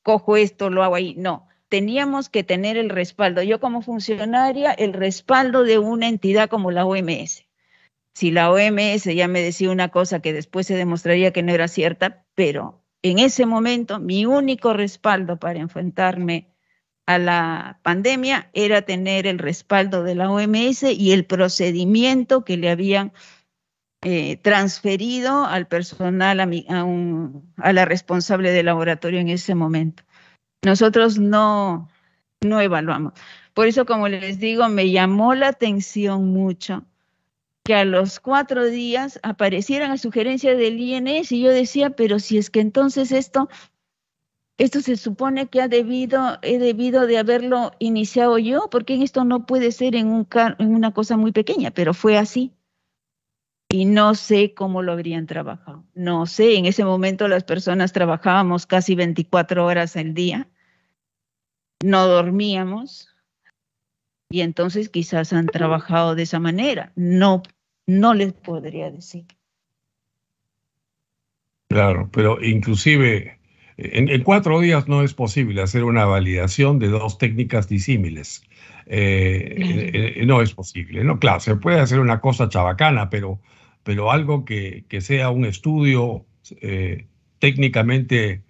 cojo esto, lo hago ahí. No, teníamos que tener el respaldo. Yo como funcionaria, el respaldo de una entidad como la OMS. Si la OMS ya me decía una cosa que después se demostraría que no era cierta, pero en ese momento mi único respaldo para enfrentarme a la pandemia era tener el respaldo de la OMS y el procedimiento que le habían eh, transferido al personal, a, la responsable del laboratorio en ese momento. Nosotros no, no evaluamos. Por eso, como les digo, me llamó la atención mucho que a los cuatro días aparecieran a sugerencia del INS y yo decía, pero si es que entonces esto esto se supone que ha debido, he debido de haberlo iniciado yo, porque esto no puede ser en, un en una cosa muy pequeña, pero fue así. Y no sé cómo lo habrían trabajado. No sé, en ese momento las personas trabajábamos casi 24 horas al día, no dormíamos, y entonces quizás han trabajado de esa manera. No, no les podría decir. Claro, pero inclusive en, cuatro días no es posible hacer una validación de dos técnicas disímiles. Eh, eh, eh, no es posible. No, claro, se puede hacer una cosa chabacana, pero, algo que, sea un estudio técnicamente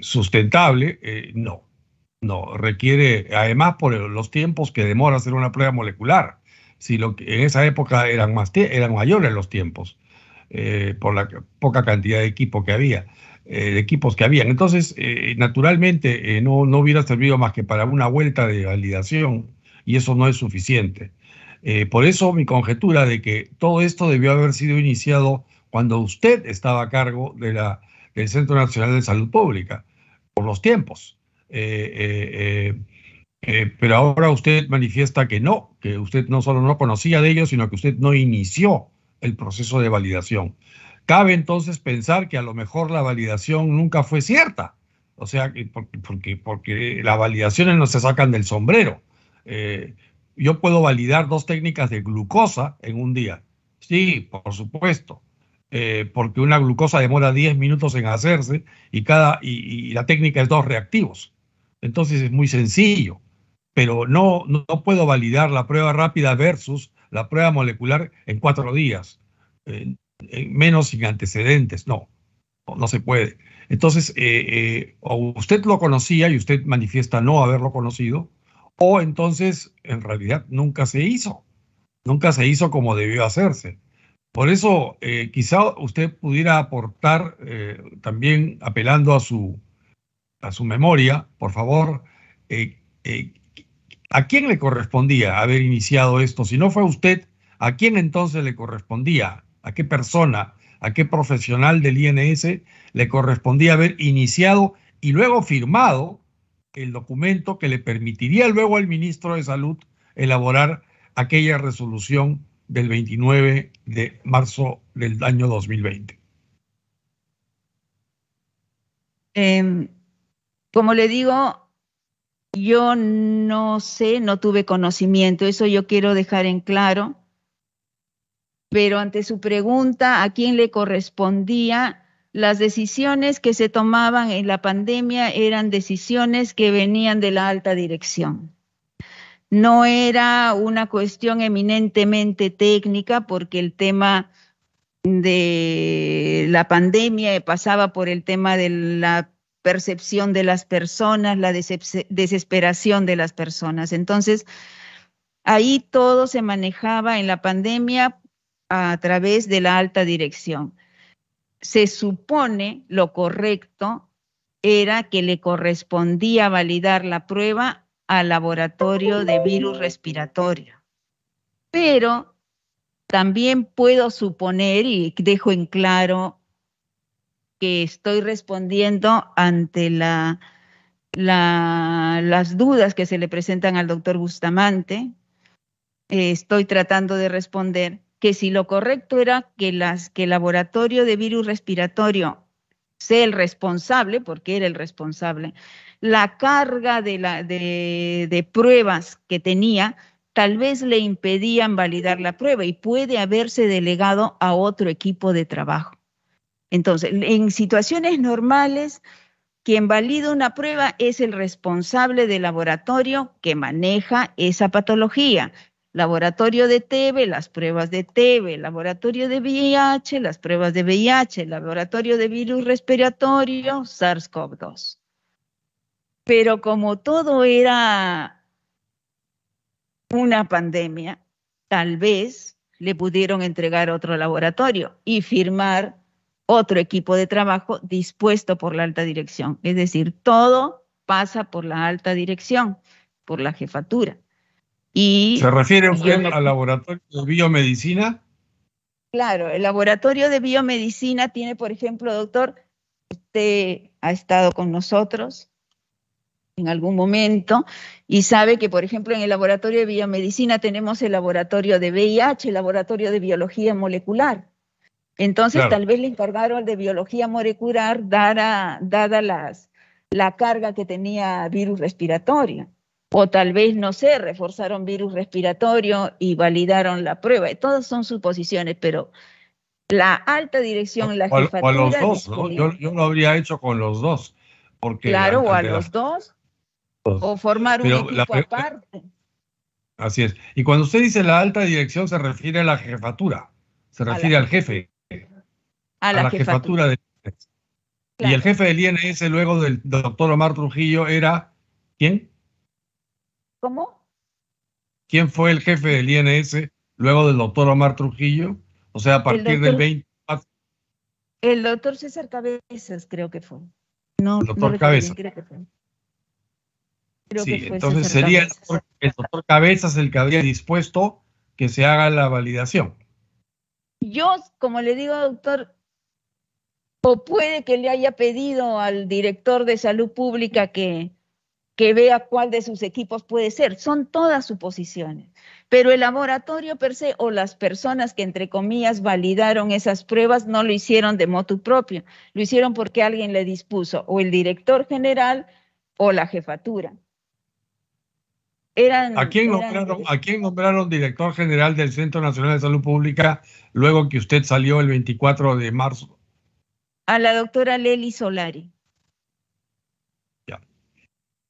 sustentable, no. No, requiere, además por los tiempos que demora hacer una prueba molecular. Si lo en esa época eran, más eran mayores los tiempos. Eh, por la poca cantidad de equipos que había, eh, de equipos que habían. Entonces, eh, naturalmente, no, no hubiera servido más que para una vuelta de validación y eso no es suficiente. por eso mi conjetura de que todo esto debió haber sido iniciado cuando usted estaba a cargo del Centro Nacional de Salud Pública, por los tiempos. pero ahora usted manifiesta que no, que usted no solo no conocía de ellos, sino que usted no inició el proceso de validación. Cabe entonces pensar que a lo mejor la validación nunca fue cierta, o sea, porque, porque las validaciones no se sacan del sombrero. Eh, yo puedo validar dos técnicas de glucosa en un día. Sí, por supuesto, eh, porque una glucosa demora 10 minutos en hacerse y, cada, y, la técnica es dos reactivos. Entonces es muy sencillo, pero no, no puedo validar la prueba rápida versus la prueba molecular en cuatro días, eh, eh, menos sin antecedentes. No, no se puede. Entonces, eh, o usted lo conocía y usted manifiesta no haberlo conocido, o entonces en realidad nunca se hizo, nunca se hizo como debió hacerse. Por eso, quizá usted pudiera aportar también apelando a su, a su memoria, por favor, eh, ¿A quién le correspondía haber iniciado esto? Si no fue usted, ¿a quién entonces le correspondía? ¿A qué persona? ¿A qué profesional del INS le correspondía haber iniciado y luego firmado el documento que le permitiría luego al ministro de Salud elaborar aquella resolución del 29 de marzo del año 2020? Em, como le digo, yo no sé, no tuve conocimiento, eso yo quiero dejar en claro. Pero ante su pregunta, ¿a quién le correspondía? Las decisiones que se tomaban en la pandemia eran decisiones que venían de la alta dirección. No era una cuestión eminentemente técnica porque el tema de la pandemia pasaba por el tema de la percepción de las personas, la desesperación de las personas. Entonces, ahí todo se manejaba en la pandemia a través de la alta dirección. Se supone lo correcto era que le correspondía validar la prueba al laboratorio de virus respiratorio. Pero también puedo suponer, y dejo en claro que estoy respondiendo ante la, las dudas que se le presentan al doctor Bustamante. Eh, estoy tratando de responder que si lo correcto era que, el laboratorio de virus respiratorio sea el responsable, porque era el responsable, la carga de, la, de pruebas que tenía tal vez le impedían validar la prueba y puede haberse delegado a otro equipo de trabajo. Entonces, en situaciones normales, quien valida una prueba es el responsable del laboratorio que maneja esa patología. Laboratorio de TB, las pruebas de TB, laboratorio de VIH, las pruebas de VIH, laboratorio de virus respiratorio, SARS-CoV-2. Pero como todo era una pandemia, tal vez le pudieron entregar otro laboratorio y firmar otro equipo de trabajo dispuesto por la alta dirección. Es decir, todo pasa por la alta dirección, por la jefatura. Y ¿Se refiere usted al laboratorio de biomedicina? Claro, el laboratorio de biomedicina tiene, por ejemplo, doctor, usted ha estado con nosotros en algún momento y sabe que, por ejemplo, en el laboratorio de biomedicina tenemos el laboratorio de VIH, el laboratorio de biología molecular. Entonces, tal vez le encargaron de biología molecular dada, las, la carga que tenía virus respiratorio. O tal vez, no sé, reforzaron virus respiratorio y validaron la prueba. Todas son suposiciones, pero la alta dirección, la jefatura... O a los dos, ¿no? yo, lo habría hecho con los dos. Porque claro, o a los dos, o formar un equipo aparte. Así es. Y cuando usted dice la alta dirección, se refiere a la jefatura, se refiere al jefe a la, jefatura. del INS. Y el jefe del INS luego del doctor Omar Trujillo era ¿quién? ¿Cómo? ¿Quién fue el jefe del INS luego del doctor Omar Trujillo? O sea, a partir del 20... El doctor César Cabezas creo que fue. No, el doctor Cabezas. creo que fue. sí, entonces sería El, doctor, Cabezas el que habría dispuesto que se haga la validación. Yo, como le digo, doctor, o puede que le haya pedido al director de salud pública que, que vea cuál de sus equipos puede ser. Son todas suposiciones. Pero el laboratorio per se o las personas que, entre comillas, validaron esas pruebas no lo hicieron de motu propio, lo hicieron porque alguien le dispuso, o el director general o la jefatura. nombraron, ¿A quién nombraron director general del Centro Nacional de Salud Pública luego que usted salió el 24 de marzo a la doctora Leli Solari. Ya.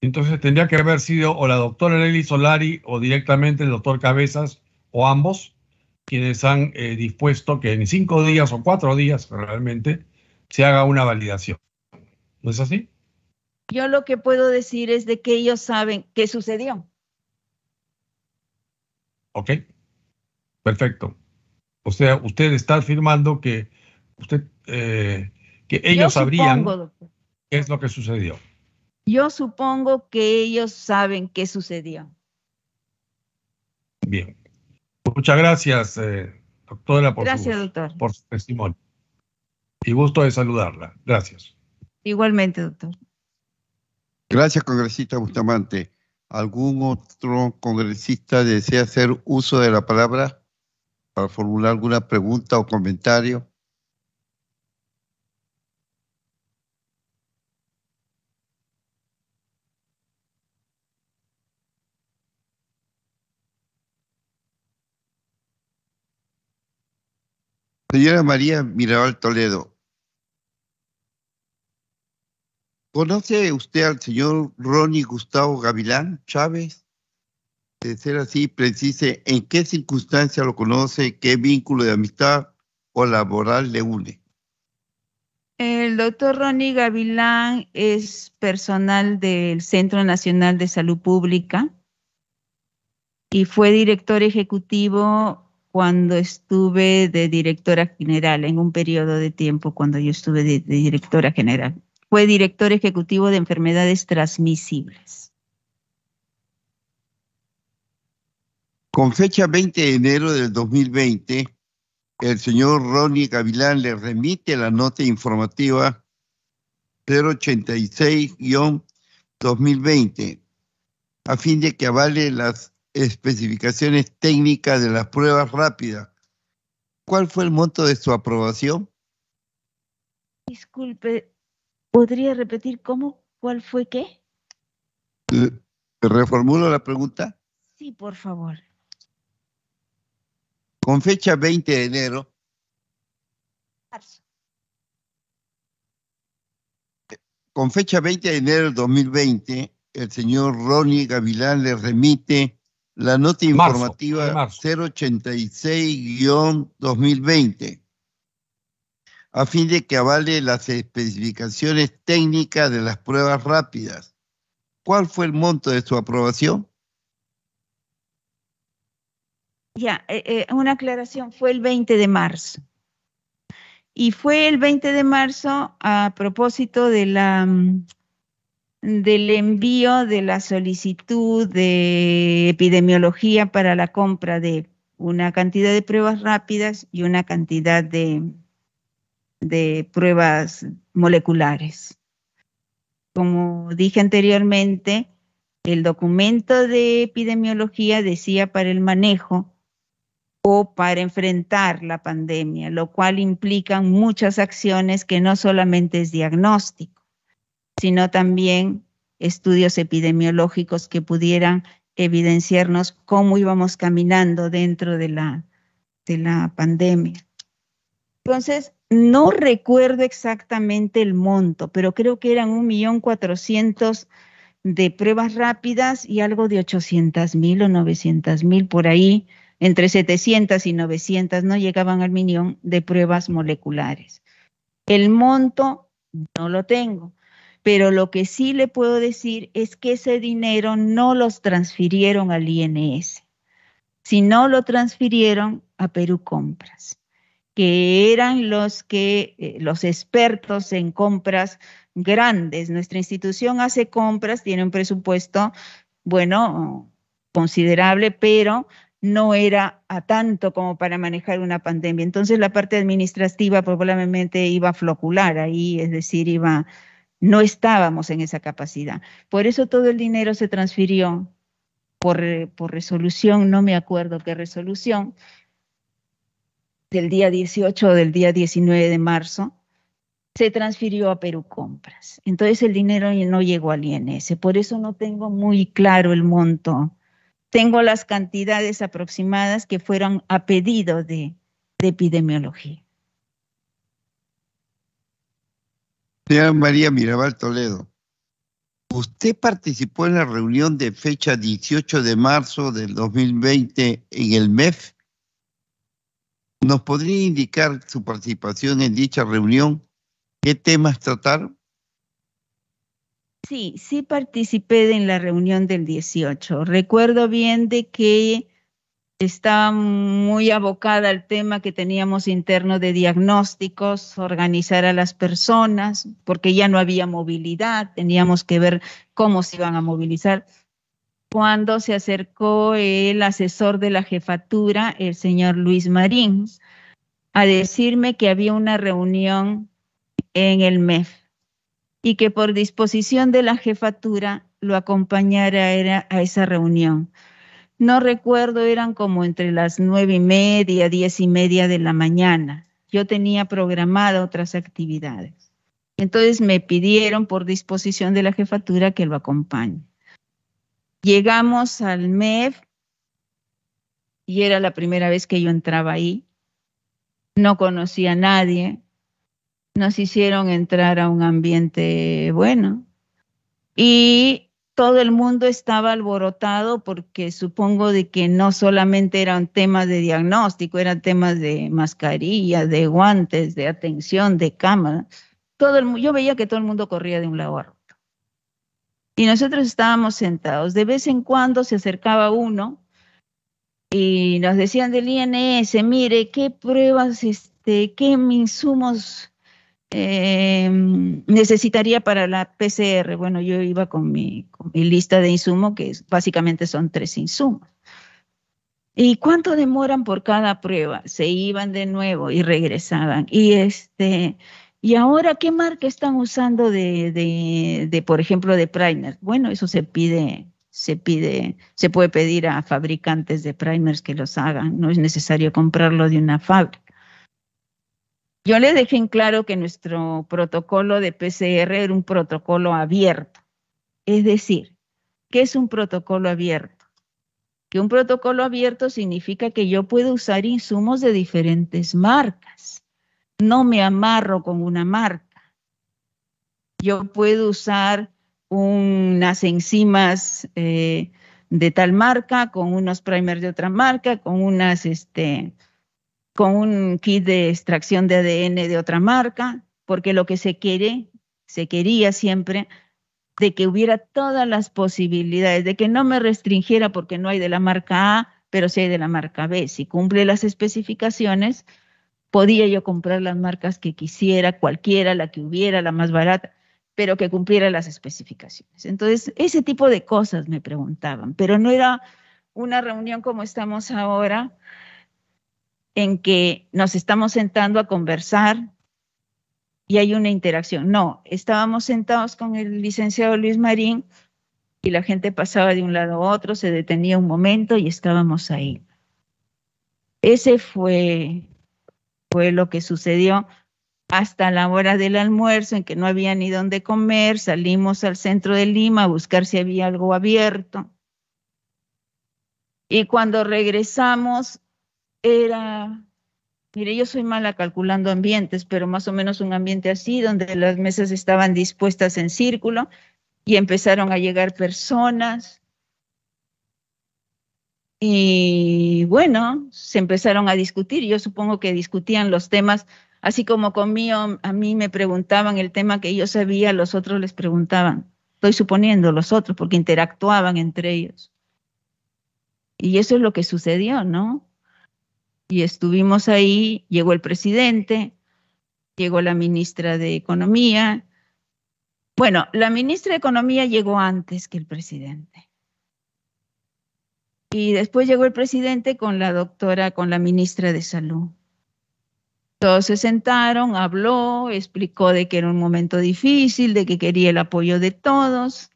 Entonces tendría que haber sido o la doctora Leli Solari o directamente el doctor Cabezas o ambos quienes han eh, dispuesto que en cinco días o cuatro días realmente se haga una validación. ¿No es así? Yo lo que puedo decir es de que ellos saben qué sucedió. Ok, perfecto. O sea, usted está afirmando que usted eh, que ellos sabrían qué es lo que sucedió. Yo supongo que ellos saben qué sucedió. Bien. Muchas gracias, eh, doctora, por, por su testimonio. Y gusto de saludarla. Gracias. Igualmente, doctor. Gracias, congresista Bustamante. ¿Algún otro congresista desea hacer uso de la palabra para formular alguna pregunta o comentario? Señora María Mirabal Toledo, ¿conoce usted al señor Ronnie Gustavo Gavilán Chávez? De ser así, precise en qué circunstancia lo conoce, qué vínculo de amistad o laboral le une. El doctor Ronnie Gavilán es personal del Centro Nacional de Salud Pública y fue director ejecutivo cuando estuve de directora general, en un periodo de tiempo cuando yo estuve de, directora general. Fue director ejecutivo de enfermedades transmisibles. Con fecha 20 de enero del 2020, el señor Ronnie Gavilán le remite la nota informativa 086-2020 a fin de que avale las especificaciones técnicas de las pruebas rápidas. ¿Cuál fue el monto de su aprobación? Disculpe, ¿podría repetir cómo? ¿Cuál fue qué? ¿Reformulo la pregunta? Sí, por favor. Con fecha 20 de enero. Con fecha 20 de enero del 2020, el señor Ronnie Gavilán le remite la nota informativa 086-2020, a fin de que avale las especificaciones técnicas de las pruebas rápidas. ¿Cuál fue el monto de su aprobación? Ya, eh, eh, una aclaración, fue el 20 de marzo. Y fue el 20 de marzo a propósito de la... Mm, del envío de la solicitud de epidemiología para la compra de una cantidad de pruebas rápidas y una cantidad de, de pruebas moleculares. Como dije anteriormente, el documento de epidemiología decía para el manejo o para enfrentar la pandemia, lo cual implica muchas acciones que no solamente es diagnóstico sino también estudios epidemiológicos que pudieran evidenciarnos cómo íbamos caminando dentro de la, de la pandemia. Entonces, no recuerdo exactamente el monto, pero creo que eran 1.400.000 de pruebas rápidas y algo de 800.000 o 900.000 por ahí, entre 700 y 900 no llegaban al millón de pruebas moleculares. El monto no lo tengo, pero lo que sí le puedo decir es que ese dinero no los transfirieron al INS. sino lo transfirieron a Perú Compras, que eran los que eh, los expertos en compras grandes. Nuestra institución hace compras, tiene un presupuesto bueno, considerable, pero no era a tanto como para manejar una pandemia. Entonces la parte administrativa probablemente iba a flocular ahí, es decir, iba no estábamos en esa capacidad. Por eso todo el dinero se transfirió por, eh, resolución, no me acuerdo qué resolución, del día 18 o del día 19 de marzo, se transfirió a Perú Compras. Entonces el dinero no llegó al INS, por eso no tengo muy claro el monto. Tengo las cantidades aproximadas que fueron a pedido de epidemiología. Señora María Mirabal Toledo, usted participó en la reunión de fecha 18 de marzo del 2020 en el MEF. ¿Nos podría indicar su participación en dicha reunión? ¿Qué temas trataron? Sí, sí participé en la reunión del 18. Recuerdo bien de que está muy abocada al tema que teníamos interno de diagnósticos, organizar a las personas, porque ya no había movilidad, teníamos que ver cómo se iban a movilizar. Cuando se acercó el asesor de la jefatura, el señor Luis Marín, a decirme que había una reunión en el MEF y que por disposición de la jefatura lo acompañara a esa reunión no recuerdo, eran como entre las nueve y media, diez y media de la mañana. Yo tenía programada otras actividades. Entonces me pidieron por disposición de la jefatura que lo acompañe. Llegamos al MEF y era la primera vez que yo entraba ahí. No conocía a nadie. Nos hicieron entrar a un ambiente bueno. Y todo el mundo estaba alborotado porque supongo de que no solamente eran temas de diagnóstico, eran temas de mascarilla, de guantes, de atención, de cámara. Todo el, yo veía que todo el mundo corría de un lado a otro. Y nosotros estábamos sentados. De vez en cuando se acercaba uno y nos decían del INS, mire, qué pruebas, este, qué insumos Em, necesitaría para la PCR? Bueno, yo iba con mi, lista de insumos, que básicamente son tres insumos. ¿Y cuánto demoran por cada prueba? Se iban de nuevo y regresaban. Y este, y ahora, ¿qué marca están usando de, de por ejemplo, de primer? Bueno, eso se pide, se pide, se puede pedir a fabricantes de primers que los hagan, no es necesario comprarlo de una fábrica. Yo le dejé en claro que nuestro protocolo de PCR era un protocolo abierto. Es decir, ¿qué es un protocolo abierto? Que un protocolo abierto significa que yo puedo usar insumos de diferentes marcas. No me amarro con una marca. Yo puedo usar unas enzimas eh, de tal marca, con unos primers de otra marca, con unas este, con un kit de extracción de ADN de otra marca, porque lo que se quiere, se quería siempre, de que hubiera todas las posibilidades, de que no me restringiera porque no hay de la marca A, pero sí hay de la marca B. Si cumple las especificaciones, podía yo comprar las marcas que quisiera, cualquiera, la que hubiera, la más barata, pero que cumpliera las especificaciones. Entonces, ese tipo de cosas me preguntaban, pero no era una reunión como estamos ahora, en que nos estamos sentando a conversar y hay una interacción. No, estábamos sentados con el licenciado Luis Marín y la gente pasaba de un lado a otro, se detenía un momento y estábamos ahí. Ese fue, fue lo que sucedió hasta la hora del almuerzo, en que no había ni dónde comer, salimos al centro de Lima a buscar si había algo abierto. Y cuando regresamos, era, mire, yo soy mala calculando ambientes, pero más o menos un ambiente así, donde las mesas estaban dispuestas en círculo y empezaron a llegar personas. Y bueno, se empezaron a discutir. Yo supongo que discutían los temas, así como conmigo, a mí me preguntaban el tema que yo sabía, los otros les preguntaban. Estoy suponiendo los otros, porque interactuaban entre ellos. Y eso es lo que sucedió, ¿no? y estuvimos ahí, llegó el presidente, llegó la ministra de Economía. Bueno, la ministra de Economía llegó antes que el presidente. Y después llegó el presidente con la doctora, con la ministra de Salud. Todos se sentaron, habló, explicó de que era un momento difícil, de que quería el apoyo de todos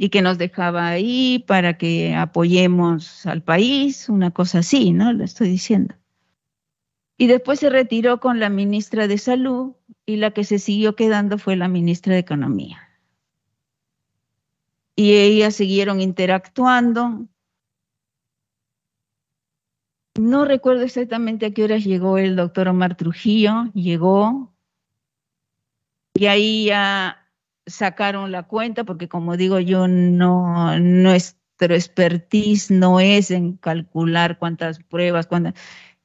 y que nos dejaba ahí para que apoyemos al país, una cosa así, ¿no? Lo estoy diciendo. Y después se retiró con la ministra de Salud y la que se siguió quedando fue la ministra de Economía. Y ellas siguieron interactuando. No recuerdo exactamente a qué horas llegó el doctor Omar Trujillo, llegó y ahí ya sacaron la cuenta, porque como digo yo, no, nuestro expertise no es en calcular cuántas pruebas, cuántas,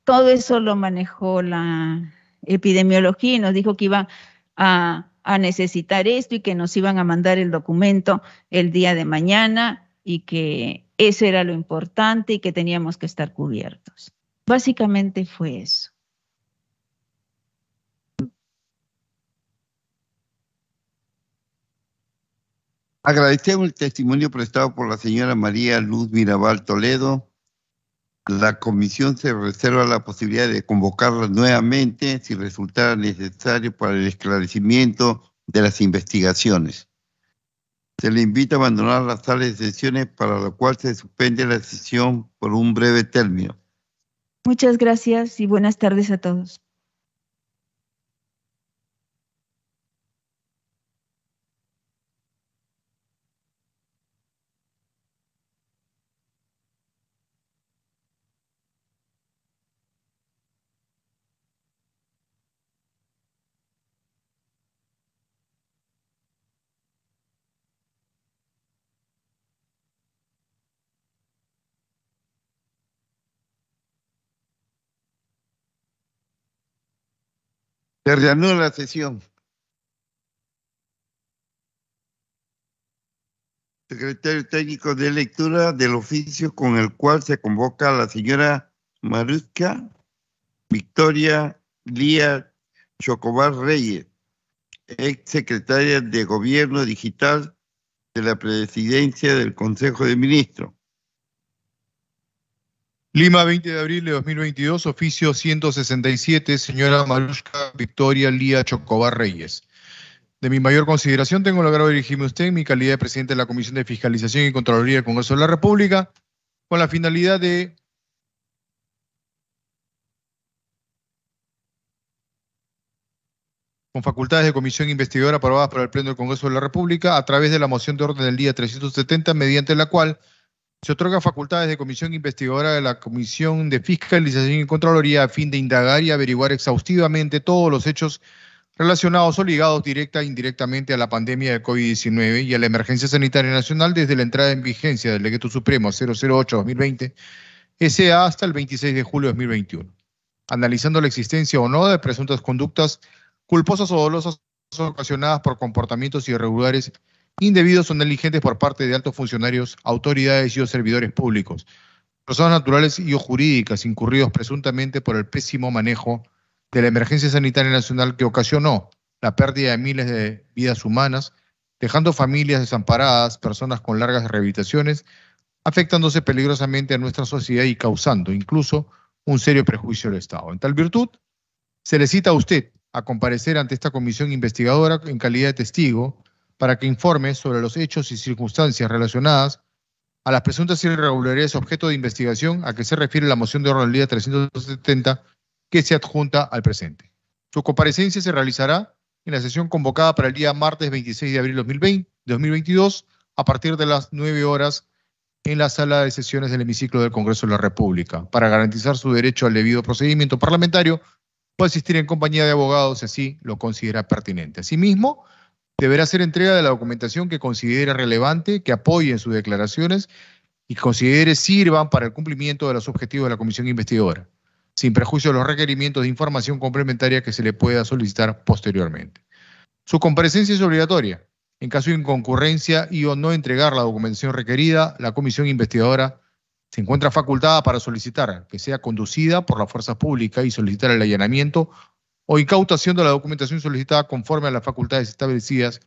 todo eso lo manejó la epidemiología y nos dijo que iba a necesitar esto y que nos iban a mandar el documento el día de mañana y que eso era lo importante y que teníamos que estar cubiertos. Básicamente fue eso. Agradecemos el testimonio prestado por la señora María Luz Mirabal Toledo. La comisión se reserva la posibilidad de convocarla nuevamente si resultara necesario para el esclarecimiento de las investigaciones. Se le invita a abandonar las sala de sesiones para lo cual se suspende la sesión por un breve término. Muchas gracias y buenas tardes a todos. Se reanuda la sesión. Secretario técnico de lectura del oficio con el cual se convoca a la señora Maruska Victoria Lía Chocobar Reyes, ex secretaria de Gobierno Digital de la Presidencia del Consejo de Ministros, Lima, 20 de abril de 2022, oficio 167, señora Marushka Victoria Lía Chocobar Reyes. De mi mayor consideración tengo el agrado de dirigirme a usted en mi calidad de presidente de la Comisión de Fiscalización y Contraloría del Congreso de la República con la finalidad de con facultades de comisión investigadora aprobadas por el Pleno del Congreso de la República a través de la moción de orden del día 370, mediante la cual se otorga facultades de comisión investigadora de la Comisión de Fiscalización y Contraloría a fin de indagar y averiguar exhaustivamente todos los hechos relacionados o ligados directa e indirectamente a la pandemia de COVID-19 y a la emergencia sanitaria nacional desde la entrada en vigencia del Decreto Supremo 008-2020, SA hasta el 26 de julio de 2021, analizando la existencia o no de presuntas conductas culposas o dolosas ocasionadas por comportamientos irregulares indebidos o negligentes por parte de altos funcionarios, autoridades y o servidores públicos, personas naturales y o jurídicas incurridos presuntamente por el pésimo manejo de la emergencia sanitaria nacional que ocasionó la pérdida de miles de vidas humanas, dejando familias desamparadas, personas con largas rehabilitaciones, afectándose peligrosamente a nuestra sociedad y causando incluso un serio prejuicio al Estado. En tal virtud, se le cita a usted a comparecer ante esta comisión investigadora en calidad de testigo para que informe sobre los hechos y circunstancias relacionadas a las presuntas irregularidades objeto de investigación a que se refiere la moción de orden del día 370 que se adjunta al presente. Su comparecencia se realizará en la sesión convocada para el día martes 26 de abril de 2022 a partir de las 9 horas en la sala de sesiones del hemiciclo del Congreso de la República para garantizar su derecho al debido procedimiento parlamentario puede asistir en compañía de abogados si así lo considera pertinente. Asimismo, deberá hacer entrega de la documentación que considere relevante, que apoye en sus declaraciones y considere sirvan para el cumplimiento de los objetivos de la comisión investigadora, sin prejuicio de los requerimientos de información complementaria que se le pueda solicitar posteriormente. Su comparecencia es obligatoria. En caso de inconcurrencia y o no entregar la documentación requerida, la comisión investigadora se encuentra facultada para solicitar que sea conducida por la fuerza pública y solicitar el allanamiento o incautación de la documentación solicitada conforme a las facultades establecidas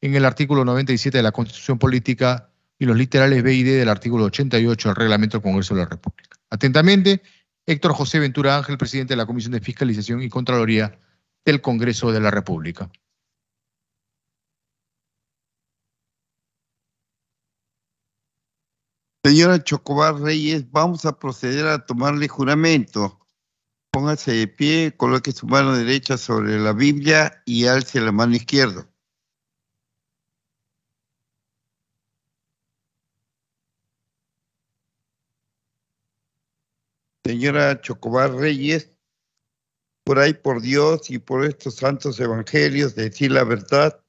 en el artículo 97 de la Constitución Política y los literales B y D del artículo 88 del Reglamento del Congreso de la República. Atentamente, Héctor José Ventura Ángel, presidente de la Comisión de Fiscalización y Contraloría del Congreso de la República. Señora Chocobar Reyes, vamos a proceder a tomarle juramento. Póngase de pie, coloque su mano derecha sobre la Biblia y alce la mano izquierda. Señora Chocobar Reyes, por ahí por Dios y por estos santos evangelios, decir la verdad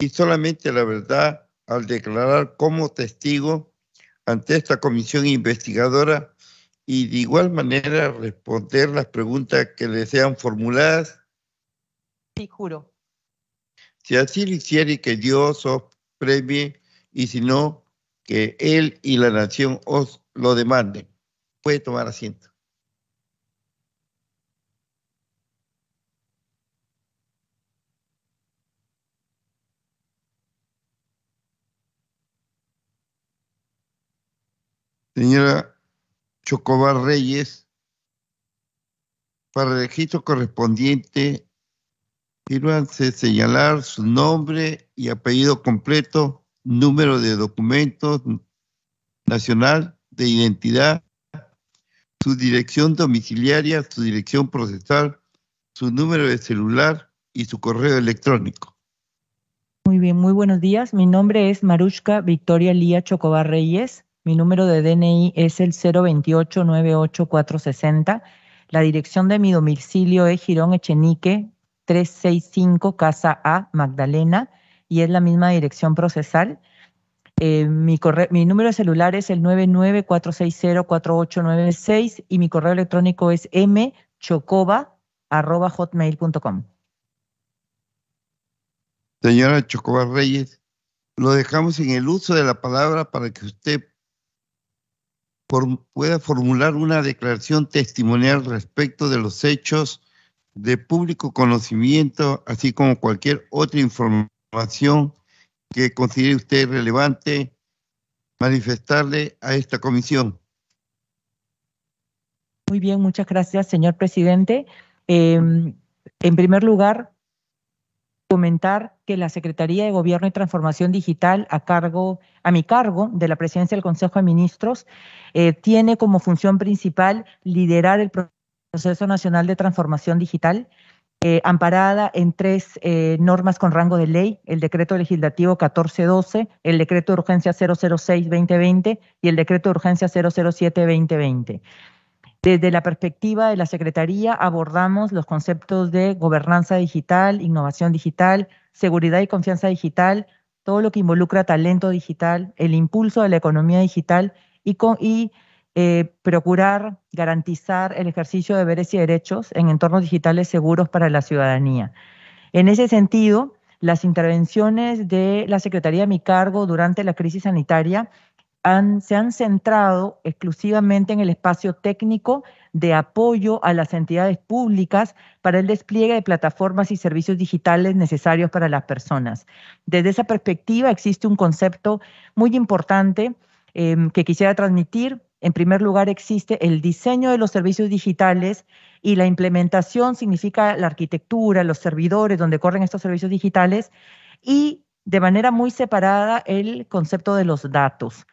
y solamente la verdad al declarar como testigo ante esta comisión investigadora y de igual manera responder las preguntas que le sean formuladas? Sí, juro. Si así lo hiciere, que Dios os premie, y si no, que Él y la nación os lo demanden. Puede tomar asiento. Señora Chocobar Reyes para el registro correspondiente sírvanse señalar su nombre y apellido completo, número de documentos nacional de identidad, su dirección domiciliaria, su dirección procesal, su número de celular y su correo electrónico. Muy bien, muy buenos días. Mi nombre es Marushka Victoria Lía Chocobar Reyes. Mi número de DNI es el 028-98460. La dirección de mi domicilio es Girón Echenique 365, Casa A, Magdalena, y es la misma dirección procesal. Eh, mi, mi número de celular es el 994604896 y mi correo electrónico es mchocoba.hotmail.com. Señora Chocoba Reyes, lo dejamos en el uso de la palabra para que usted pueda formular una declaración testimonial respecto de los hechos de público conocimiento, así como cualquier otra información que considere usted relevante manifestarle a esta comisión. Muy bien, muchas gracias, señor presidente. Em, en primer lugar, comentar que la Secretaría de Gobierno y Transformación Digital a cargo a mi cargo de la Presidencia del Consejo de Ministros eh, tiene como función principal liderar el proceso nacional de transformación digital eh, amparada en tres eh, normas con rango de ley, el decreto legislativo 1412, el decreto de urgencia 006-2020 y el decreto de urgencia 007-2020. Desde la perspectiva de la Secretaría abordamos los conceptos de gobernanza digital, innovación digital, seguridad y confianza digital, todo lo que involucra talento digital, el impulso de la economía digital y, eh, procurar garantizar el ejercicio de deberes y derechos en entornos digitales seguros para la ciudadanía. En ese sentido, las intervenciones de la Secretaría a mi cargo durante la crisis sanitaria se han centrado exclusivamente en el espacio técnico de apoyo a las entidades públicas para el despliegue de plataformas y servicios digitales necesarios para las personas. Desde esa perspectiva existe un concepto muy importante em, que quisiera transmitir. En primer lugar, existe el diseño de los servicios digitales y la implementación significa la arquitectura, los servidores donde corren estos servicios digitales y de manera muy separada el concepto de los datos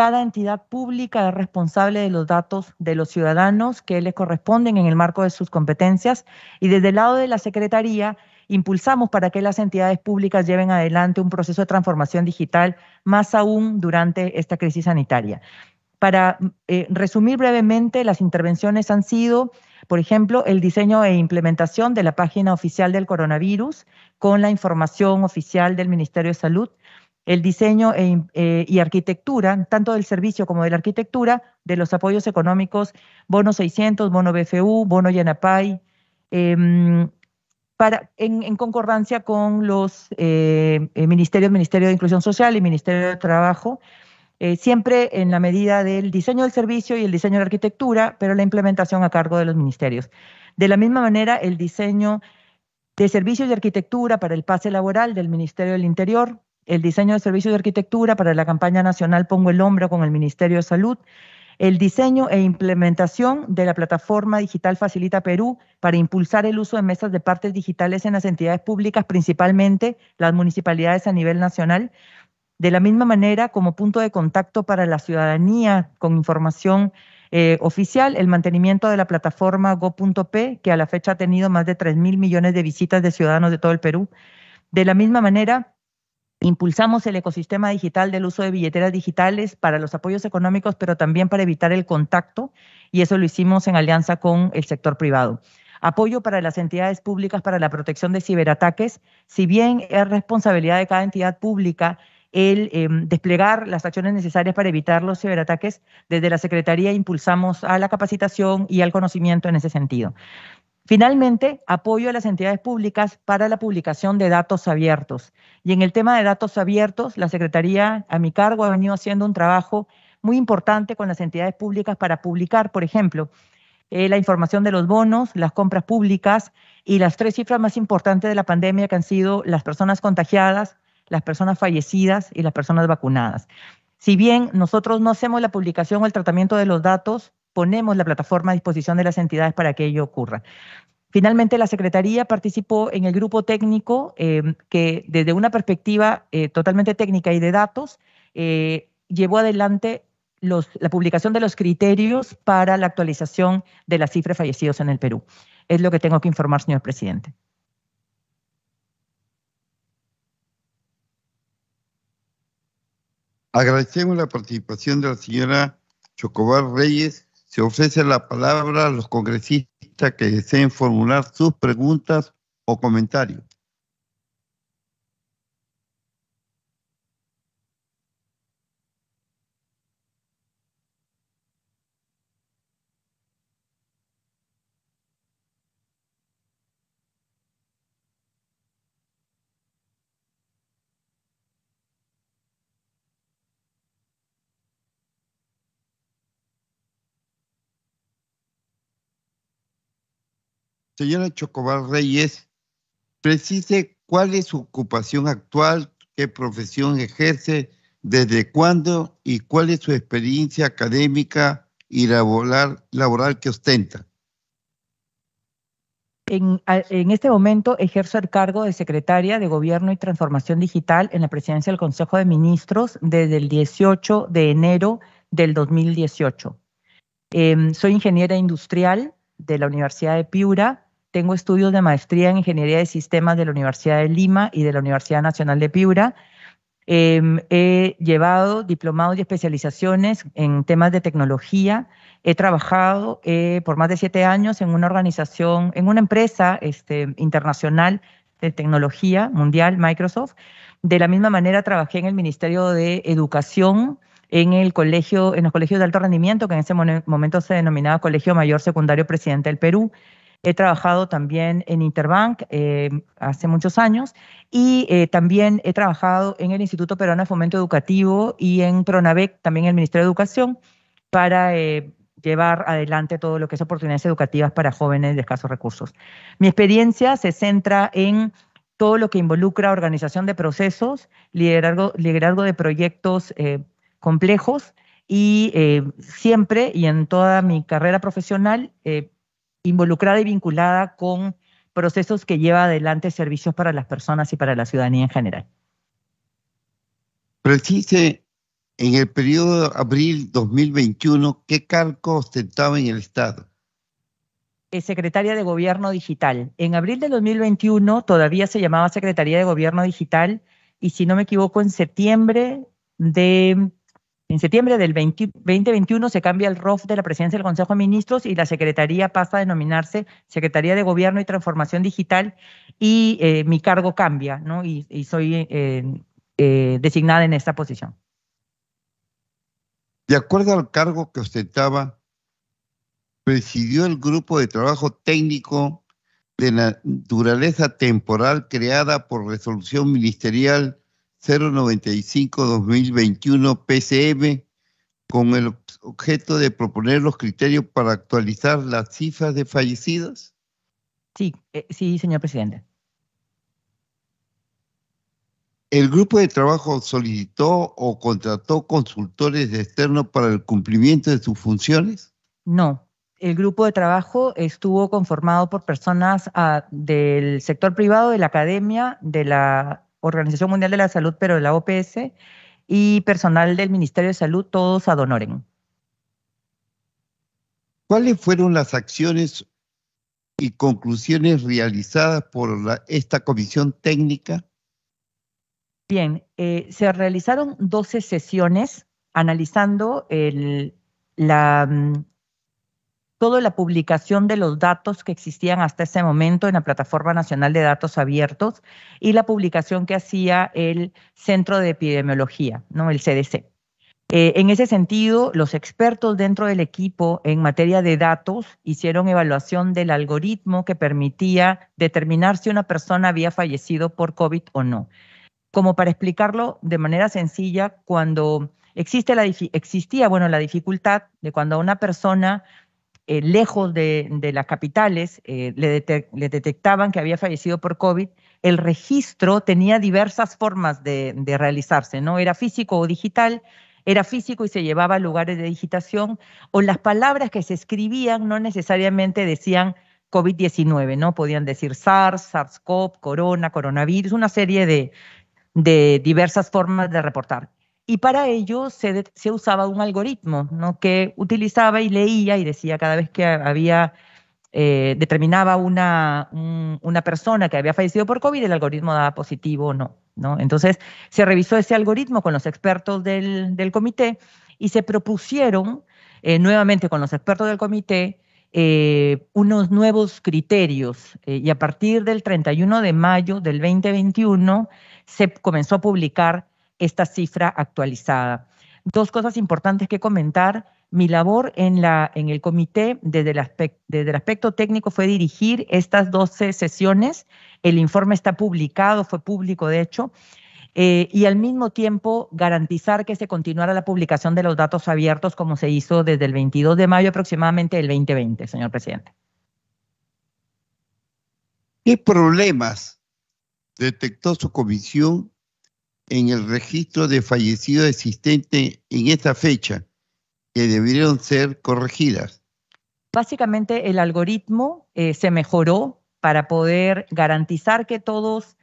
cada entidad pública es responsable de los datos de los ciudadanos que les corresponden en el marco de sus competencias y desde el lado de la Secretaría impulsamos para que las entidades públicas lleven adelante un proceso de transformación digital, más aún durante esta crisis sanitaria. Para eh, resumir brevemente, las intervenciones han sido, por ejemplo, el diseño e implementación de la página oficial del coronavirus con la información oficial del Ministerio de Salud, el diseño eh, eh, y arquitectura, tanto del servicio como de la arquitectura, de los apoyos económicos, bono 600, bono BFU, bono Yanapay, em, para, en, concordancia con los eh, ministerios, Ministerio de Inclusión Social y Ministerio de Trabajo, siempre en la medida del diseño del servicio y el diseño de la arquitectura, pero la implementación a cargo de los ministerios. De la misma manera, el diseño de servicios y arquitectura para el pase laboral del Ministerio del Interior, el diseño de servicios de arquitectura para la campaña nacional Pongo el Hombro con el Ministerio de Salud, el diseño e implementación de la plataforma digital Facilita Perú para impulsar el uso de mesas de partes digitales en las entidades públicas, principalmente las municipalidades a nivel nacional, de la misma manera como punto de contacto para la ciudadanía con información eh, oficial, el mantenimiento de la plataforma go.p, que a la fecha ha tenido más de 3 mil millones de visitas de ciudadanos de todo el Perú. De la misma manera, Impulsamos el ecosistema digital del uso de billeteras digitales para los apoyos económicos, pero también para evitar el contacto, y eso lo hicimos en alianza con el sector privado. Apoyo para las entidades públicas para la protección de ciberataques. Si bien es responsabilidad de cada entidad pública el em, desplegar las acciones necesarias para evitar los ciberataques, desde la Secretaría impulsamos a la capacitación y al conocimiento en ese sentido. Finalmente, apoyo a las entidades públicas para la publicación de datos abiertos. Y en el tema de datos abiertos, la Secretaría a mi cargo ha venido haciendo un trabajo muy importante con las entidades públicas para publicar, por ejemplo, eh, la información de los bonos, las compras públicas y las tres cifras más importantes de la pandemia que han sido las personas contagiadas, las personas fallecidas y las personas vacunadas. Si bien nosotros no hacemos la publicación o el tratamiento de los datos, ponemos la plataforma a disposición de las entidades para que ello ocurra. Finalmente, la Secretaría participó en el grupo técnico em, que desde una perspectiva eh, totalmente técnica y de datos eh, llevó adelante la publicación de los criterios para la actualización de las cifras fallecidos en el Perú. Es lo que tengo que informar, señor presidente. Agradecemos la participación de la señora Chocobar Reyes, se ofrece la palabra a los congresistas que deseen formular sus preguntas o comentarios. Señora Chocobar Reyes, precise cuál es su ocupación actual, qué profesión ejerce, desde cuándo y cuál es su experiencia académica y laboral, que ostenta. En, este momento ejerzo el cargo de secretaria de Gobierno y Transformación Digital en la presidencia del Consejo de Ministros desde el 18 de enero del 2018. Em, soy ingeniera industrial de la Universidad de Piura. Tengo estudios de maestría en Ingeniería de Sistemas de la Universidad de Lima y de la Universidad Nacional de Piura. Em, he llevado diplomados y especializaciones en temas de tecnología. He trabajado eh, por más de siete años en una organización, en una empresa este, internacional de tecnología mundial, Microsoft. De la misma manera trabajé en el Ministerio de Educación, en el colegio, en los colegios de alto rendimiento, que en ese momento se denominaba Colegio Mayor Secundario Presidente del Perú. He trabajado también en Interbank eh, hace muchos años y eh, también he trabajado en el Instituto Peruano de Fomento Educativo y en Pronavec, también el Ministerio de Educación, para eh, llevar adelante todo lo que es oportunidades educativas para jóvenes de escasos recursos. Mi experiencia se centra en todo lo que involucra organización de procesos, liderazgo, liderazgo de proyectos complejos y siempre y en toda mi carrera profesional involucrada y vinculada con procesos que lleva adelante servicios para las personas y para la ciudadanía en general. Precise, en el periodo de abril 2021, ¿qué cargo ostentaba en el Estado? Eh, secretaria de Gobierno Digital. En abril de 2021 todavía se llamaba Secretaría de Gobierno Digital y si no me equivoco, en septiembre de en septiembre del 2021 se cambia el ROF de la presidencia del Consejo de Ministros y la Secretaría pasa a denominarse Secretaría de Gobierno y Transformación Digital y eh, mi cargo cambia, ¿no? Y, soy eh, eh, designada en esta posición. De acuerdo al cargo que ostentaba, presidió el grupo de trabajo técnico de naturaleza temporal creada por resolución ministerial 095-2021 PCM con el objeto de proponer los criterios para actualizar las cifras de fallecidos? Sí, eh, sí, señor presidente. El grupo de trabajo solicitó o contrató consultores externos para el cumplimiento de sus funciones? No. El grupo de trabajo estuvo conformado por personas ah, del sector privado, de la academia, de la Organización Mundial de la Salud, pero de la OPS, y personal del Ministerio de Salud, todos adonoren. ¿Cuáles fueron las acciones y conclusiones realizadas por esta comisión técnica? Bien, eh, se realizaron 12 sesiones analizando el, la, mm, toda la publicación de los datos que existían hasta ese momento en la Plataforma Nacional de Datos Abiertos y la publicación que hacía el Centro de Epidemiología, ¿no? el CDC. Eh, en ese sentido, los expertos dentro del equipo en materia de datos hicieron evaluación del algoritmo que permitía determinar si una persona había fallecido por COVID o no. Como para explicarlo de manera sencilla, cuando existe la, existía bueno, la dificultad de cuando a una persona eh, lejos de, las capitales, eh, le, detectaban que había fallecido por COVID, el registro tenía diversas formas de, realizarse, ¿no? Era físico o digital, era físico y se llevaba a lugares de digitación, o las palabras que se escribían no necesariamente decían COVID-19, ¿no? Podían decir SARS, SARS-CoV, corona, coronavirus, una serie de diversas formas de reportar. Y para ello se, usaba un algoritmo ¿no? que utilizaba y leía y decía cada vez que había, eh, determinaba una, una persona que había fallecido por COVID, el algoritmo daba positivo o no. ¿no? Entonces se revisó ese algoritmo con los expertos del, comité y se propusieron eh, nuevamente con los expertos del comité eh, unos nuevos criterios y a partir del 31 de mayo del 2021 se comenzó a publicar esta cifra actualizada. Dos cosas importantes que comentar. Mi labor en, la, en el comité desde el, aspecto, técnico fue dirigir estas 12 sesiones. El informe está publicado, fue público de hecho. Eh, y al mismo tiempo garantizar que se continuara la publicación de los datos abiertos como se hizo desde el 22 de mayo aproximadamente del 2020, señor presidente. ¿Qué problemas detectó su comisión en el registro de fallecidos existente en esta fecha, que debieron ser corregidas? Básicamente el algoritmo eh, se mejoró para poder garantizar que todos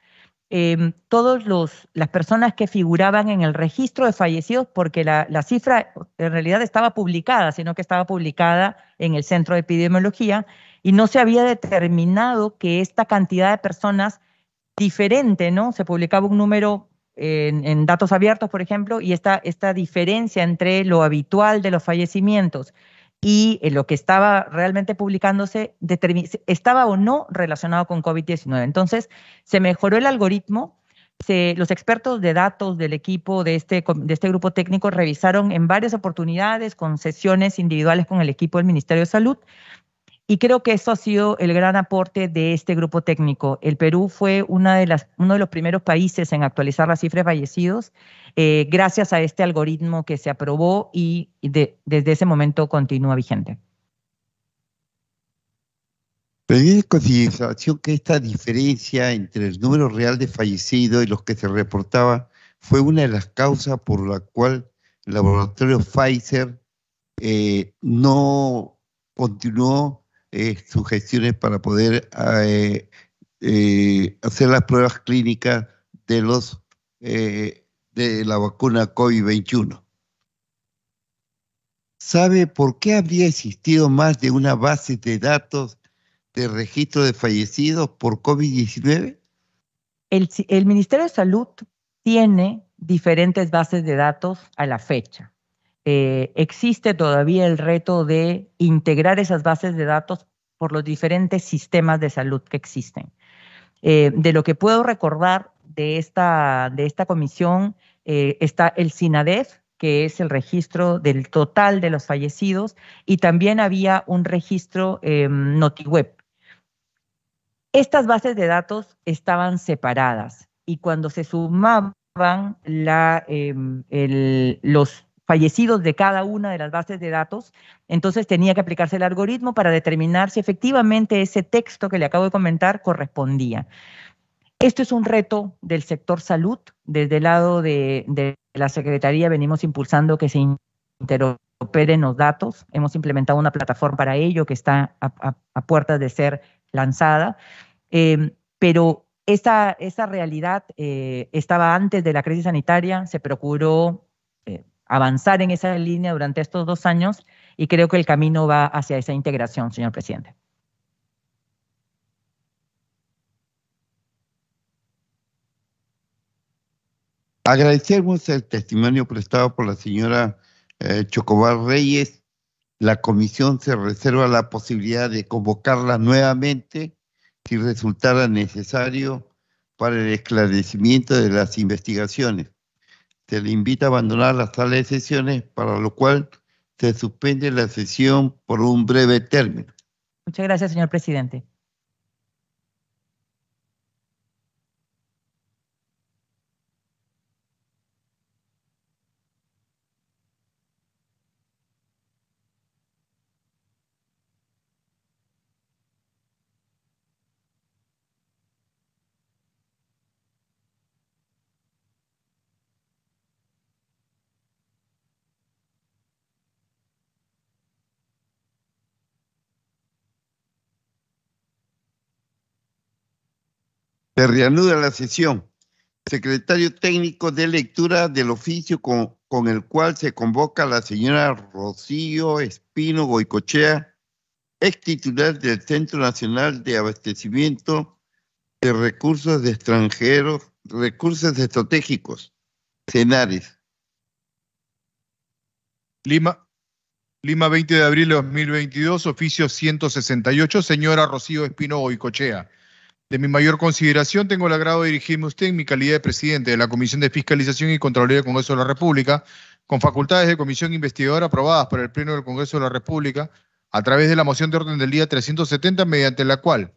em, todos los las personas que figuraban en el registro de fallecidos, porque la, la, cifra en realidad estaba publicada, sino que estaba publicada en el Centro de Epidemiología, y no se había determinado que esta cantidad de personas diferente, ¿no? Se publicaba un número en, datos abiertos, por ejemplo, y esta, esta diferencia entre lo habitual de los fallecimientos y eh, lo que estaba realmente publicándose estaba o no relacionado con COVID-19. Entonces, se mejoró el algoritmo. los expertos de datos del equipo de este, de este grupo técnico revisaron en varias oportunidades con sesiones individuales con el equipo del Ministerio de Salud y creo que eso ha sido el gran aporte de este grupo técnico. El Perú fue una de las, uno de los primeros países en actualizar las cifras fallecidos eh, gracias a este algoritmo que se aprobó y desde ese momento continúa vigente. Pero es consideración que esta diferencia entre el número real de fallecidos y los que se reportaba fue una de las causas por la cual el laboratorio Pfizer eh, no continuó eh, sugestiones para poder eh, eh, hacer las pruebas clínicas de los eh, de la vacuna COVID-21. ¿Sabe por qué habría existido más de una base de datos de registro de fallecidos por COVID-19? el Ministerio de Salud tiene diferentes bases de datos a la fecha. Eh, existe todavía el reto de integrar esas bases de datos por los diferentes sistemas de salud que existen. Eh, de lo que puedo recordar de esta, de esta comisión eh, está el SINADEF, que es el registro del total de los fallecidos, y también había un registro NotiWeb. Estas bases de datos estaban separadas y cuando se sumaban la, los fallecidos de cada una de las bases de datos, entonces tenía que aplicarse el algoritmo para determinar si efectivamente ese texto que le acabo de comentar correspondía. Esto es un reto del sector salud. Desde el lado de, la Secretaría venimos impulsando que se interoperen los datos. Hemos implementado una plataforma para ello que está a, puertas de ser lanzada. Em, pero esa realidad eh, estaba antes de la crisis sanitaria, se procuró eh, avanzar en esa línea durante estos dos años y creo que el camino va hacia esa integración, señor presidente. Agradecemos pues, el testimonio prestado por la señora eh, Chocobar Reyes. La comisión se reserva la posibilidad de convocarla nuevamente si resultara necesario para el esclarecimiento de las investigaciones se le invita a abandonar la sala de sesiones, para lo cual se suspende la sesión por un breve término. Muchas gracias, señor presidente. Se reanuda la sesión. Secretario técnico de lectura del oficio con, el cual se convoca la señora Rocío Espino Goicochea, ex titular del Centro Nacional de Abastecimiento de Recursos de Extranjeros, Recursos Estratégicos, CENARES. Lima, Lima 20 de abril de 2022, oficio 168, señora Rocío Espino Goicochea. De mi mayor consideración, tengo el agrado de dirigirme a usted en mi calidad de presidente de la Comisión de Fiscalización y Contraloría del Congreso de la República, con facultades de comisión investigadora aprobadas por el Pleno del Congreso de la República a través de la moción de orden del día 370, mediante la cual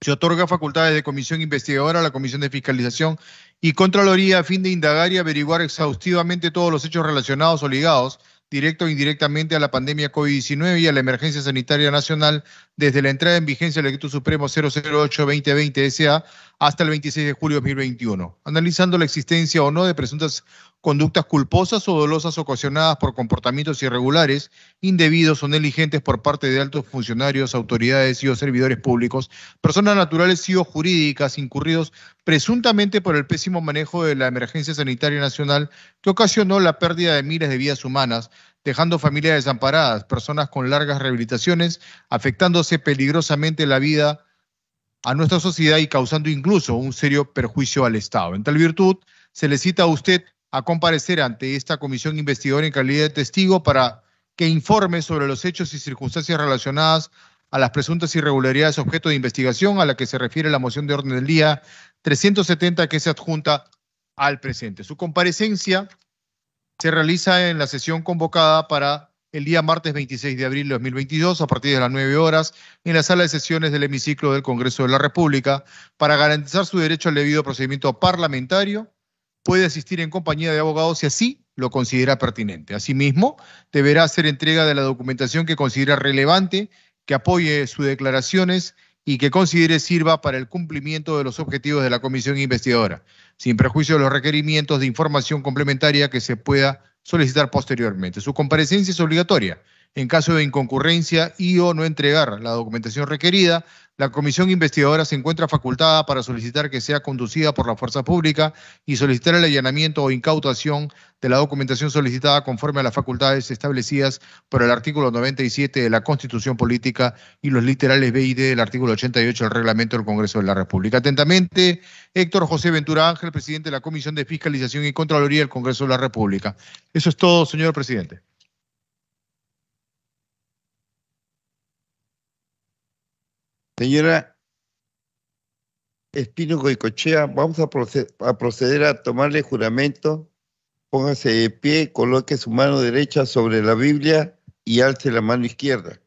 se otorga facultades de comisión investigadora a la Comisión de Fiscalización y Contraloría a fin de indagar y averiguar exhaustivamente todos los hechos relacionados o ligados directo o indirectamente a la pandemia COVID-19 y a la emergencia sanitaria nacional desde la entrada en vigencia del Decreto Supremo 008-2020 SA hasta el 26 de julio de 2021, analizando la existencia o no de presuntas conductas culposas o dolosas ocasionadas por comportamientos irregulares, indebidos o negligentes por parte de altos funcionarios, autoridades y o servidores públicos, personas naturales y o jurídicas incurridos presuntamente por el pésimo manejo de la emergencia sanitaria nacional que ocasionó la pérdida de miles de vidas humanas, dejando familias desamparadas, personas con largas rehabilitaciones, afectándose peligrosamente la vida a nuestra sociedad y causando incluso un serio perjuicio al Estado. En tal virtud, se le cita a usted a comparecer ante esta comisión investigadora en calidad de testigo para que informe sobre los hechos y circunstancias relacionadas a las presuntas irregularidades objeto de investigación a la que se refiere la moción de orden del día 370 que se adjunta al presente. Su comparecencia se realiza en la sesión convocada para el día martes 26 de abril de 2022 a partir de las 9 horas en la sala de sesiones del hemiciclo del Congreso de la República para garantizar su derecho al debido procedimiento parlamentario puede asistir en compañía de abogados si así lo considera pertinente. Asimismo, deberá hacer entrega de la documentación que considera relevante, que apoye sus declaraciones y que considere sirva para el cumplimiento de los objetivos de la comisión investigadora, sin perjuicio de los requerimientos de información complementaria que se pueda solicitar posteriormente. Su comparecencia es obligatoria en caso de inconcurrencia y o no entregar la documentación requerida, la comisión investigadora se encuentra facultada para solicitar que sea conducida por la fuerza pública y solicitar el allanamiento o incautación de la documentación solicitada conforme a las facultades establecidas por el artículo 97 de la Constitución Política y los literales B y D del artículo 88 del Reglamento del Congreso de la República. Atentamente, Héctor José Ventura Ángel, presidente de la Comisión de Fiscalización y Contraloría del Congreso de la República. Eso es todo, señor presidente. Señora Espino Goicochea, vamos a, a proceder a tomarle juramento. Póngase de pie, coloque su mano derecha sobre la Biblia y alce la mano izquierda.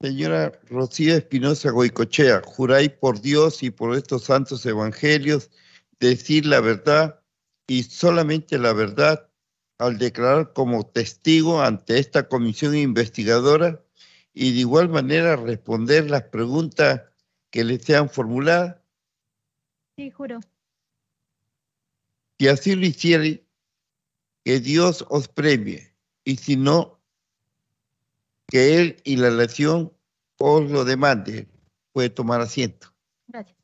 Señora Rocío Espinoza Goicochea, juráis por Dios y por estos santos evangelios decir la verdad y solamente la verdad al declarar como testigo ante esta comisión investigadora y de igual manera responder las preguntas que le sean formuladas? Sí, juro. Si así lo hicieres, que Dios os premie, y si no, que Él y la nación os lo demande. Puede tomar asiento. Gracias.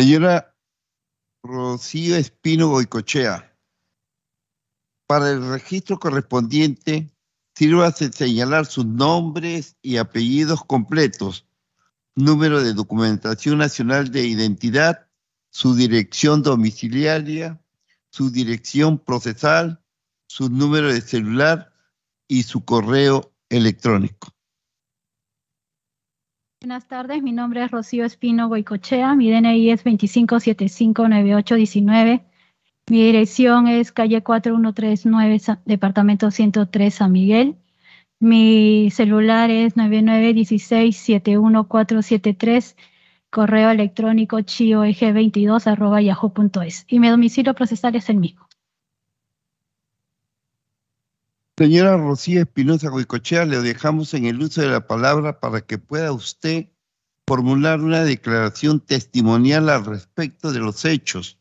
Señora Rocío Espino Boicochea, para el registro correspondiente, sírvase señalar sus nombres y apellidos completos, número de documentación nacional de identidad, su dirección domiciliaria, su dirección procesal, su número de celular y su correo electrónico. Buenas tardes, mi nombre es Rocío Espino Goicochea, mi DNI es 25759819, mi dirección es calle 4139, departamento 103 San Miguel, mi celular es 991671473, correo electrónico chioeg22 arroba yahoo.es y mi domicilio procesal es el mismo. Señora Rocía Espinosa Guicochea, le dejamos en el uso de la palabra para que pueda usted formular una declaración testimonial al respecto de los hechos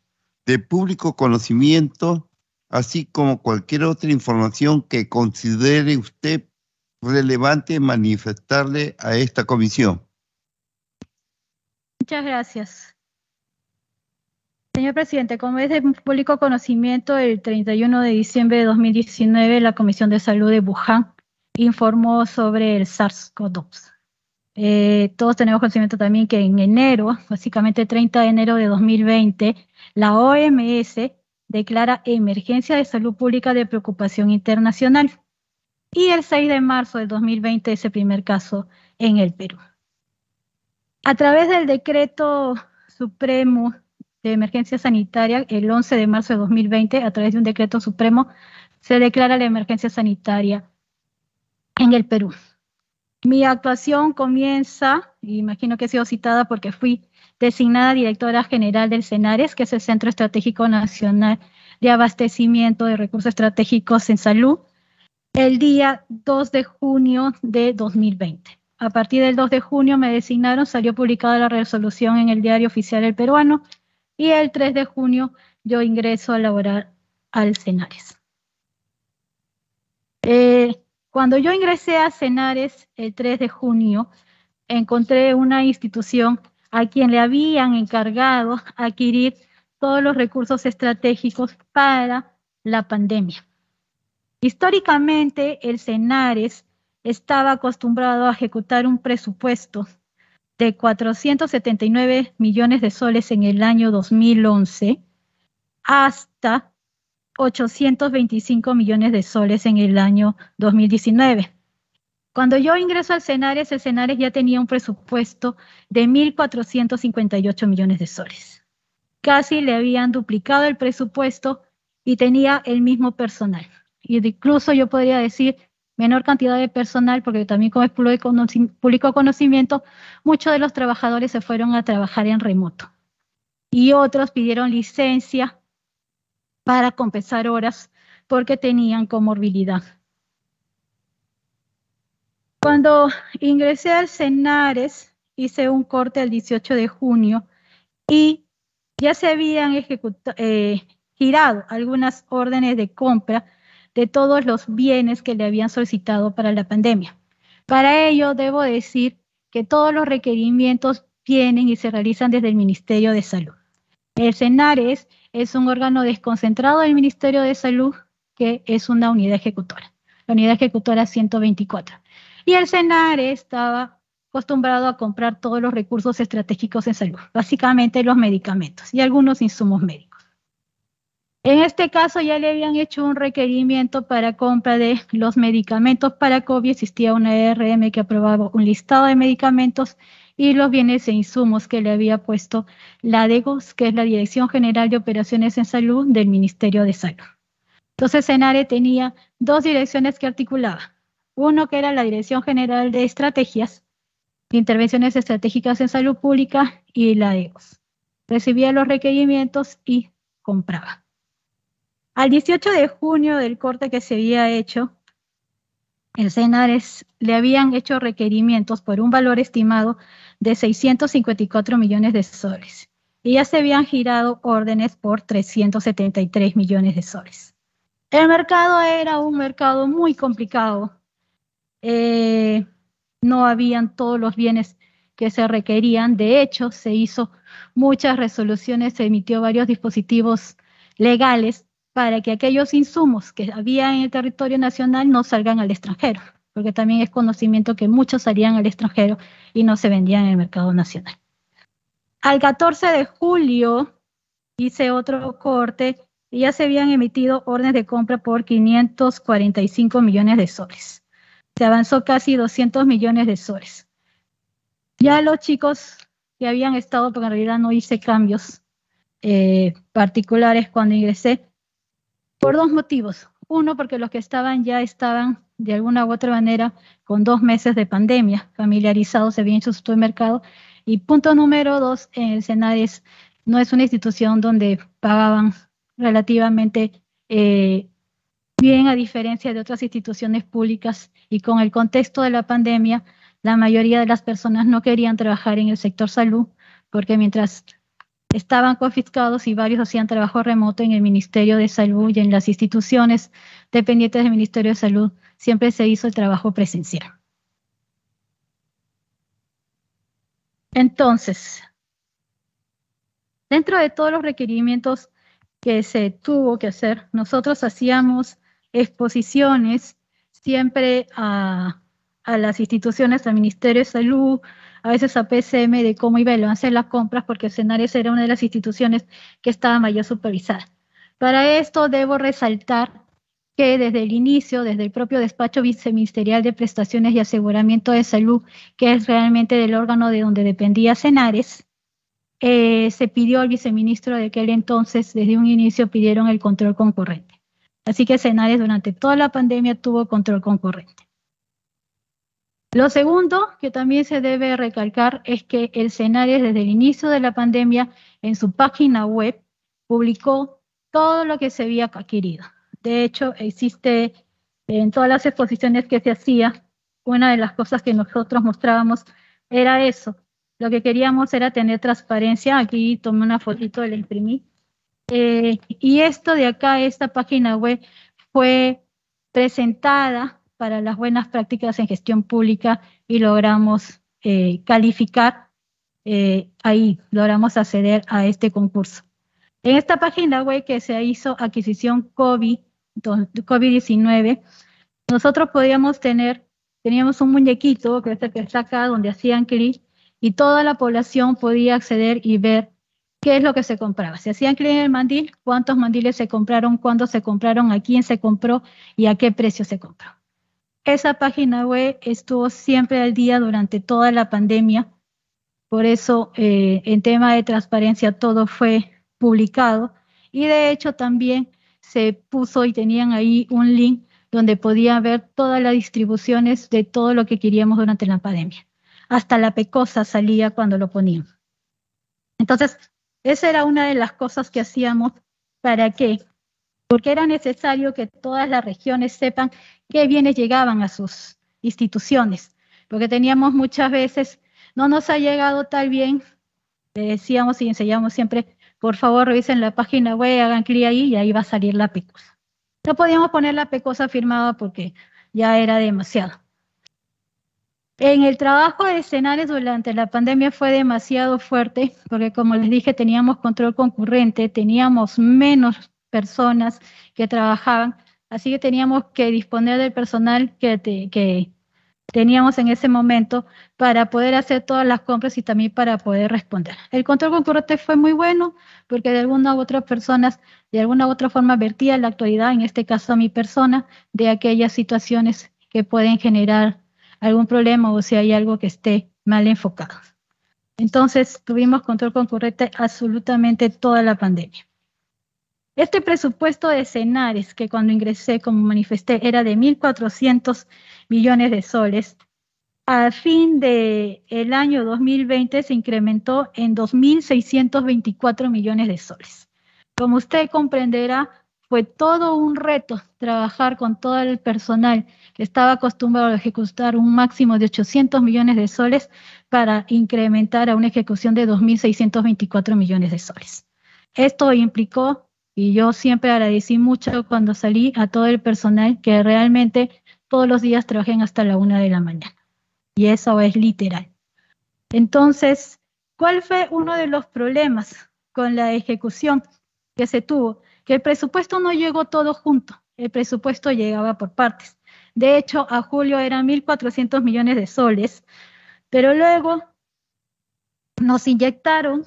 de público conocimiento, así como cualquier otra información que considere usted relevante manifestarle a esta comisión. Muchas gracias. Señor presidente, como es de público conocimiento, el 31 de diciembre de 2019 la Comisión de Salud de Wuhan informó sobre el SARS-CoV-2. Eh, todos tenemos conocimiento también que en enero, básicamente 30 de enero de 2020, la OMS declara emergencia de salud pública de preocupación internacional y el 6 de marzo de 2020 ese primer caso en el Perú. A través del decreto supremo de emergencia sanitaria, el 11 de marzo de 2020, a través de un decreto supremo, se declara la emergencia sanitaria en el Perú. Mi actuación comienza, imagino que he sido citada porque fui designada directora general del CENARES, que es el Centro Estratégico Nacional de Abastecimiento de Recursos Estratégicos en Salud, el día 2 de junio de 2020. A partir del 2 de junio me designaron, salió publicada la resolución en el Diario Oficial El Peruano, y el 3 de junio yo ingreso a laborar al Cenares. Eh, cuando yo ingresé a Cenares el 3 de junio, encontré una institución a quien le habían encargado adquirir todos los recursos estratégicos para la pandemia. Históricamente, el Cenares estaba acostumbrado a ejecutar un presupuesto de 479 millones de soles en el año 2011 hasta 825 millones de soles en el año 2019. Cuando yo ingreso al Senares, el Cenares ya tenía un presupuesto de 1.458 millones de soles. Casi le habían duplicado el presupuesto y tenía el mismo personal. Y incluso yo podría decir menor cantidad de personal, porque también como es público conocimiento, muchos de los trabajadores se fueron a trabajar en remoto. Y otros pidieron licencia para compensar horas porque tenían comorbilidad. Cuando ingresé al Senares, hice un corte el 18 de junio y ya se habían eh, girado algunas órdenes de compra de todos los bienes que le habían solicitado para la pandemia. Para ello, debo decir que todos los requerimientos vienen y se realizan desde el Ministerio de Salud. El Senares es un órgano desconcentrado del Ministerio de Salud que es una unidad ejecutora, la unidad ejecutora 124. Y el Senares estaba acostumbrado a comprar todos los recursos estratégicos en salud, básicamente los medicamentos y algunos insumos médicos. En este caso ya le habían hecho un requerimiento para compra de los medicamentos para COVID. Existía una ERM que aprobaba un listado de medicamentos y los bienes e insumos que le había puesto la DEGOS, que es la Dirección General de Operaciones en Salud del Ministerio de Salud. Entonces, Senare tenía dos direcciones que articulaba. Uno que era la Dirección General de Estrategias, Intervenciones Estratégicas en Salud Pública y la DEGOS. Recibía los requerimientos y compraba. Al 18 de junio del corte que se había hecho, el Senares le habían hecho requerimientos por un valor estimado de 654 millones de soles y ya se habían girado órdenes por 373 millones de soles. El mercado era un mercado muy complicado. Eh, no habían todos los bienes que se requerían. De hecho, se hizo muchas resoluciones, se emitió varios dispositivos legales para que aquellos insumos que había en el territorio nacional no salgan al extranjero, porque también es conocimiento que muchos salían al extranjero y no se vendían en el mercado nacional. Al 14 de julio hice otro corte y ya se habían emitido órdenes de compra por 545 millones de soles. Se avanzó casi 200 millones de soles. Ya los chicos que habían estado, porque en realidad no hice cambios eh, particulares cuando ingresé, por dos motivos. Uno, porque los que estaban ya estaban de alguna u otra manera con dos meses de pandemia, familiarizados, se bien su mercado. Y punto número dos, en eh, el Senares no es una institución donde pagaban relativamente eh, bien, a diferencia de otras instituciones públicas. Y con el contexto de la pandemia, la mayoría de las personas no querían trabajar en el sector salud, porque mientras estaban confiscados y varios hacían trabajo remoto en el Ministerio de Salud y en las instituciones dependientes del Ministerio de Salud. Siempre se hizo el trabajo presencial. Entonces, dentro de todos los requerimientos que se tuvo que hacer, nosotros hacíamos exposiciones siempre a a las instituciones, al Ministerio de Salud, a veces a PSM, de cómo iba a hacer las compras, porque Senares era una de las instituciones que estaba mayor supervisada. Para esto debo resaltar que desde el inicio, desde el propio despacho viceministerial de prestaciones y aseguramiento de salud, que es realmente del órgano de donde dependía Senares, eh, se pidió al viceministro de aquel entonces, desde un inicio pidieron el control concurrente. Así que Senares durante toda la pandemia tuvo control concurrente. Lo segundo que también se debe recalcar es que el escenario desde el inicio de la pandemia en su página web publicó todo lo que se había adquirido. De hecho, existe en todas las exposiciones que se hacía, una de las cosas que nosotros mostrábamos era eso. Lo que queríamos era tener transparencia. Aquí tomé una fotito, la imprimí. Eh, y esto de acá, esta página web, fue presentada para las buenas prácticas en gestión pública y logramos eh, calificar eh, ahí, logramos acceder a este concurso. En esta página web que se hizo adquisición COVID, COVID-19, nosotros podíamos tener, teníamos un muñequito que que está acá donde hacían clic y toda la población podía acceder y ver qué es lo que se compraba. Si hacían clic en el mandil, cuántos mandiles se compraron, cuándo se compraron, a quién se compró y a qué precio se compró. Esa página web estuvo siempre al día durante toda la pandemia. Por eso, eh, en tema de transparencia, todo fue publicado. Y de hecho, también se puso y tenían ahí un link donde podía ver todas las distribuciones de todo lo que queríamos durante la pandemia. Hasta la pecosa salía cuando lo ponían. Entonces, esa era una de las cosas que hacíamos. ¿Para qué? Porque era necesario que todas las regiones sepan qué bienes llegaban a sus instituciones, porque teníamos muchas veces, no nos ha llegado tal bien, le decíamos y enseñamos siempre, por favor revisen la página web, hagan clic ahí y ahí va a salir la pecosa. No podíamos poner la pecosa firmada porque ya era demasiado. En el trabajo de escenarios durante la pandemia fue demasiado fuerte porque como les dije teníamos control concurrente, teníamos menos personas que trabajaban Así que teníamos que disponer del personal que, teníamos en ese momento para poder hacer todas las compras y también para poder responder. El control concurrente fue muy bueno porque de alguna u otra personas, de alguna u otra forma vertía la actualidad, en este caso a mi persona, de aquellas situaciones que pueden generar algún problema o si hay algo que esté mal enfocado. Entonces tuvimos control concurrente absolutamente toda la pandemia. Este presupuesto de Cenares, que cuando ingresé, como manifesté, era de 1.400 millones de soles, al fin del el año 2020 se incrementó en 2.624 millones de soles. Como usted comprenderá, fue todo un reto trabajar con todo el personal que estaba acostumbrado a ejecutar un máximo de 800 millones de soles para incrementar a una ejecución de 2.624 millones de soles. Esto implicó y yo siempre agradecí mucho cuando salí a todo el personal que realmente todos los días trabajen hasta la una de la mañana. Y eso es literal. Entonces, ¿cuál fue uno de los problemas con la ejecución que se tuvo? Que el presupuesto no llegó todo junto, el presupuesto llegaba por partes. De hecho, a julio eran 1.400 millones de soles, pero luego nos inyectaron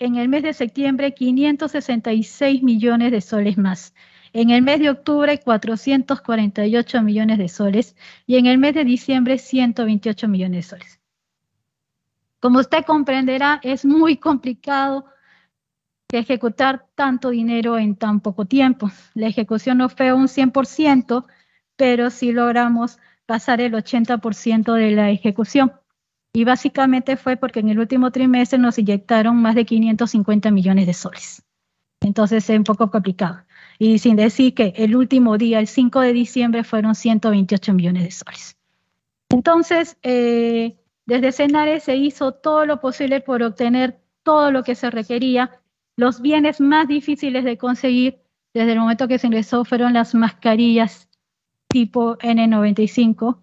en el mes de septiembre 566 millones de soles más, en el mes de octubre 448 millones de soles y en el mes de diciembre 128 millones de soles. Como usted comprenderá, es muy complicado ejecutar tanto dinero en tan poco tiempo. La ejecución no fue un 100%, pero sí logramos pasar el 80% de la ejecución. Y básicamente fue porque en el último trimestre nos inyectaron más de 550 millones de soles. Entonces es un poco complicado. Y sin decir que el último día, el 5 de diciembre, fueron 128 millones de soles. Entonces, eh, desde Senares se hizo todo lo posible por obtener todo lo que se requería. Los bienes más difíciles de conseguir desde el momento que se ingresó fueron las mascarillas tipo N95.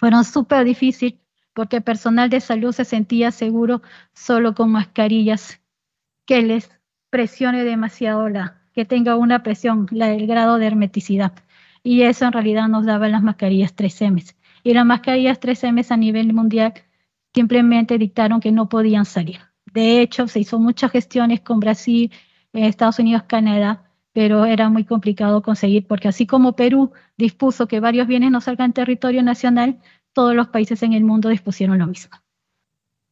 Fueron súper difíciles porque el personal de salud se sentía seguro solo con mascarillas que les presione demasiado la, que tenga una presión, la grado de hermeticidad. Y eso en realidad nos daban las mascarillas 3M. Y las mascarillas 3M a nivel mundial simplemente dictaron que no podían salir. De hecho, se hizo muchas gestiones con Brasil, eh, Estados Unidos, Canadá, pero era muy complicado conseguir, porque así como Perú dispuso que varios bienes no salgan territorio nacional, todos los países en el mundo dispusieron lo mismo.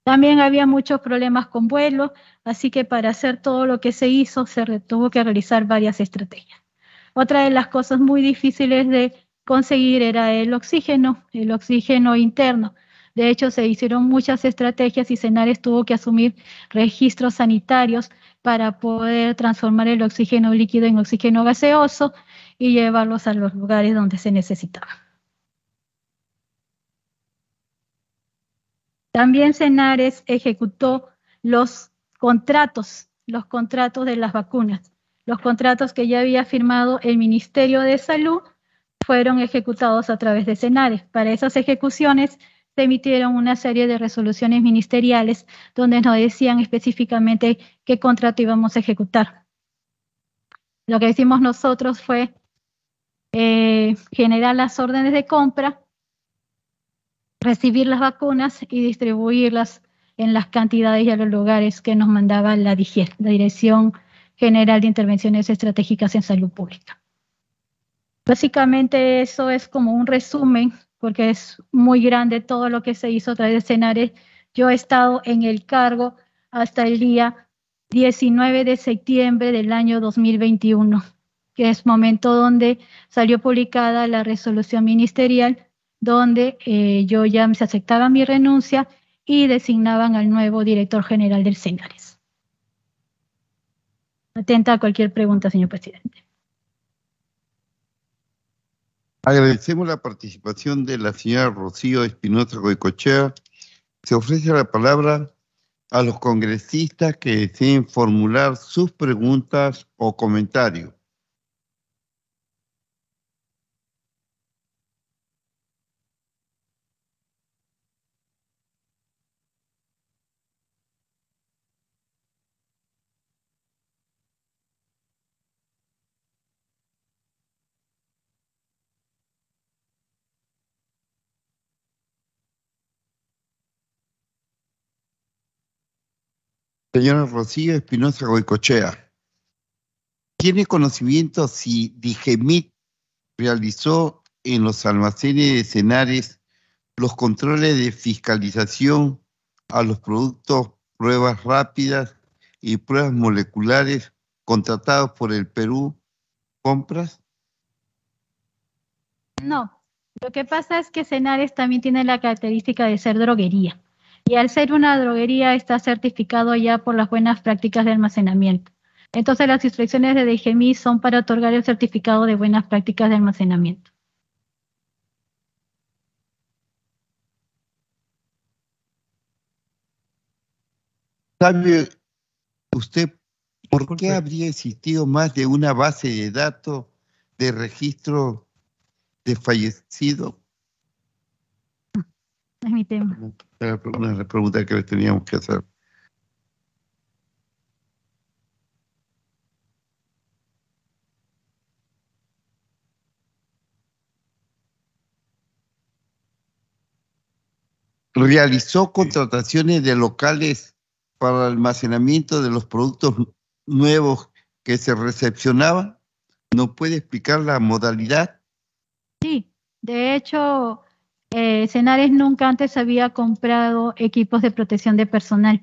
También había muchos problemas con vuelos, así que para hacer todo lo que se hizo se tuvo que realizar varias estrategias. Otra de las cosas muy difíciles de conseguir era el oxígeno, el oxígeno interno. De hecho, se hicieron muchas estrategias y Senares tuvo que asumir registros sanitarios para poder transformar el oxígeno líquido en oxígeno gaseoso y llevarlos a los lugares donde se necesitaba. También Senares ejecutó los contratos, los contratos de las vacunas. Los contratos que ya había firmado el Ministerio de Salud fueron ejecutados a través de Senares. Para esas ejecuciones se emitieron una serie de resoluciones ministeriales donde nos decían específicamente qué contrato íbamos a ejecutar. Lo que hicimos nosotros fue eh, generar las órdenes de compra recibir las vacunas y distribuirlas en las cantidades y a los lugares que nos mandaba la, Dirección General de Intervenciones Estratégicas en Salud Pública. Básicamente eso es como un resumen, porque es muy grande todo lo que se hizo a través de escenarios. Yo he estado en el cargo hasta el día 19 de septiembre del año 2021, que es momento donde salió publicada la resolución ministerial donde eh, yo ya se aceptaba mi renuncia y designaban al nuevo director general del Senares. Atenta a cualquier pregunta, señor presidente. Agradecemos la participación de la señora Rocío Espinosa Cochea. Se ofrece la palabra a los congresistas que deseen formular sus preguntas o comentarios. señora Rocío Espinosa Goicochea. ¿Tiene conocimiento si Digemit realizó en los almacenes de Senares los controles de fiscalización a los productos pruebas rápidas y pruebas moleculares contratados por el Perú compras? No, lo que pasa es que Senares también tiene la característica de ser droguería y al ser una droguería está certificado ya por las buenas prácticas de almacenamiento. Entonces las instrucciones de DGMI son para otorgar el certificado de buenas prácticas de almacenamiento. ¿Sabe usted por qué habría existido más de una base de datos de registro de fallecidos es mi tema. Una pregunta que les teníamos que hacer. realizó contrataciones de locales para el almacenamiento de los productos nuevos que se recepcionaban. ¿No puede explicar la modalidad? Sí, de hecho, eh, nunca antes había comprado equipos de protección de personal.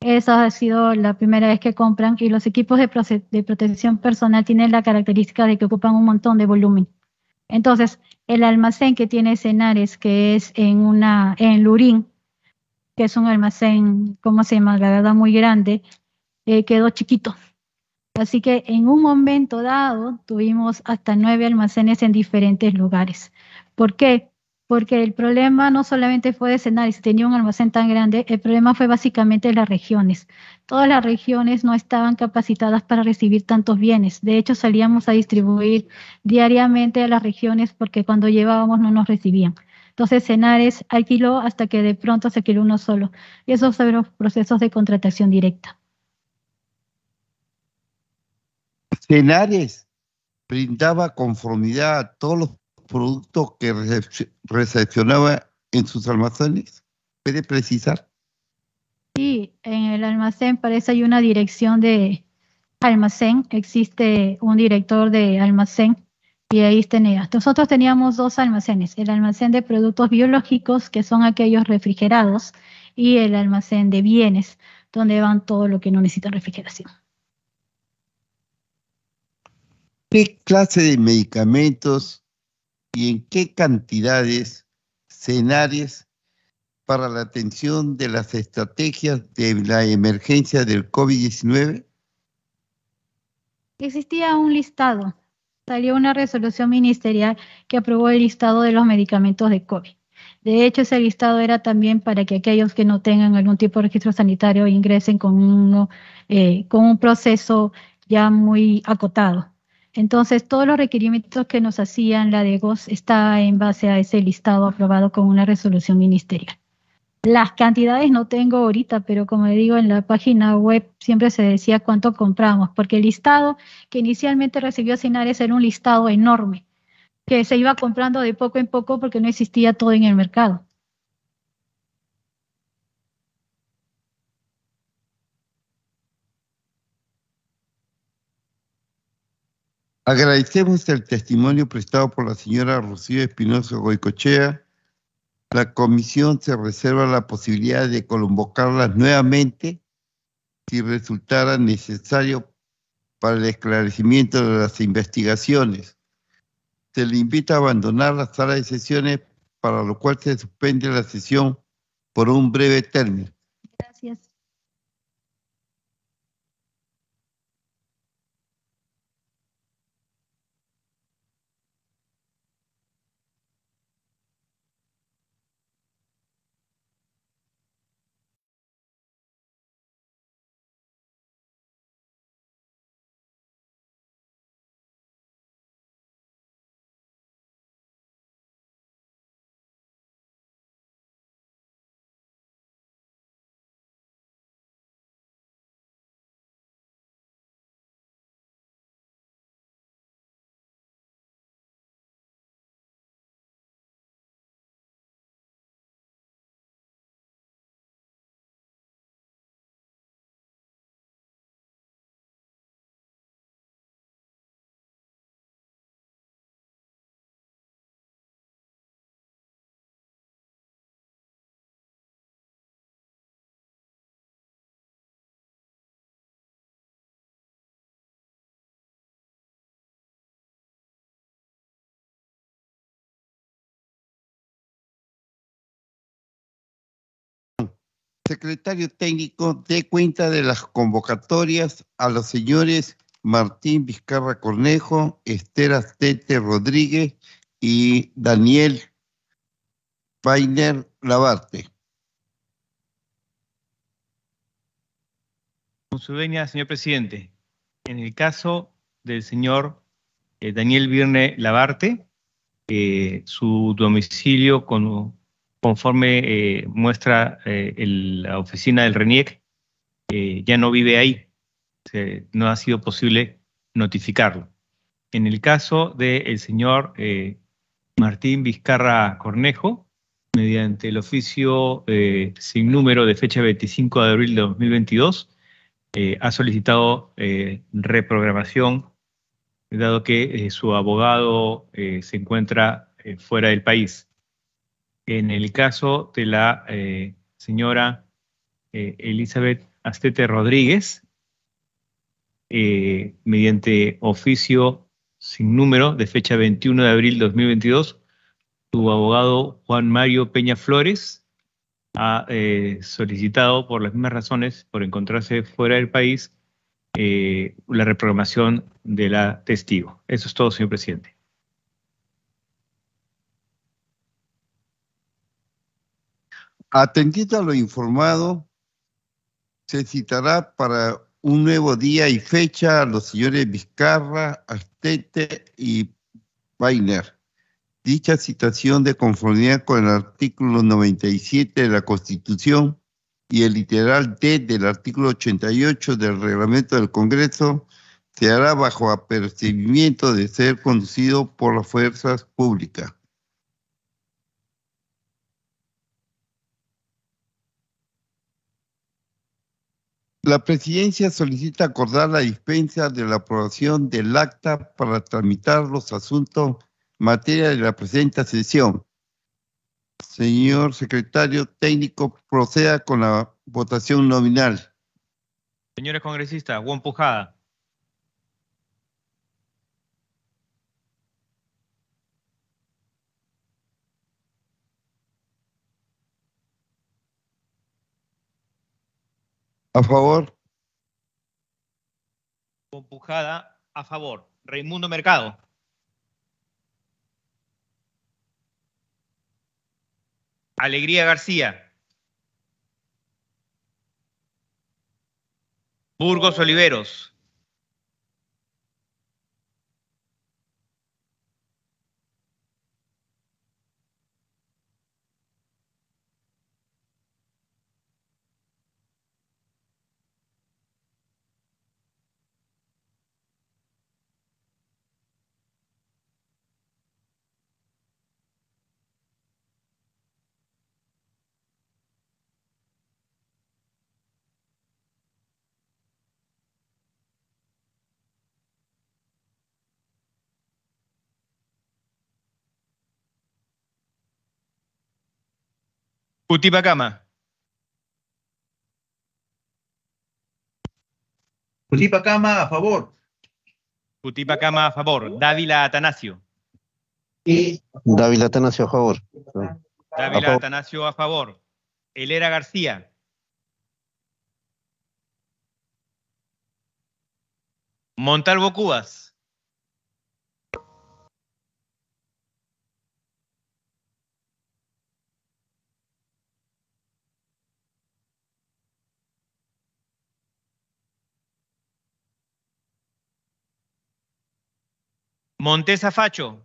Esa ha sido la primera vez que compran y los equipos de, protección personal tienen la característica de que ocupan un montón de volumen. Entonces, el almacén que tiene Cenares, que es en una en Lurín, que es un almacén, ¿cómo se llama? La verdad, muy grande, eh, quedó chiquito. Así que en un momento dado tuvimos hasta nueve almacenes en diferentes lugares. ¿Por qué? porque el problema no solamente fue de Senares, tenía un almacén tan grande, el problema fue básicamente las regiones. Todas las regiones no estaban capacitadas para recibir tantos bienes. De hecho, salíamos a distribuir diariamente a las regiones porque cuando llevábamos no nos recibían. Entonces, Senares alquiló hasta que de pronto se alquiló uno solo. Y esos son los procesos de contratación directa. Senares brindaba conformidad a todos los productos que recepcionaba en sus almacenes? ¿Puede precisar? Sí, en el almacén parece hay una dirección de almacén, existe un director de almacén y ahí tenía. Nosotros teníamos dos almacenes, el almacén de productos biológicos, que son aquellos refrigerados, y el almacén de bienes, donde van todo lo que no necesita refrigeración. ¿Qué clase de medicamentos y en qué cantidades, escenarios para la atención de las estrategias de la emergencia del COVID-19? Existía un listado. Salió una resolución ministerial que aprobó el listado de los medicamentos de COVID. De hecho, ese listado era también para que aquellos que no tengan algún tipo de registro sanitario ingresen con, uno, eh, con un proceso ya muy acotado. Entonces, todos los requerimientos que nos hacían la de GoS está en base a ese listado aprobado con una resolución ministerial. Las cantidades no tengo ahorita, pero como digo, en la página web siempre se decía cuánto compramos, porque el listado que inicialmente recibió Sinares era un listado enorme, que se iba comprando de poco en poco porque no existía todo en el mercado. Agradecemos el testimonio prestado por la señora Rocío Espinosa Goicochea. La comisión se reserva la posibilidad de convocarlas nuevamente si resultara necesario para el esclarecimiento de las investigaciones. Se le invita a abandonar la sala de sesiones para lo cual se suspende la sesión por un breve término. secretario técnico dé cuenta de las convocatorias a los señores Martín Vizcarra Cornejo, Esther Astete Rodríguez y Daniel Painer Labarte. Con su venia, señor presidente, en el caso del señor eh, Daniel Virne Labarte, eh, su domicilio con, conforme eh, muestra eh, la oficina del RENIEC, eh, ya no vive ahí. no ha sido posible notificarlo. En el caso del señor Martín Vizcarra Cornejo, mediante el oficio sin número de fecha 25 de abril de 2022, ha solicitado reprogramación dado que su abogado se encuentra fuera del país en el caso de la eh, señora eh, Elizabeth Astete Rodríguez, eh, mediante oficio sin número de fecha 21 de abril 2022, su abogado Juan Mario Peña Flores ha solicitado por las mismas razones, por encontrarse fuera del país, la reprogramación de la testigo. Eso es todo, señor presidente. Atendido a lo informado, se citará para un nuevo día y fecha a los señores Vizcarra, Astete y Weiner. Dicha citación de conformidad con el artículo 97 de la Constitución y el literal D del artículo 88 del reglamento del Congreso se hará bajo apercibimiento de ser conducido por las fuerzas públicas. La presidencia solicita acordar la dispensa de la aprobación del acta para tramitar los asuntos materia de la presente sesión. Señor secretario técnico, proceda con la votación nominal. Señores congresistas, Juan Pujada. A favor. Empujada a favor. Raimundo Mercado. Alegría García. Burgos Oliveros. Putipacama. Cama, a favor. Putipacama a favor. Dávila Atanasio. Dávila Atanasio a favor. Dávila Atanasio a favor. Elera García. Montalvo Cubas. Montesa Facho.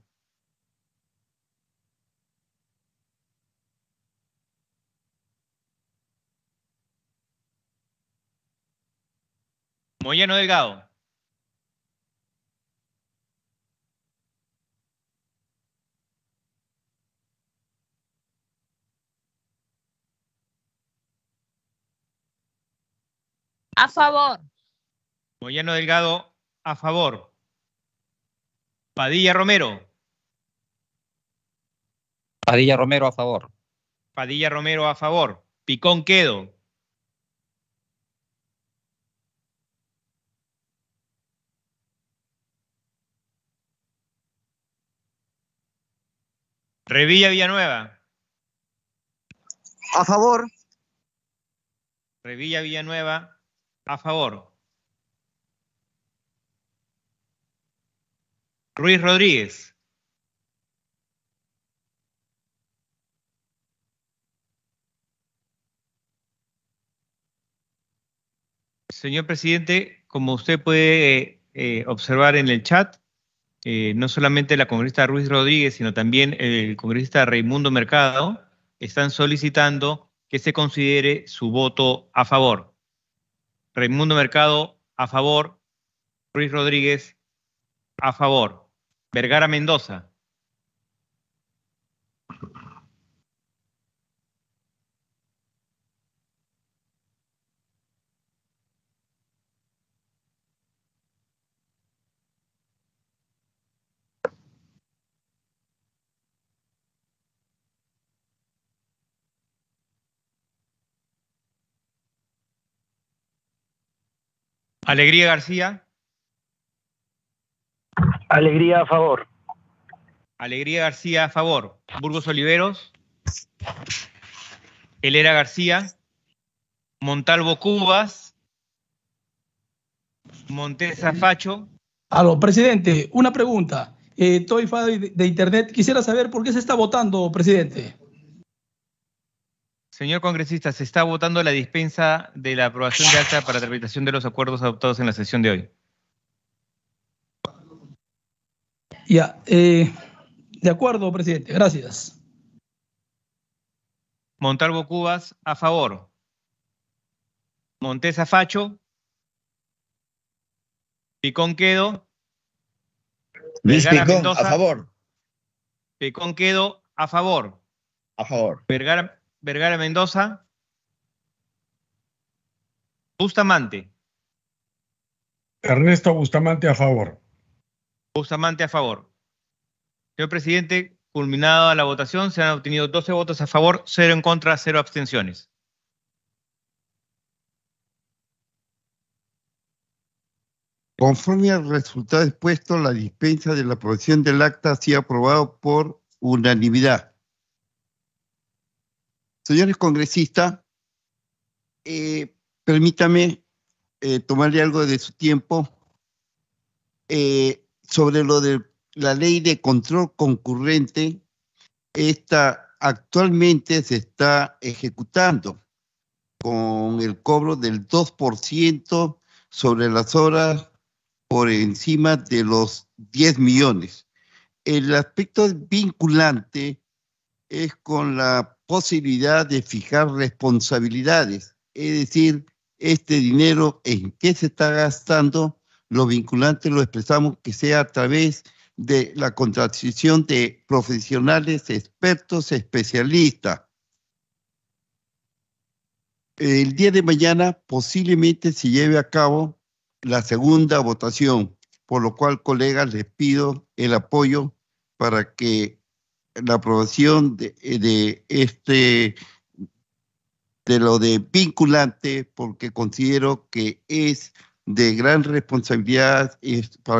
Moyano Delgado. A favor. Moyano Delgado, a favor. Padilla Romero. Padilla Romero a favor. Padilla Romero a favor. Picón Quedo. Revilla Villanueva. A favor. Revilla Villanueva a favor. Ruiz Rodríguez. Señor presidente, como usted puede eh, observar en el chat, eh, no solamente la congresista Ruiz Rodríguez, sino también el congresista Raimundo Mercado están solicitando que se considere su voto a favor. Raimundo Mercado a favor, Ruiz Rodríguez a favor. Vergara Mendoza. Alegría García. Alegría a favor. Alegría García a favor. Burgos Oliveros. Elera García. Montalvo Cubas. Montesa Facho. Aló, presidente, una pregunta. Eh, estoy fado de internet. Quisiera saber por qué se está votando, presidente. Señor congresista, se está votando la dispensa de la aprobación de acta para la tramitación de los acuerdos adoptados en la sesión de hoy. Ya, eh, de acuerdo, presidente. Gracias. Montalvo Cubas, a favor. Montesa Facho. Picón Quedo. Luis Picón, a favor. Picón Quedo, a favor. A favor. Vergara, Vergara Mendoza. Bustamante. Ernesto Bustamante, a favor. Bustamante a favor. Señor presidente, culminada la votación, se han obtenido 12 votos a favor, 0 en contra, 0 abstenciones. Conforme al resultado expuesto, la dispensa de la aprobación del acta ha sido aprobado por unanimidad. Señores congresistas, eh, permítame eh, tomarle algo de su tiempo. Eh, sobre lo de la ley de control concurrente, esta actualmente se está ejecutando con el cobro del 2% sobre las horas por encima de los 10 millones. El aspecto vinculante es con la posibilidad de fijar responsabilidades, es decir, este dinero en qué se está gastando lo vinculante lo expresamos que sea a través de la contratación de profesionales, expertos, especialistas. El día de mañana posiblemente se lleve a cabo la segunda votación, por lo cual, colegas, les pido el apoyo para que la aprobación de, de este de lo de vinculante, porque considero que es de gran responsabilidad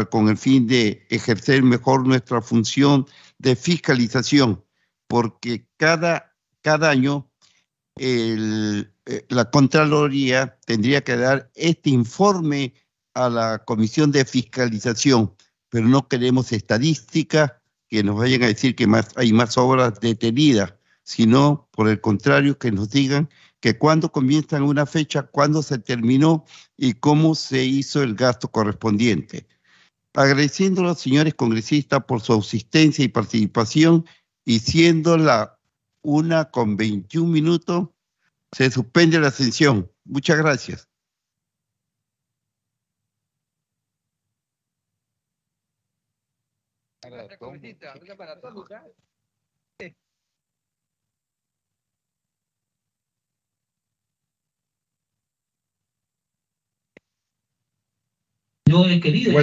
con el fin de ejercer mejor nuestra función de fiscalización, porque cada, cada año eh, la Contraloría tendría que dar este informe a la Comisión de Fiscalización, pero no queremos estadísticas que nos vayan a decir que hay más obras detenidas, sino por el contrario que nos digan que cuándo comienzan una fecha, cuándo se terminó y cómo se hizo el gasto correspondiente. Agradeciendo los señores congresistas por su asistencia y participación y siendo la una con 21 minutos, se suspende la sesión. Muchas gracias. Yo he querido.